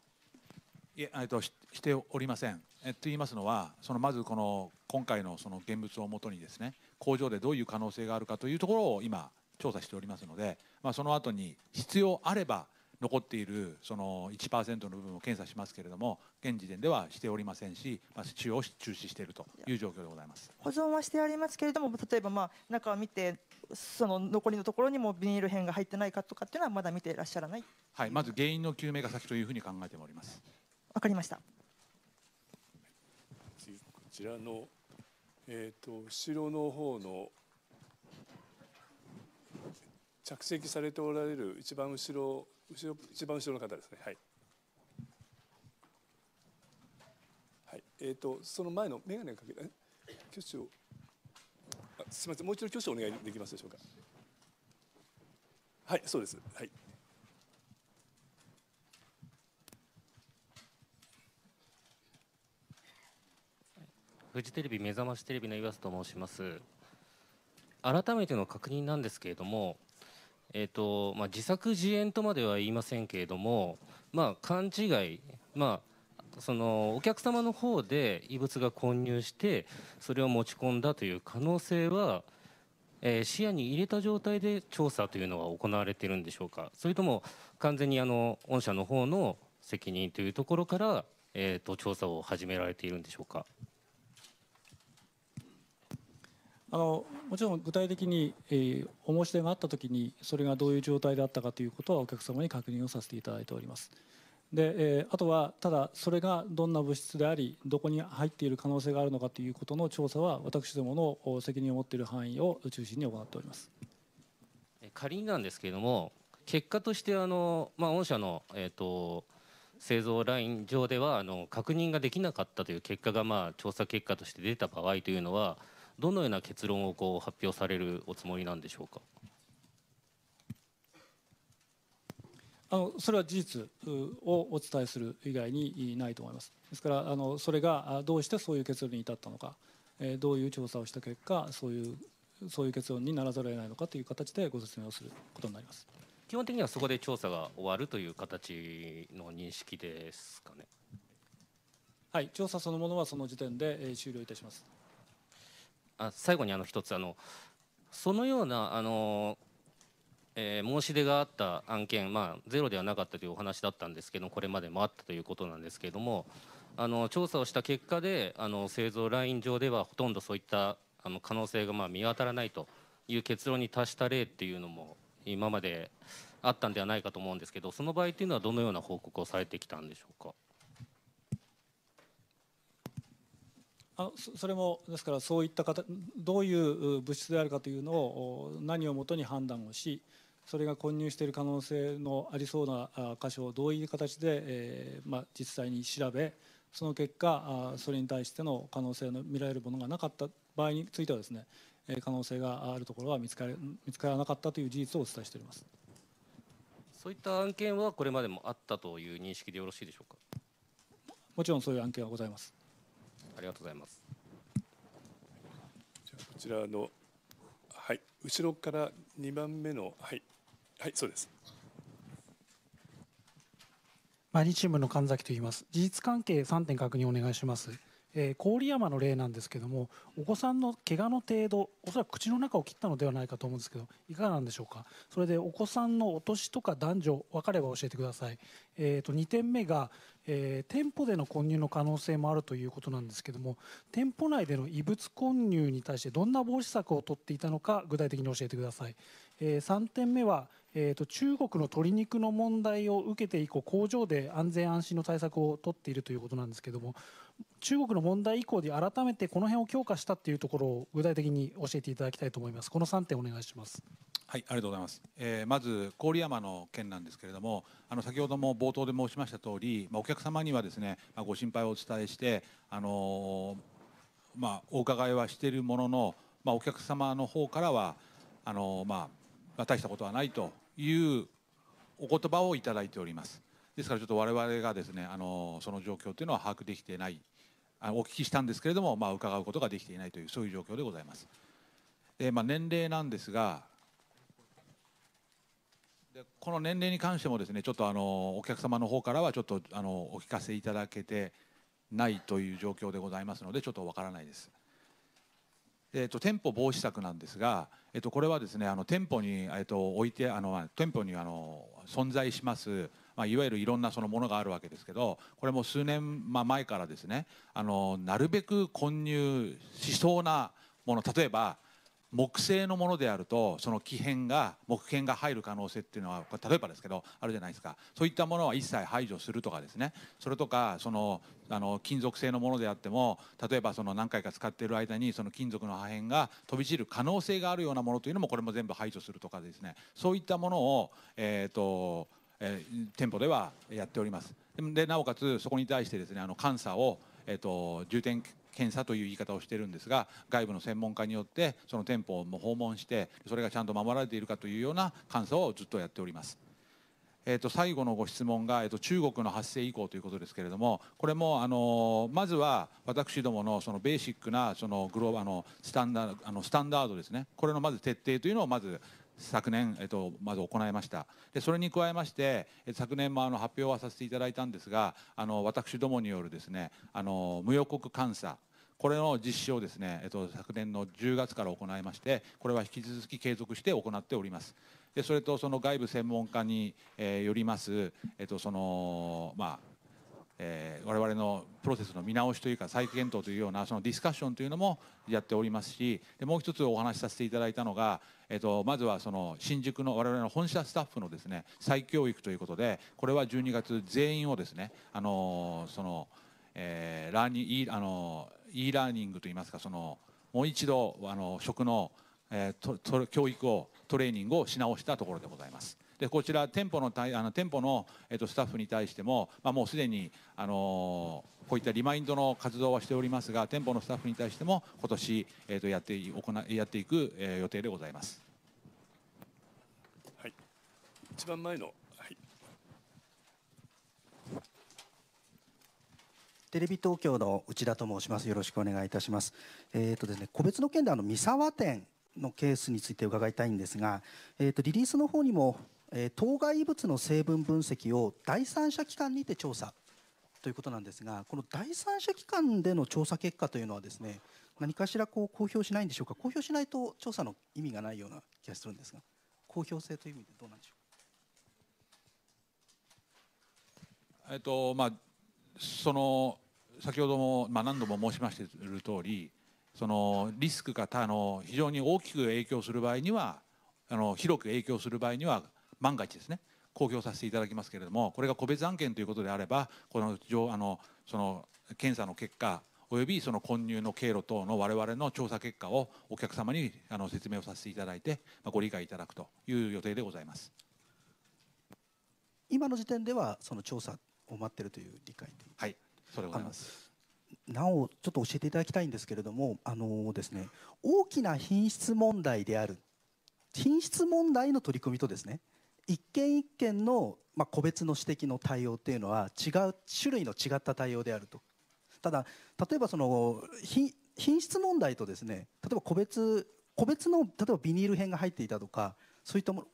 いえ、えっとしておりません。えっと言いますのは、そのまずこの今回のその現物をもとにですね、工場でどういう可能性があるかというところを今調査しておりますので、まあ、その後に必要あれば残っているその1%の部分を検査しますけれども現時点ではしておりませんし、まあ、使用を中止しているという状況でございます保存はしてありますけれども例えばまあ中を見てその残りのところにもビニール片が入ってないかとかっていうのはまだ見ていらっしゃらない、はい、まず原因の究明が先というふうに考えておりますわかりましたこちらのえーと、後ろの方の着席されておられる一番後ろ後ろ一番後ろの方ですねはい、はい、えっ、ー、とその前の眼鏡をかけて挙手をあすみませんもう一度挙手お願いできますでしょうかはいそうですはいフジテレビ目覚ましテレビの岩瀬と申します改めての確認なんですけれども、えーとまあ、自作自演とまでは言いませんけれども、まあ、勘違い、まあ、そのお客様の方で異物が混入してそれを持ち込んだという可能性は、えー、視野に入れた状態で調査というのは行われているんでしょうかそれとも完全にあの御社の方の責任というところから、えーと、と調査を始められているんでしょうか。もちろん具体的に、えお申し出があったときに、それがどういう状態であったかということは、お客様に確認をさせていただいております。で、えー、あとは、ただ、それがどんな物質であり、どこに入っている可能性があるのかということの調査は、私どもの責任を持っている範囲を中心に行っております仮になんですけれども、結果としてあの、まあ、御社の、えーと製造ライン上ではあの確認ができなかったという結果が、まあ、調査結果として出た場合というのは、どのような結論をこう発表されるおつもりなんでしょうか。あのそれは事実をお伝えする以外にないと思います。ですからあのそれがどうしてそういう結論に至ったのか、えどういう調査をした結果そういうそういう結論にならざるを得ないのかという形でご説明をすることになります。基本的にはそこで調査が終わるという形の認識ですかね。はい、調査そのものはその時点で終了いたします。あ最後にあの一つあのそのようなあの、えー、申し出があった案件、まあ、ゼロではなかったというお話だったんですけどこれまでもあったということなんですけれどもあの調査をした結果であの製造ライン上ではほとんどそういったあの可能性がまあ見当たらないという結論に達した例っていうのも今まであったんではないかと思うんですけどその場合というのはどのような報告をされてきたんでしょうか。あそれもですからそういった方どういう物質であるかというのを何をもとに判断をしそれが混入している可能性のありそうな箇所をどういう形で、えーまあ、実際に調べその結果それに対しての可能性の見られるものがなかった場合についてはですね可能性があるところは見つかれ見つからなかったという事実をお伝えしておりますそういった案件はこれまでもあったという認識でよろしいでしょうかもちろんそういう案件はございますありがとうございます。じゃこちらのはい後ろから二番目のはいはいそうです。マリチームの神崎と言います。事実関係三点確認お願いします。えー、郡山の例なんですけどもお子さんの怪我の程度おそらく口の中を切ったのではないかと思うんですけどいかがなんでしょうかそれでお子さんのお年とか男女分かれば教えてください、えーと、2点目が、えー、店舗での混入の可能性もあるということなんですけども店舗内での異物混入に対してどんな防止策を取っていたのか具体的に教えてください、えー、3点目は、えーと、と中国の鶏肉の問題を受けて以降工場で安全安心の対策をとっているということなんですけども中国の問題以降で改めてこの辺を強化したというところを具体的に教えていただきたいと思います。この3点お願いします。はい、ありがとうございます。えー、まず郡山の件なんですけれども、あの先ほども冒頭で申しました通り、まあ、お客様にはですね、まあ、ご心配をお伝えして、あのー、まあ、お伺いはしているものの、まあ、お客様の方からはあのー、まあ、大したことはないというお言葉をいただいております。ですからちょっと我々がですねあのその状況というのは把握できてないあお聞きしたんですけれども、まあ、伺うことができていないというそういう状況でございます。でまあ、年齢なんですがでこの年齢に関してもですねちょっとあのお客様の方からはちょっとあのお聞かせいただけてないという状況でございますのでちょっとわからないです。えーと、店舗防止策なんですが、えーと、これはですねあの店舗に、えーと置いてあの店舗にあの存在しますまあ、いわゆるいろんなそのものがあるわけですけどこれも数年前からですねあのなるべく混入しそうなもの例えば木製のものであるとその木片が木片が入る可能性っていうのは例えばですけどあるじゃないですかそういったものは一切排除するとかですねそれとかそのあの金属製のものであっても例えばその何回か使っている間にその金属の破片が飛び散る可能性があるようなものというのもこれも全部排除するとかですねそういったものをえっ、ー、とえー、店舗ではやっておりますでなおかつそこに対してですねあの監査を、えーと、重点検査という言い方をしてるんですが外部の専門家によってその店舗も訪問してそれがちゃんと守られているかというような監査をずっとやっております。えー、と最後のご質問が、えー、と中国の発生以降ということですけれどもこれも、あのまずは私どものそのベーシックなそのグローバルのスタンダードあのスタンダードですねこれのまず徹底というのをまず昨年、えっと、まず行いましたでそれに加えまして昨年もあの発表はさせていただいたんですがあの私どもによるですねあの無予告監査これの実施をですね、えっと、昨年の10月から行いましてこれは引き続き継続して行っております。でそれとその外部専門家に、えー、よります、えっとそのまあえー、我々のプロセスの見直しというか再検討というようなそのディスカッションというのもやっておりますしでもう一つお話しさせていただいたのが、えーと、まずはその新宿の我々の本社スタッフのですね再教育ということでこれは12月全員をですね、あのー、そのえー、ラーニあの e ラーニングといいますかそのもう一度あの食の、えー、と教育をトレーニングをし直したところでございます。でこちら店舗のたあの店舗の、えー、とスタッフに対しても、まあ、もうすでに、あのー、こういったリマインドの活動はしておりますが店舗のスタッフに対しても今年、えー、とやって行やっていく、えー、予定でございます。はい、一番前の、はい、テレビ東京の内田と申します。よろしくお願いいたします。えっ、ー、とですね、個別の件であの三沢店のケースについて伺いたいんですが、えーとリリースの方にもえ当該異物の成分分析を第三者機関にて調査ということなんですがこの第三者機関での調査結果というのはですね何かしらこう公表しないんでしょうか公表しないと調査の意味がないような気がするんですが公表性という意味でどうなんでしょうか。えっとまあ、その先ほども、まあ、何度も申しましている通りそのリスクがあの非常に大きく影響する場合にはあの広く影響する場合には万が一ですね公表させていただきますけれどもこれが個別案件ということであればこのあのその検査の結果およびその混入の経路等の我々の調査結果をお客様にあの説明をさせていただいて、まご理解いただくという予定でございます今の時点ではその調査を待っているという理解ではいそれございますなおちょっと教えていただきたいんですけれどもあのですね大きな品質問題である品質問題の取り組みとですね一件一件の、まあ、個別の指摘の対応っていうのは違う種類の違った対応であるとただ例えばその品質問題とですね例えば個別個別の例えばビニール片が入っていたとかそういったもの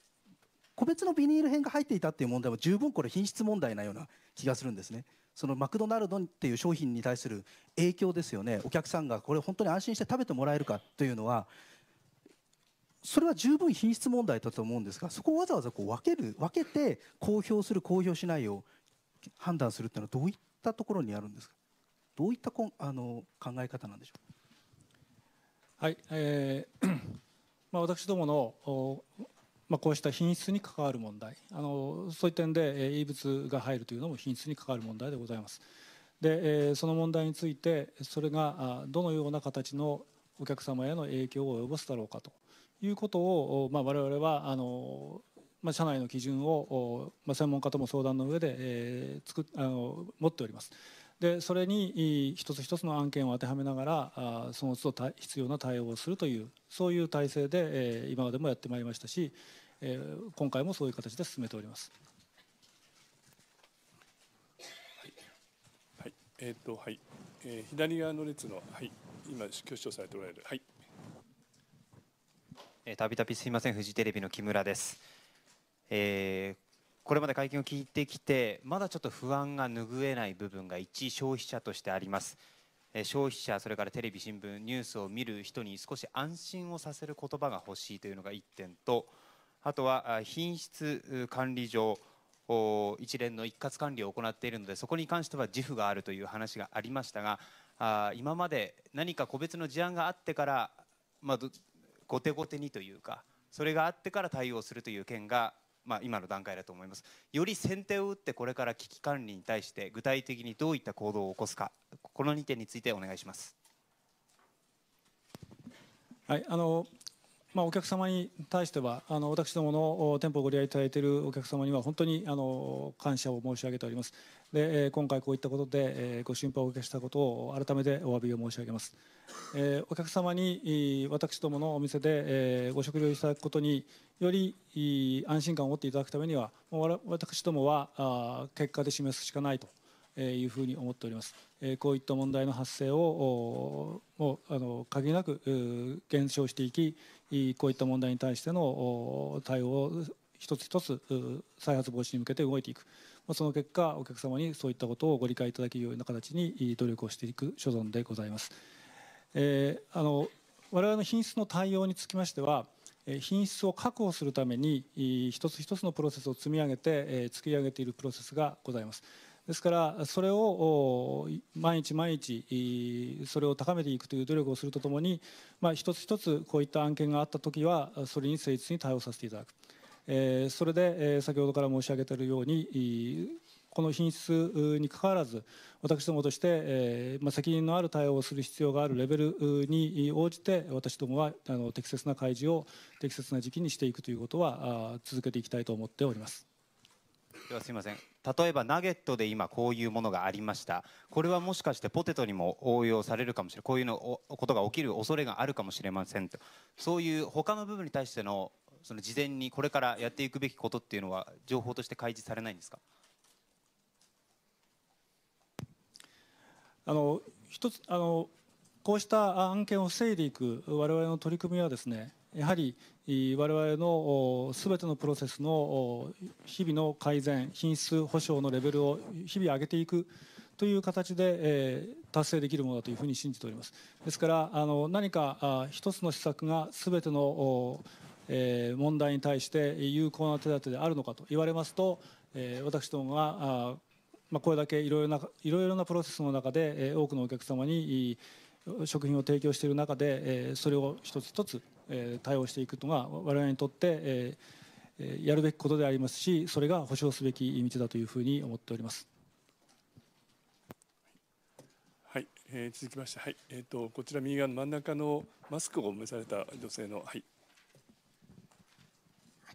個別のビニール片が入っていたっていう問題は十分これ品質問題なような気がするんですねそのマクドナルドっていう商品に対する影響ですよねお客さんがこれ本当に安心して食べてもらえるかというのはそれは十分品質問題だと思うんですがそこをわざわざこう分ける分けて公表する公表しないを判断するっていうのはどういったところにあるんですかどういったこあの考え方なんでしょうはい、えー まあ、私どもの、まあ、こうした品質に関わる問題あのそういった点で、えー、異物が入るというのも品質に関わる問題でございます。で、えー、その問題についてそれがどのような形のお客様への影響を及ぼすだろうかということを、まあ、我々はあの、まあ、社内の基準を、まあ、専門家とも相談の上で、えー、くあの持っております。でそれに一つ一つの案件を当てはめながらあその都度必要な対応をするというそういう体制で、えー、今までもやってまいりましたし、えー、今回もそういう形で進めております。はい、えっ、とはい、えー、左側の列のはい今挙手されておられるはい。たびたびすいませんフジテレビの木村です、えー、これまで会見を聞いてきてまだちょっと不安が拭えない部分が一消費者としてあります、え消費者それからテレビ新聞ニュースを見る人に少し安心をさせる言葉が欲しいというのが1点とあとは品質管理上一連の一括管理を行っているのでそこに関しては自負があるという話がありましたがあ今まで何か個別の事案があってから、まあ、後手後手にというかそれがあってから対応するという件が、まあ、今の段階だと思いますより先手を打ってこれから危機管理に対して具体的にどういった行動を起こすかこの2点についてお願いします。はい、あのまあ、お客様に対してはあの私どもの店舗をご利用いただいているお客様には本当にあの感謝を申し上げておりますで今回こういったことでご心配をおかけしたことを改めてお詫びを申し上げますえお客様に私どものお店でご食料いただくことにより安心感を持っていただくためには私どもは結果で示すしかないというふうに思っております。こういった問題の発生をもうあの限りなく減少していき、こういった問題に対しての対応を一つ一つ再発防止に向けて動いていくその結果お客様にそういったことをご理解いただけるような形に努力をしていく所存でございます。えー、あの我々の品質の対応につきましては品質を確保するために一つ一つのプロセスを積み上げて作り上げているプロセスがございます。ですからそれを毎日毎日それを高めていくという努力をするとともに、まあ、一つ一つこういった案件があった時はそれに誠実に対応させていただく、えー、それで、え先ほどから申し上げているようにこの品質にかかわらず私どもとして、えま責任のある対応をする必要があるレベルに応じて私どもはあの適切な開示を適切な時期にしていくということは続けていきたいと思っております。ではすみません例えばナゲットで今こういうものがありましたこれはもしかしてポテトにも応用されるかもしれないこういうのことが起きる恐れがあるかもしれませんとそういう他の部分に対してのその事前にこれからやっていくべきことっていうのは情報として開示されないんですかあの一つあのこうした案件を防いでいく我々の取り組みはですねやはり我々のすべてのプロセスの日々の改善品質保証のレベルを日々上げていくという形で、え達成できるものだというふうに信じておりますですからあの何か一つの施策がすべての、え問題に対して有効な手立てであるのかと言われますと、え私どもがまあ、これだけいろいろないろいろなプロセスの中で、え多くのお客様に食品を提供している中で、えそれを一つ一つ対応していくのが我々にとってやるべきことでありますしそれが保障すべき道だというふうに思っております。はい、えー、続きまして、はいえーと、こちら右側の真ん中のマスクを召された女性の、はい、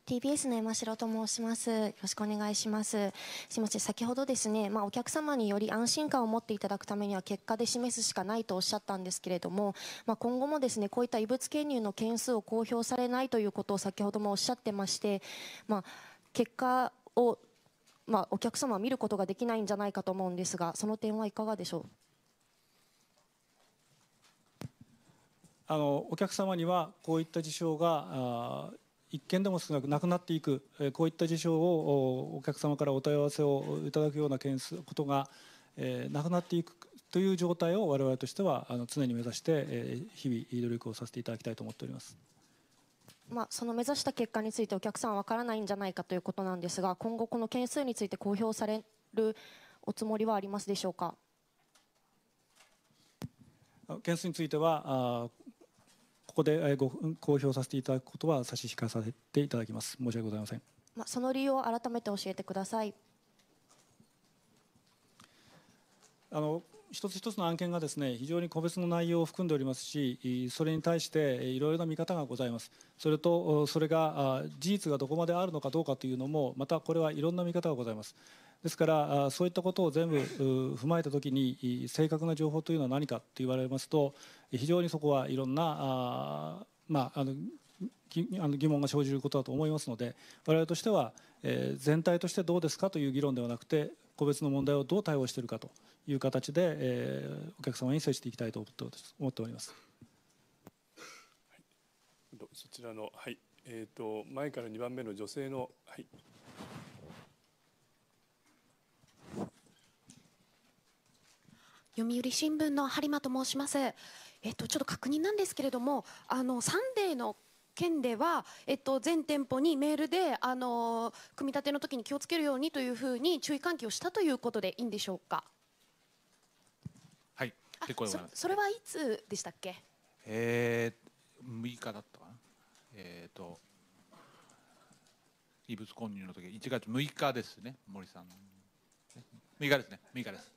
TBS の山城と申します。よろしくお願いします。すいません、先ほどですね、まあ、お客様により安心感を持っていただくためには結果で示すしかないとおっしゃったんですけれども、まあ、今後もですね、こういった異物検入の件数を公表されないということを先ほどもおっしゃってまして、まあ、結果を、まあ、お客様は見ることができないんじゃないかと思うんですが、その点はいかがでしょうあのお客様にはこういった事象が一件でも少なくなくなっていく、えこういった事象をお客様からお問い合わせをいただくような件数ことが、えなくなっていくという状態を我々としてはあの常に目指して、え日々努力をさせていただきたいと思っております。まあ、その目指した結果についてお客さんは分からないんじゃないかということなんですが今後、この件数について公表されるおつもりはありますでしょうか件数についてはここでご公表させていただくことは差し控えさせていただきます。申し訳ございません。まあ、その理由を改めて教えてください。あの一つ一つの案件がですね非常に個別の内容を含んでおりますしそれに対していろいろな見方がございますそれとそれが事実がどこまであるのかどうかというのもまたこれはいろんな見方がございますですからそういったことを全部踏まえた時に正確な情報というのは何かと言われますと非常にそこはいろんなまあ、あのあの疑問が生じることだと思いますので我々としては、えー、全体としてどうですかという議論ではなくて個別の問題をどう対応しているかという形で、えー、お客様に接していきたいと思っております。そちらの、はいえーと、前から2番目の女性の、はい、読売新聞の播磨と申します。えっと、ちょっと確認なんですけれども、あのサンデーの県では、えっと、全店舗にメールで、あの組み立ての時に気をつけるようにというふうに注意喚起をしたということでいいんでしょうか。はい、結構そそれはいつでしたっけ？えー、6日だったかな。えっ、ー、と異物混入の時1月6日ですね、森さん。6日ですね、6日です。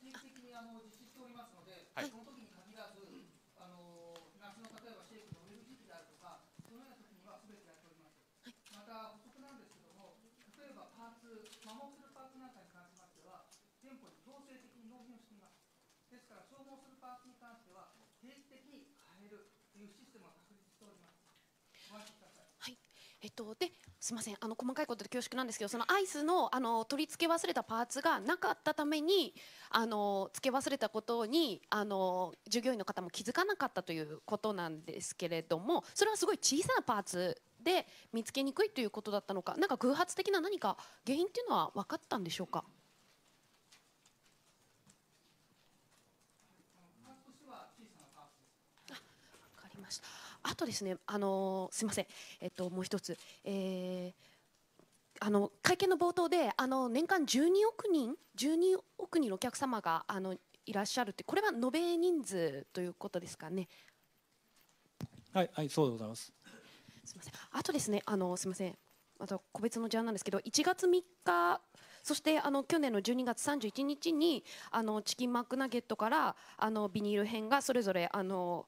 えっと、ですみませんあの細かいことで恐縮なんですけどそのアイスのあの取り付け忘れたパーツがなかったためにあの付け忘れたことにあの従業員の方も気づかなかったということなんですけれどもそれはすごい小さなパーツで見つけにくいということだったのか何か偶発的な何か原因っていうのは分かったんでしょうかあとですね、あのすみません、えっと、もう一つ、えー、あの会見の冒頭であの年間12億人、12億人のお客様があのいらっしゃるって、これは延べ人数ということですかね。はい、はい、そうでございます。すみません、あとですね、あのすみません、あと個別の事案なんですけど、1月3日、そしてあの去年の12月31日にあのチキンマックナゲットからあのビニール編がそれぞれあの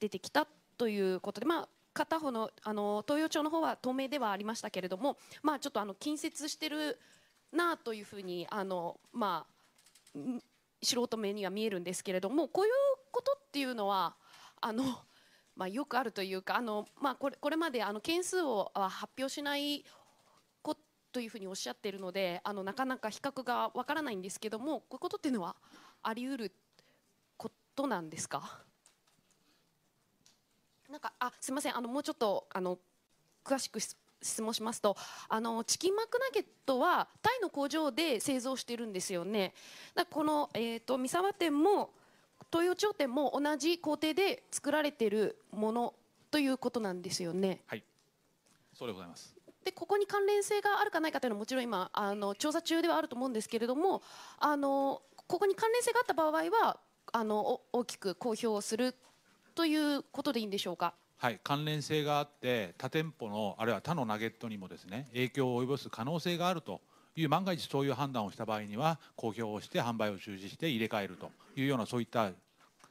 出てきたということで、まあ、片方のあの東洋町の方は透明ではありましたけれども、まあ、ちょっとあの近接してるなというふうにあの、まあ、素人目には見えるんですけれどもこういうことっていうのはあの、まあ、よくあるというかあの、まあ、これこれまであの件数を発表しないというふうにおっしゃっているのであのなかなか比較がわからないんですけどもこういうことっていうのはあり得ることなんですかなんかあすみませんあのもうちょっとあの詳しく質問しますとあのチキンマックナゲットはタイの工場で製造してるんですよね。だこの、えーと、三沢店も東洋町店も同じ工程で作られてるものということなんですよね。はい、そうでございます。でここに関連性があるかないかというのはもちろん今あの調査中ではあると思うんですけれどもあのここに関連性があった場合はあの大きく公表するということでいいんでしょうか。はい、関連性があって他店舗のあるいは他のナゲットにもですね影響を及ぼす可能性があるという万が一そういう判断をした場合には公表をして販売を中止して入れ替えるというようなそういった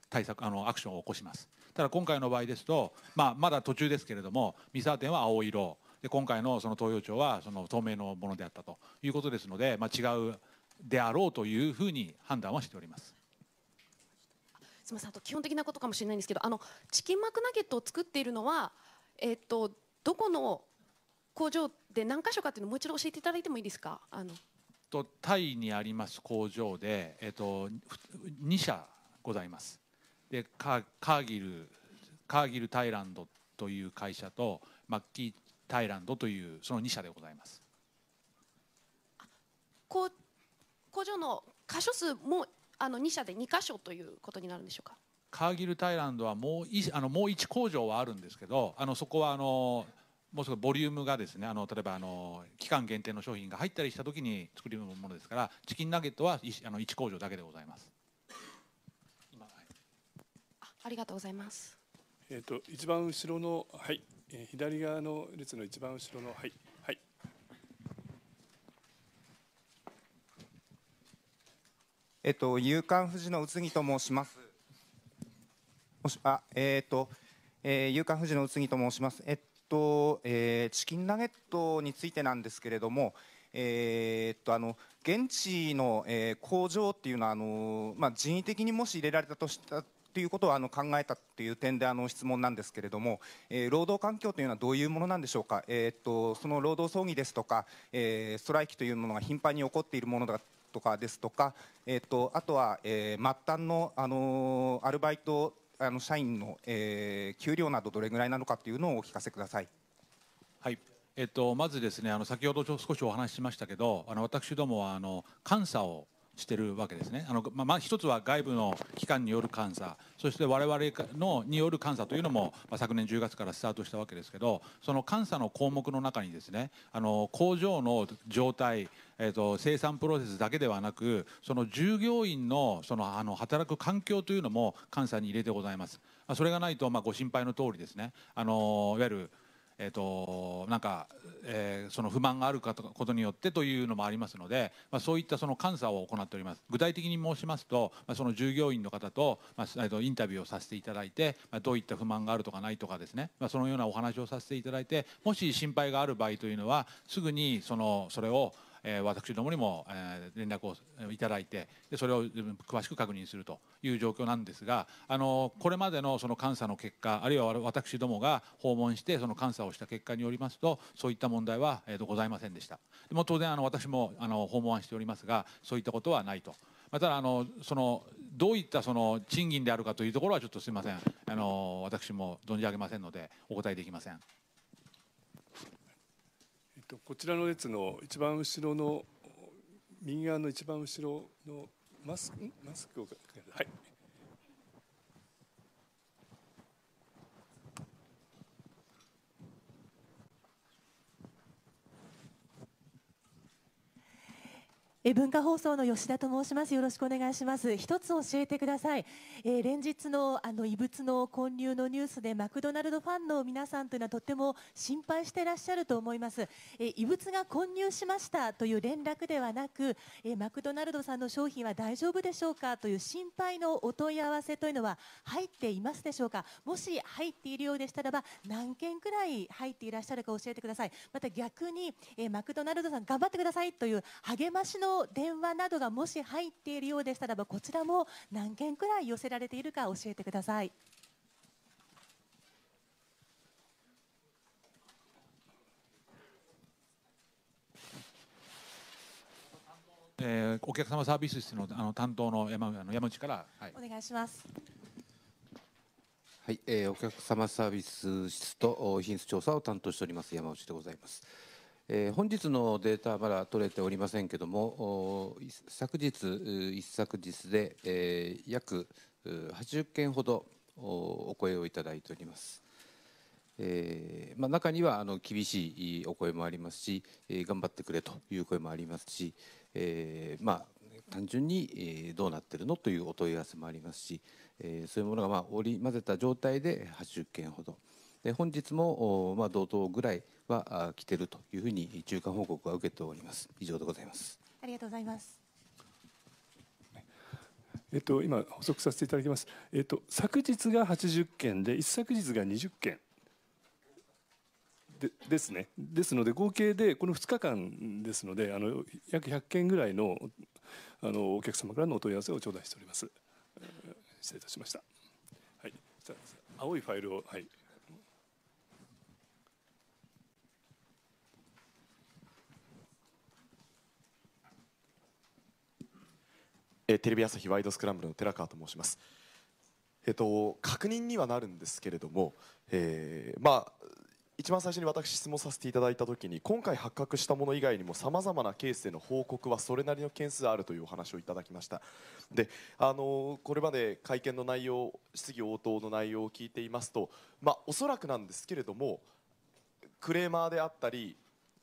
対策あのアクションを起こしますただ今回の場合ですと、まあ、まだ途中ですけれども三沢店は青色で今回のその東洋町はその透明のものであったということですので、まあ、違うであろうというふうに判断はしております。すみませんあと基本的なことかもしれないんですけどあのチキンマックナゲットを作っているのは、えっとどこの工場で何箇所かっていうのをもう一度教えていただいてもいいですかあのとタイにあります工場で、えっと、2社ございますでカーギルカーギルタイランドという会社とマッキータイランドというその2社でございます工場の箇所数もあの2社で2箇所ということになるんでしょうかカーギル・タイランドはもういあのもう1工場はあるんですけどあのそこはあのもうすぐボリュームがですねあの例えばあの期間限定の商品が入ったりした時に作るものですからチキンナゲットはあの1工場だけでございますあありがとうございますえっ、ー、と一番後ろのはい、えー、左側の列の一番後ろのはいえっと、夕刊富士の宇津木と申します。あ、えっ、と、えー、夕刊富士の宇津木と申します。えっと、えー、チキンナゲットについてなんですけれども。えー、っとあの現地の、えー、工場っていうのはあの、まあ、人為的にもし入れられたとしたということはあの考えたという点であの質問なんですけれども、えー、労働環境というのはどういうものなんでしょうか、えー、っとその労働争議ですとか、えー、ストライキというものが頻繁に起こっているものだとかですとか、えーと、あとは、えー、末端の、あのアルバイトあの社員の、えー、給料などどれぐらいなのかというのをお聞かせください。はいえっと、まずですねあの先ほど少しお話ししましたけどあの私どもはあの監査をしてるわけですねあの、まあ、一つは外部の機関による監査そして我々のによる監査というのも、まあ、昨年10月からスタートしたわけですけどその監査の項目の中にですねあの工場の状態えーと、生産プロセスだけではなくその従業員のそのあの働く環境というのも監査に入れてございます。それがないと、まあ、ご心配の通りですねあのいわゆるえーと、となんか、えー、その不満があるかとことによってというのもありますので、まあ、そういったその監査を行っております具体的に申しますと、まあ、その従業員の方と,、まあ、えー、とインタビューをさせていただいて、まあ、どういった不満があるとかないとかですね、まあ、そのようなお話をさせていただいてもし心配がある場合というのはすぐにそのそれをえ私どもにも、え連絡をいただいてでそれを詳しく確認するという状況なんですがあのこれまでのその監査の結果あるいは私どもが訪問してその監査をした結果によりますとそういった問題は、えー、とございませんでした。でも当然あの私もあの訪問はしておりますがそういったことはないと。またあのそのどういったその賃金であるかというところはちょっとすみませんあの私も存じ上げませんのでお答えできません。と、こちらの列の一番後ろの右側の一番後ろのマスクマスクをはいえ文化放送の吉田と申しますよろしくお願いします一つ教えてください、えー、連日のあの異物の混入のニュースでマクドナルドファンの皆さんというのはとっても心配していらっしゃると思います、えー、異物が混入しましたという連絡ではなく、えー、マクドナルドさんの商品は大丈夫でしょうかという心配のお問い合わせというのは入っていますでしょうかもし入っているようでしたらば何件くらい入っていらっしゃるか教えてくださいまた逆に、えマクドナルドさん頑張ってくださいという励ましの電話などがもし入っているようでしたらばこちらも何件くらい寄せられているか教えてください。えー、お客様サービス室のあの担当の山あの山内から、はい、お願いします。はい、えー、お客様サービス室と品質調査を担当しております山内でございます。えー、本日のデータはまだ取れておりませんけども昨日一昨日で、えー、約80件ほどお声をいただいております、えー、まあ、中にはあの厳しいお声もありますし、え頑張ってくれという声もありますし、えまあ、単純に、えどうなってるのというお問い合わせもありますし、えそういうものが、ま織り交ぜた状態で80件ほど。で本日も、まあ、同等ぐらいはあ来ているというふうに中間報告は受けております。以上でございます。ありがとうございます。えっと、今補足させていただきます。えっと、昨日が八十件で、一昨日が二十件。でですね、ですので合計でこの2日間ですのであの約100件ぐらいのあのお客様からのお問い合わせを頂戴しております失礼いたしました、はい、青いファイルを、はいえー、テレビ朝日ワイドスクランブルの寺川と申します。えっ、ー、と確認にはなるんですけれども、えー、まあ一番最初に私質問させていただいた時に今回発覚したもの以外にもさまざまなケースへの報告はそれなりの件数あるというお話をいただきましたであのこれまで会見の内容質疑応答の内容を聞いていますと、まあ、おそらくなんですけれどもクレーマーであったり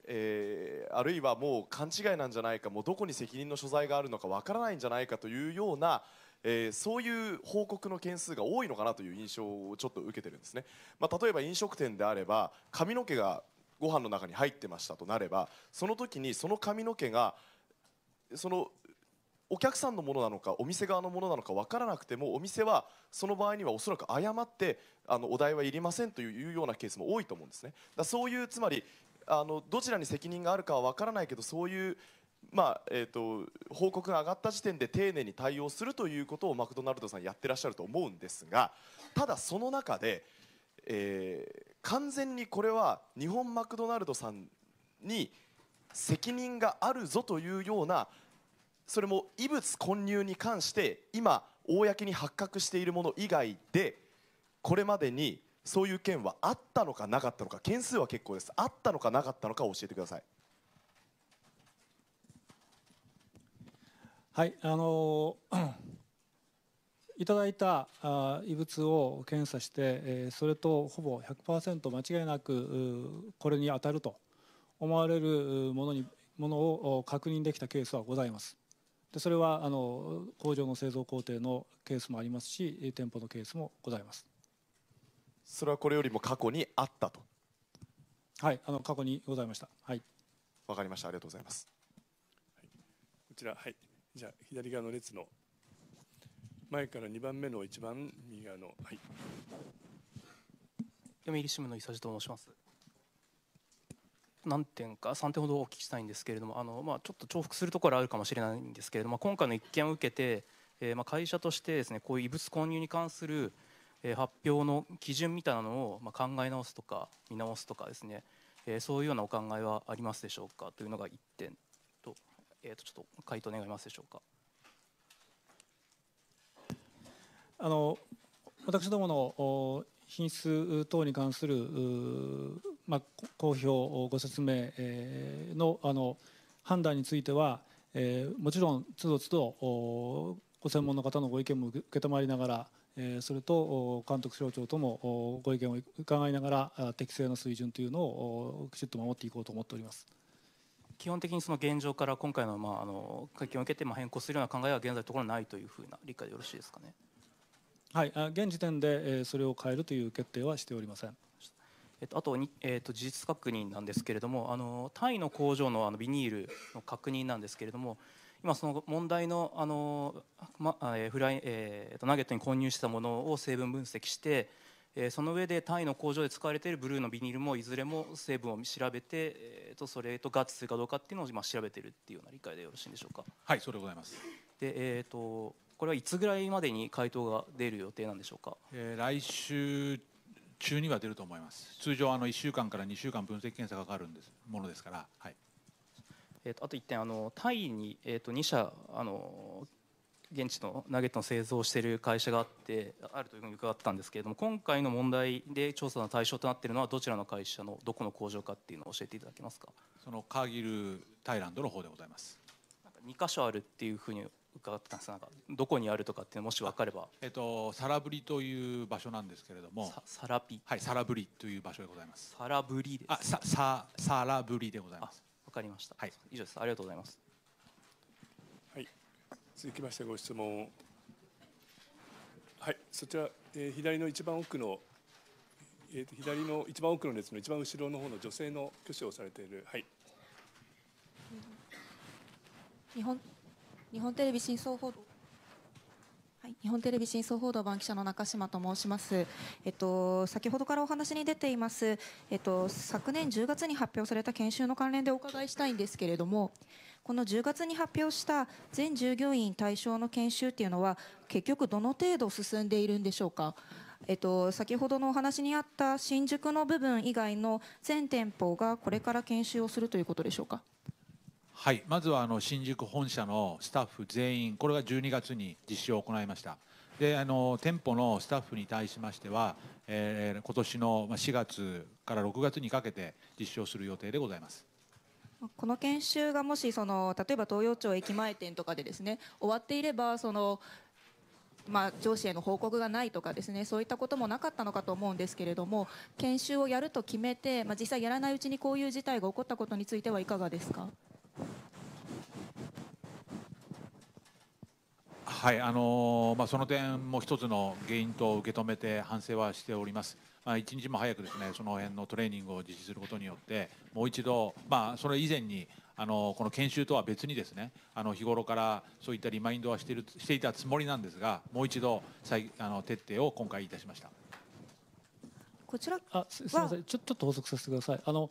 えー、あるいはもう勘違いなんじゃないかもうどこに責任の所在があるのかわからないんじゃないかというような、えー、そういう報告の件数が多いのかなという印象をちょっと受けてるんですね、まあ、例えば飲食店であれば髪の毛がご飯の中に入ってましたとなればその時にその髪の毛がそのお客さんのものなのかお店側のものなのか分からなくてもお店はその場合にはおそらく誤ってあのお代はいりませんというようなケースも多いと思うんですねだそういうつまりあのどちらに責任があるかは分からないけどそういうまあえーと、報告が上がった時点で丁寧に対応するということをマクドナルドさんやってらっしゃると思うんですがただ、その中で、えー、完全にこれは日本マクドナルドさんに責任があるぞというようなそれも異物混入に関して今、公に発覚しているもの以外でこれまでにそういう件はあったのかなかったのか件数は結構ですあったのかなかったのか教えてくださいはいあの いただいたあ異物を検査して、えそれとほぼ100%間違いなくこれに当たると思われるものにものを確認できたケースはございます。でそれはあの工場の製造工程のケースもありますし店舗のケースもございます。それはこれよりも過去にあったとはいあの過去にございましたはいわかりましたありがとうございます、はい、こちらはいじゃあ左側の列の前から二番目の一番右側のはい読売新聞の伊佐治と申します何点か3点ほどお聞きしたいんですけれどもあの、まあ、ちょっと重複するところあるかもしれないんですけれども今回の一件を受けて、えー、まあ会社としてですねこういう異物混入に関するえ発表の基準みたいなのを、ま考え直すとか見直すとかですね、えそういうようなお考えはありますでしょうかというのが1点と,、えー、とちょっと回答願いますでしょうか。あの私どもの品質等に関する、まあ、公表ご説明のあの判断については、えもちろんつどつどご専門の方のご意見も受けまりながらそれと監督省庁ともご意見を伺いながら適正な水準というのをきちっと守っていこうと思っております。基本的にその現状から今回のまああの会見を受けてま変更するような考えは現在のところないというふうな理解でよろしいですかね。はい、現時点でそれを変えるという決定はしておりません。えっと、あとに、えっと、事実確認なんですけれどもあのタイの工場のあのビニールの確認なんですけれども今その問題のあの、まえー、フライえー、とナゲットに混入したものを成分分析して、えー、その上でタイの工場で使われているブルーのビニールもいずれも成分を調べて、えー、とそれと合致するかどうかっていうのを今調べてるっていうような理解でよろしいんでしょうか。はいそれでございます。でえー、とこれはいつぐらいまでに回答が出る予定なんでしょうか。えー、来週中には出ると思います。通常あの1週間から2週間分析検査がかかるんですものですから。はい。えーと、あと1点あのタイに、えーと、と2社あの現地のナゲットの製造している会社があってあるというふうに伺ったんですけれども今回の問題で調査の対象となっているのはどちらの会社のどこの工場かっていうのを教えていただけますかそのカーギルタイランドの方でございますなんか2箇所あるっていうふうに伺ってたんですがどこにあるとかってもし分かれば、えっと、サラブリという場所なんですけれどもサラピはいサラブリという場所でございますサラブリです、あささサラブリでございますわかりました。はい、以上です。ありがとうございます。はい、続きましてご質問。はい、そちら、えー、左の一番奥の、えー、と左の一番奥の列の一番後ろの方の女性の挙手をされている。はい。日本日本テレビ真相報道。はい、日本テレビ真相報道番記者の中島と申します。えっと先ほどからお話に出ています。えっと昨年10月に発表された研修の関連でお伺いしたいんですけれども、この10月に発表した全従業員対象の研修っていうのは結局どの程度進んでいるんでしょうか。えっと、先ほどのお話にあった新宿の部分以外の全店舗がこれから研修をするということでしょうか。はいまずはあの新宿本社のスタッフ全員これが12月に実施を行いましたであの店舗のスタッフに対しましては、えー、今年の4月から6月にかけて実証する予定でございますこの研修がもしその例えば東洋町駅前店とかでですね終わっていればそのまあ、上司への報告がないとかですねそういったこともなかったのかと思うんですけれども研修をやると決めて、まあ、実際やらないうちにこういう事態が起こったことについてはいかがですかはいあのまあ、その点も一つの原因と受け止めて反省はしております。まあ、一日も早くですねその辺のトレーニングを実施することによってもう一度、まあ、それ以前にあのこの研修とは別にですねあの日頃からそういったリマインドはしてるしていたつもりなんですがもう一度再あの徹底を今回いたしましたこちらあすみませんちょちょっと補足させてくださいあの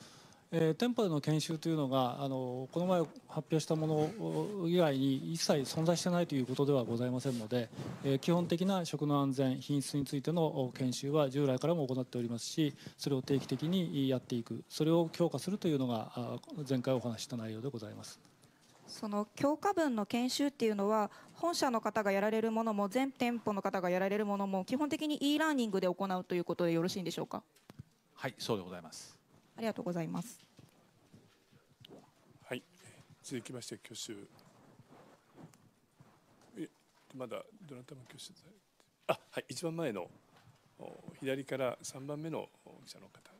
えー、店舗での研修というのがあのこの前発表したもの以外に一切存在してないということではございませんので、えー、基本的な食の安全品質についての研修は従来からも行っておりますしそれを定期的にやっていくそれを強化するというのが前回お話した内容でございます。その強化分の研修っていうのは本社の方がやられるものも全店舗の方がやられるものも基本的に e ラーニングで行うということでよろしいんでしょうかはいそうでございますありがとうございます。はい、続きまして挙手。え、まだどなたも挙手あ、はい、一番前の左から三番目の記者の方。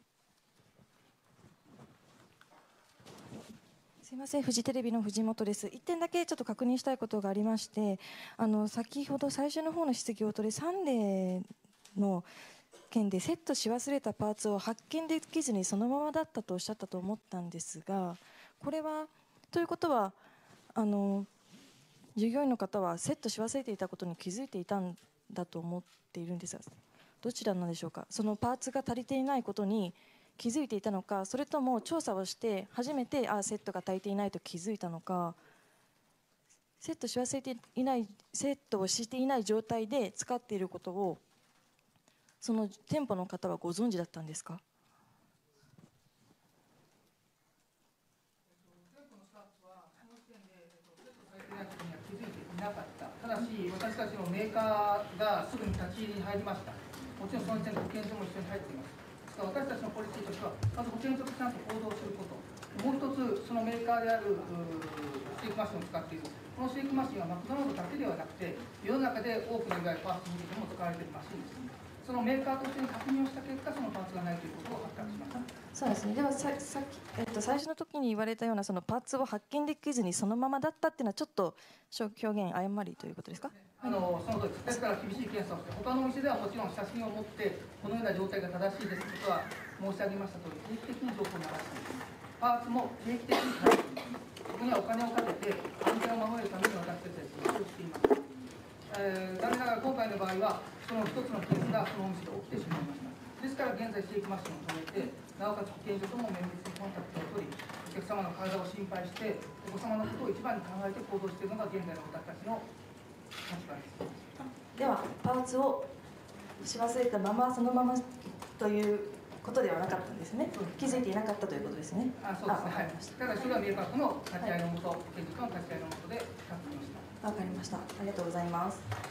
すみません、フジテレビの藤本です。1点だけちょっと確認したいことがありまして、あの先ほど最初の方の質疑を取り、サンデーの件でセットし忘れたパーツを発見できずにそのままだったとおっしゃったと思ったんですがこれはということはあの従業員の方はセットし忘れていたことに気づいていたんだと思っているんですがどちらなんでしょうかそのパーツが足りていないことに気づいていたのかそれとも調査をして初めてあセットが足りていないと気づいたのかセットし忘れていないセットをしていない状態で使っていることをその店舗の方はご存知だったんですかえっっと、ののははそ時時点で、に気づいいてなかたただし私たちのメーカーがすぐに立ち入りに入りましたもちろんその時点で保健所も一緒に入っていますですから私たちのポリシーとしてはまず保健所とちゃんと行動することもう一つそのメーカーであるシェイクマシンを使っているこのシェイクマシンはマクドナルドだけではなくて世の中で多くのいわゆるファーストフードでも使われているマシンですね。そのメーカーとしてに確認をした結果そのパーツがないということを発覚しましたそうですねではささっき、えっと、最初の時に言われたようなそのパーツを発見できずにそのままだったっていうのはちょっと表現誤りということですかあのそのですですから厳しい検査をして他のお店ではもちろん写真を持ってこのような状態が正しいですことは申し上げました通り定期的に情報を流していますパーツも定期的に流すそこにはお金をかけて安全を守るために私たちは仕事していますえー、残念ながら今回の場合はその一つのケースがそのお店で起きてしまいましたですから現在シェイクマッシンを止めてなおかつ保健所とも綿密にコンタクトを取りお客様の体を心配してお子様のことを一番に考えて行動しているのが現在の私たちの立場ですではパーツをし忘れたままそのままということではなかったんですね。気づいていなかったということですね。あ、そうですね。はい。ただ、それは明確の立ち合いのもと、はい、現の立ち合いのもとで、わかりました。ありがとうございます。は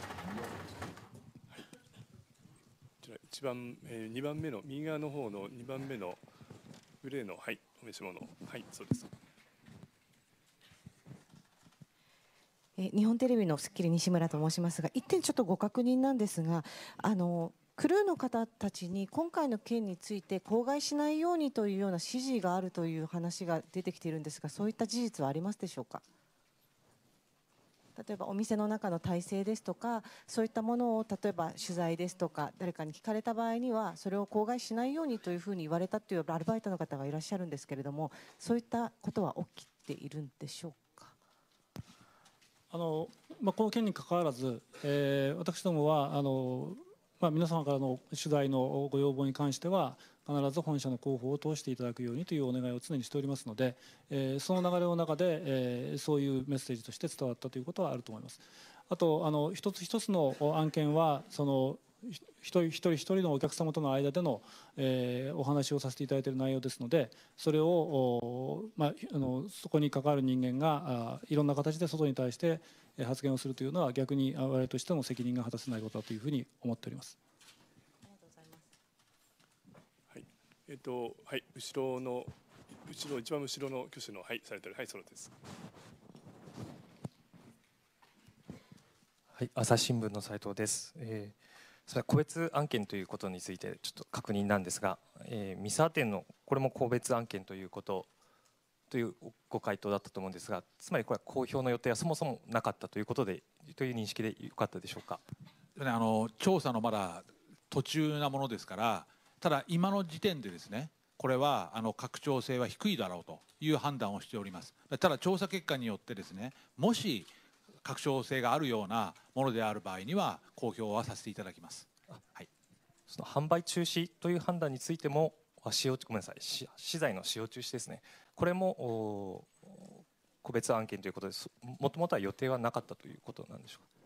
い、一番、えー、2番目の右側の方の2番目のグレーのはいお召し物はいそうです。え日本テレビの『スッキリ』西村と申しますが1点ちょっとご確認なんですがあのクルーの方たちに今回の件について口外しないようにというような指示があるという話が出てきているんですがそういった事実はありますでしょうか。例えばお店の中の体制ですとかそういったものを例えば取材ですとか誰かに聞かれた場合にはそれを口外しないようにというふうに言われたというアルバイトの方がいらっしゃるんですけれどもそういったことは起きているんでしょうかあの、まあ、この件にかかわらず、えー、私どもはあの、まあ、皆様からの取材のご要望に関しては必ず本社の広報を通していただくようにというお願いを常にしておりますので、えー、その流れの中で、えー、そういうメッセージとして伝わったということはあると思います。あとあの一つ一つの案件はその一人一人一人のお客様との間での、えー、お話をさせていただいている内容ですのでそれを、まあ、あのそこに関わる人間があいろんな形で外に対して発言をするというのは逆に我々としての責任が果たせないことだというふうに思っております。えっと、はい、後ろの、後ろ、一番後ろの挙手の、はい、されてる、はい、そうです。はい、朝日新聞の斉藤です。えーそれは個別案件ということについてちょっと確認なんですが、えー、ミサー店のこれも個別案件ということというご回答だったと思うんですがつまりこれは公表の予定はそもそもなかったということでという認識でよかったでしょうかあの調査のまだ途中なものですからただ、今の時点でですね、これはあの拡張性は低いだろうという判断をしております。ただ調査結果によってですね、もし拡張性があるようなものである場合には公表はさせていただきます。はい。その販売中止という判断についても使用ごめんなさい資材の使用中止ですね。これも個別案件ということです。もともとは予定はなかったということなんでしょうか。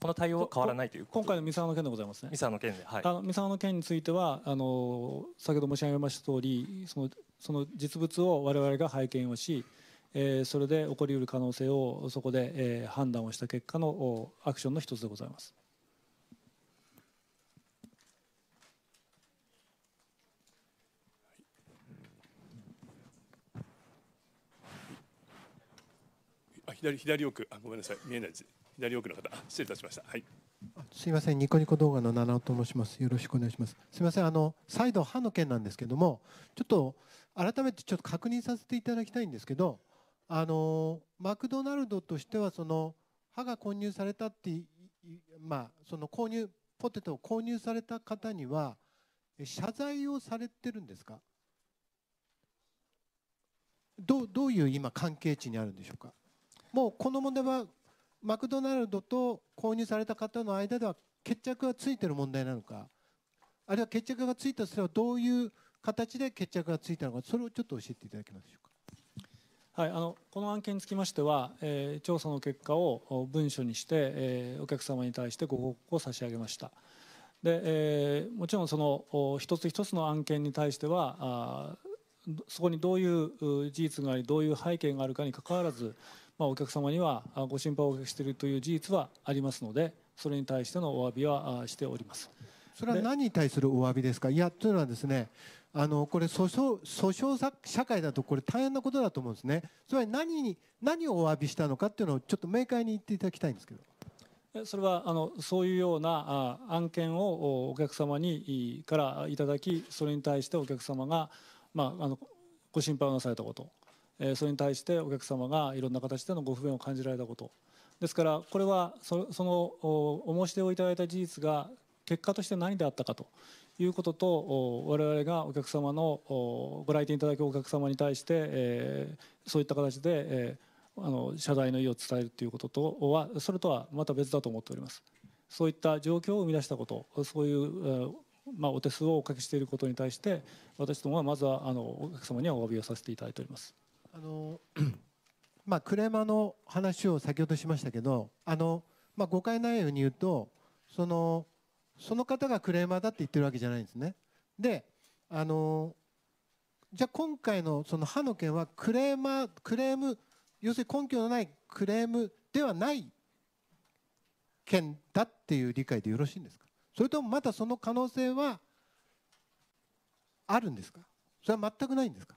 この対応は変わらないという今回の三沢の件でございますね。三沢の件で、はい、あの三沢の件についてはあの先ほど申し上げました通り、そのその実物を我々が拝見をし、えー、それで起こりうる可能性をそこで、えー、判断をした結果のおアクションの一つでございます。左左奥あごめんなさい見えないです。左奥の方、失礼いたしました。はい。すいません、ニコニコ動画の七尾と申します。よろしくお願いします。すいません、あの再度歯の件なんですけども、ちょっと改めてちょっと確認させていただきたいんですけど、あのマクドナルドとしてはその歯が混入されたってまあその購入ポテトを購入された方には謝罪をされてるんですか。どうどういう今関係値にあるんでしょうか。もうこの問題はマクドナルドと購入された方の間では決着がついている問題なのかあるいは決着がついたとすればどういう形で決着がついたのかそれをちょっと教えていただけますでしょうか。はい、あのこの案件につきましては、えー、調査の結果を文書にして、えー、お客様に対してご報告を差し上げました。でえー、もちろんその一つ一つの案件に対してはあそこにどういう事実がありどういう背景があるかにかかわらずまあ、お客様にはご心配をおかけしているという事実はありますので、それに対してのお詫びはしております。それは何に対するお詫びですかいや、というのはですね、あのこれ訴訟訴訟社会だとこれ大変なことだと思うんですね。つまり何に何をお詫びしたのかっていうのをちょっと明快に言っていただきたいんですけど。それはあのそういうようなあ案件をお客様にからいただき、それに対してお客様がまああのご心配をなされたこと、えそれに対してお客様がいろんな形でのご不便を感じられたことですからこれはそのお申し出をいただいた事実が結果として何であったかということと我々がお客様のご来店いただくお客様に対して、えそういった形で、えあの謝罪の意を伝えるということとはそれとはまた別だと思っております。そういった状況を生み出したことそういう、まあ、お手数をおかけしていることに対して私どもはまずはあのお客様にはお詫びをさせていただいております。あの、まあ、クレーマーの話を先ほどしましたけど、あの、まあ、誤解ないように言うと、その、その方がクレーマーだって言ってるわけじゃないんですね。で、あの、じゃあ今回のその歯の件はクレーマー、クレーム、要するに根拠のないクレームではない件だっていう理解でよろしいんですかそれともまたその可能性はあるんですかそれは全くないんですか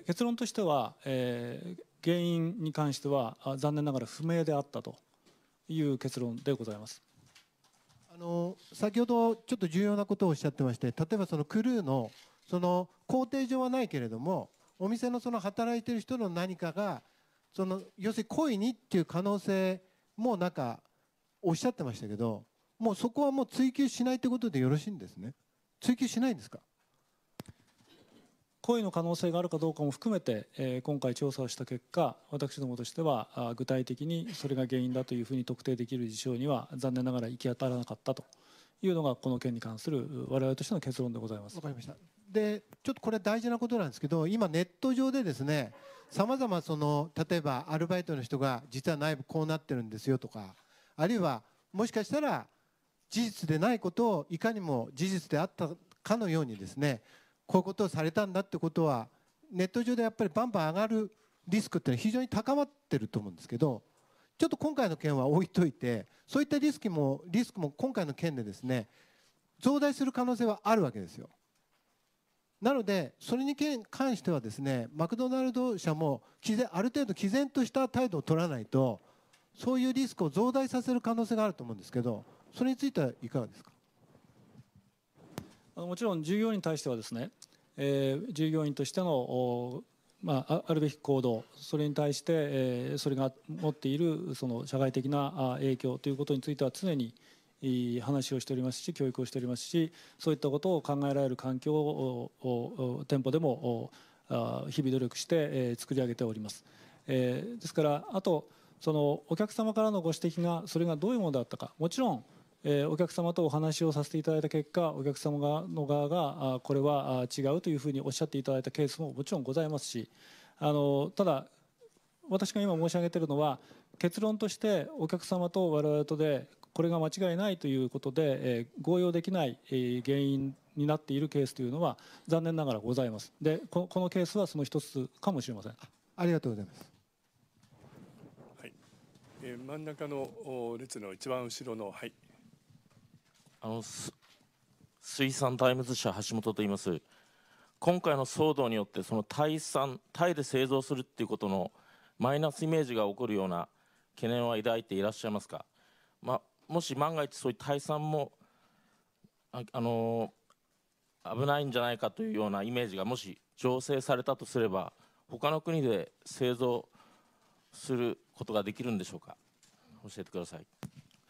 結論としては、えー、原因に関しては残念ながら不明であったという結論でございます。あの先ほどちょっと重要なことをおっしゃってまして例えばそのクルーのその工程上はないけれどもお店のその働いてる人の何かがその要するに故意にっていう可能性もなんかおっしゃってましたけどもうそこはもう追求しないということでよろしいんですね追求しないんですか故意の可能性があるかどうかも含めて、えー、今回調査をした結果私どもとしては具体的にそれが原因だというふうに特定できる事象には残念ながら行き当たらなかったというのがこの件に関する我々としての結論でございます。わかりましたでちょっとこれ大事なことなんですけど今ネット上でですねさまざまその例えばアルバイトの人が実は内部こうなってるんですよとかあるいはもしかしたら事実でないことをいかにも事実であったかのようにですねこういうことをされたんだってことはネット上でやっぱりバンバン上がるリスクっていうのは非常に高まってると思うんですけどちょっと今回の件は置いといてそういったリスクもリスクも今回の件でですね増大する可能性はあるわけですよ。なので、それに関してはですねマクドナルド社もある程度、毅然とした態度を取らないとそういうリスクを増大させる可能性があると思うんですけどそれについてはいかがですか。もちろん従業員に対してはですね、えー、従業員としてのまあ、あるべき行動それに対して、えー、それが持っているその社会的な影響ということについては常に話をしておりますし教育をしておりますしそういったことを考えられる環境を店舗でも日々努力して作り上げております。ですからあとそのお客様からのご指摘がそれがどういうものだったかもちろんえー、お客様とお話をさせていただいた結果お客様側の側があこれは違うというふうにおっしゃっていただいたケースももちろんございますしあのただ私が今申し上げているのは結論としてお客様と我々とでこれが間違いないということで、えー、合用できない、えー、原因になっているケースというのは残念ながらございますでこのケースはその一つかもしれませんありがとうございます、はいえー、真ん中の列の一番後ろのはいあの水産タイムズ社橋本と言います今回の騒動によってそのタイ産タイで製造するっていうことのマイナスイメージが起こるような懸念は抱いていらっしゃいますか、まあ、もし万が一そういうタイ産もあ、あの危ないんじゃないかというようなイメージがもし醸成されたとすれば他の国で製造することができるんでしょうか教えてください。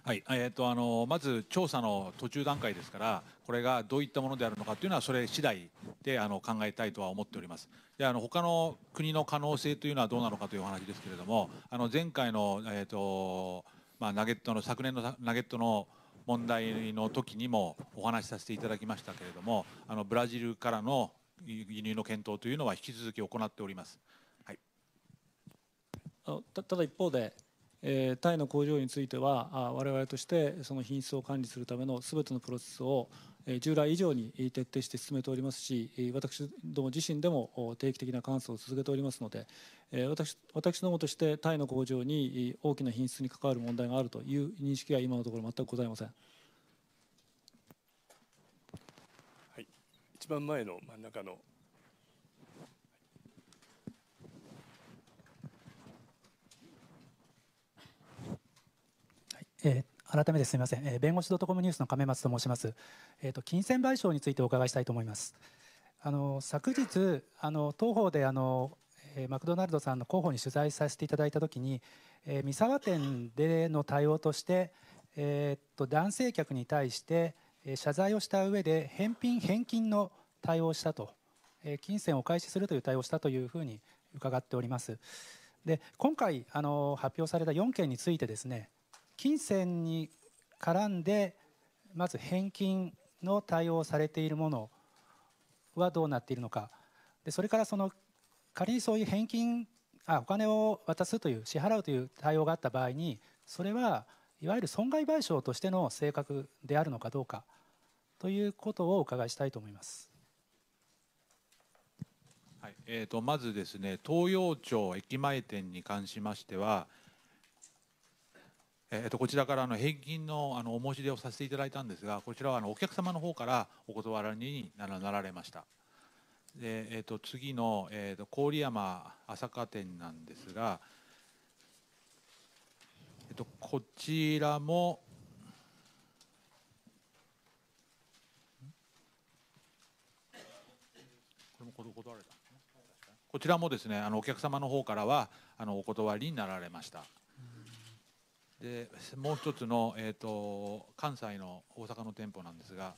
はい、えーとあのまず調査の途中段階ですからこれがどういったものであるのかというのはそれ次第であの考えたいとは思っております。であの他の国の可能性というのはどうなのかというお話ですけれどもあの前回の、えーとまあ、ナゲットの昨年のナゲットの問題の時にもお話しさせていただきましたけれどもあのブラジルからの輸入の検討というのは引き続き行っております。はい、ただ一方でえタイの工場についてはあ我々としてその品質を管理するためのすべてのプロセスを、え従来以上に徹底して進めておりますし私ども自身でも定期的な監査を続けておりますので、え私私どもとしてタイの工場に大きな品質に関わる問題があるという認識は今のところ全くございません。はい、一番前の真ん中のえー、改めてすみません、えー、弁護士ドットコムニュースの亀松と申します、えーと、金銭賠償についてお伺いしたいと思いますあの昨日あの当方であの、えー、マクドナルドさんの広報に取材させていただいたときに、えー、三沢店での対応として、えーと男性客に対して、えー、謝罪をした上で返品返金の対応をしたと、えー、金銭を開始するという対応をしたというふうに伺っておりますで今回あの発表された4件についてですね金銭に絡んでまず返金の対応をされているものはどうなっているのかでそれからその仮にそういう返金あお金を渡すという支払うという対応があった場合にそれはいわゆる損害賠償としての性格であるのかどうかということをお伺いしたいと思います。はいえーと、とまずですね東洋町駅前店に関しましては、えー、とこちらからの返金のあのお申し出をさせていただいたんですが、こちらはあのお客様の方からお断りになられました。でえー、と次の、えー、と郡山朝霞店なんですが、えー、とこちらも、こちらもですねあのお客様の方からはあのお断りになられました。でもう一つの、えーと、と関西の大阪の店舗なんですが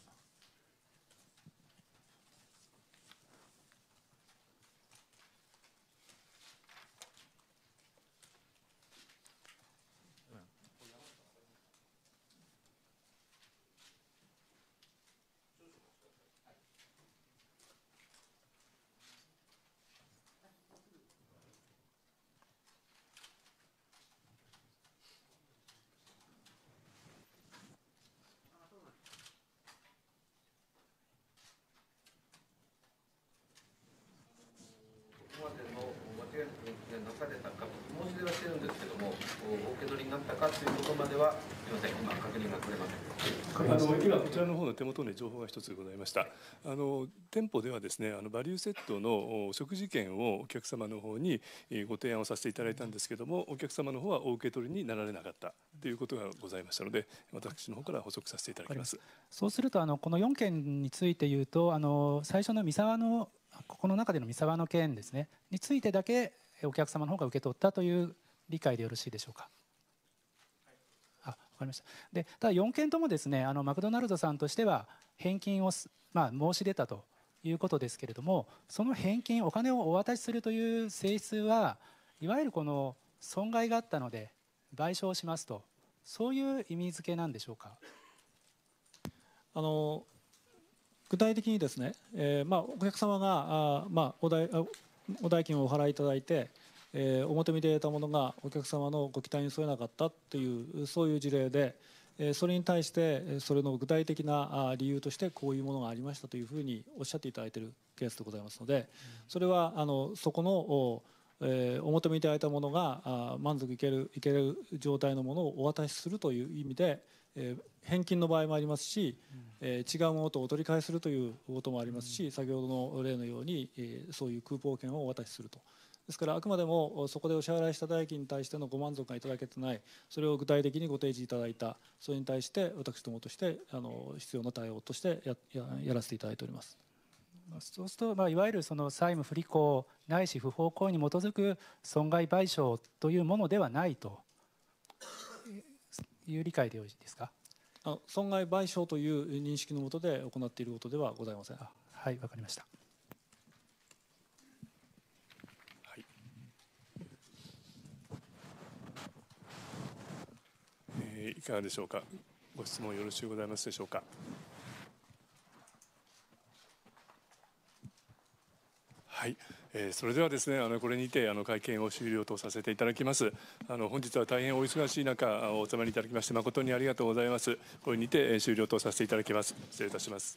情報が一つございました。あの店舗ではですね、あのバリューセットの食事券をお客様の方にご提案をさせていただいたんですけども、お客様の方はお受け取りになられなかったということがございましたので、私の方から補足させていただきます。そうするとあのこの4件について言うと、あの最初の三沢のここの中での三沢の件ですねについてだけお客様の方が受け取ったという理解でよろしいでしょうか。かりました。で、ただ4件ともですね、あのマクドナルドさんとしては返金をまあ、申し出たということですけれども、その返金、お金をお渡しするという性質はいわゆるこの損害があったので賠償しますと、そういう意味付けなんでしょうか。あの具体的にですね、えー、まあ、お客様があ、まあ、お代お代金をお払いいただいて、えー、おてたものがお客様のご期待に添えなかったというそういう事例で、えー、それに対してそれの具体的な理由としてこういうものがありましたというふうにおっしゃっていただいているケースでございますのでそれはあのそこのえー、お求めいただいたものが満足いけるいける状態のものをお渡しするという意味で、えー、返金の場合もありますし、えー、違うものとお取り替えするということもありますし、先ほどの例のように、えそういうクーポン券をお渡しするとですからあくまでもそこでお支払いした代金に対してのご満足がいただけてないそれを具体的にご提示いただいたそれに対して私どもとしてあの必要な対応としてややらせていただいております。そうすると、まあ、いわゆるその債務不履行ないし不法行為に基づく損害賠償というものではないという理解でよろしいですかあ損害賠償という認識のもとで行っていることではございません。はい、わかりました。かがでしょうか。ご質問よろしゅうございますでしょうか。はい、えー、それではですねあのこれにてあの会見を終了とさせていただきますあの本日は大変お忙しい中お集まりいただきまして誠にありがとうございますこれにて終了とさせていただきます失礼いたします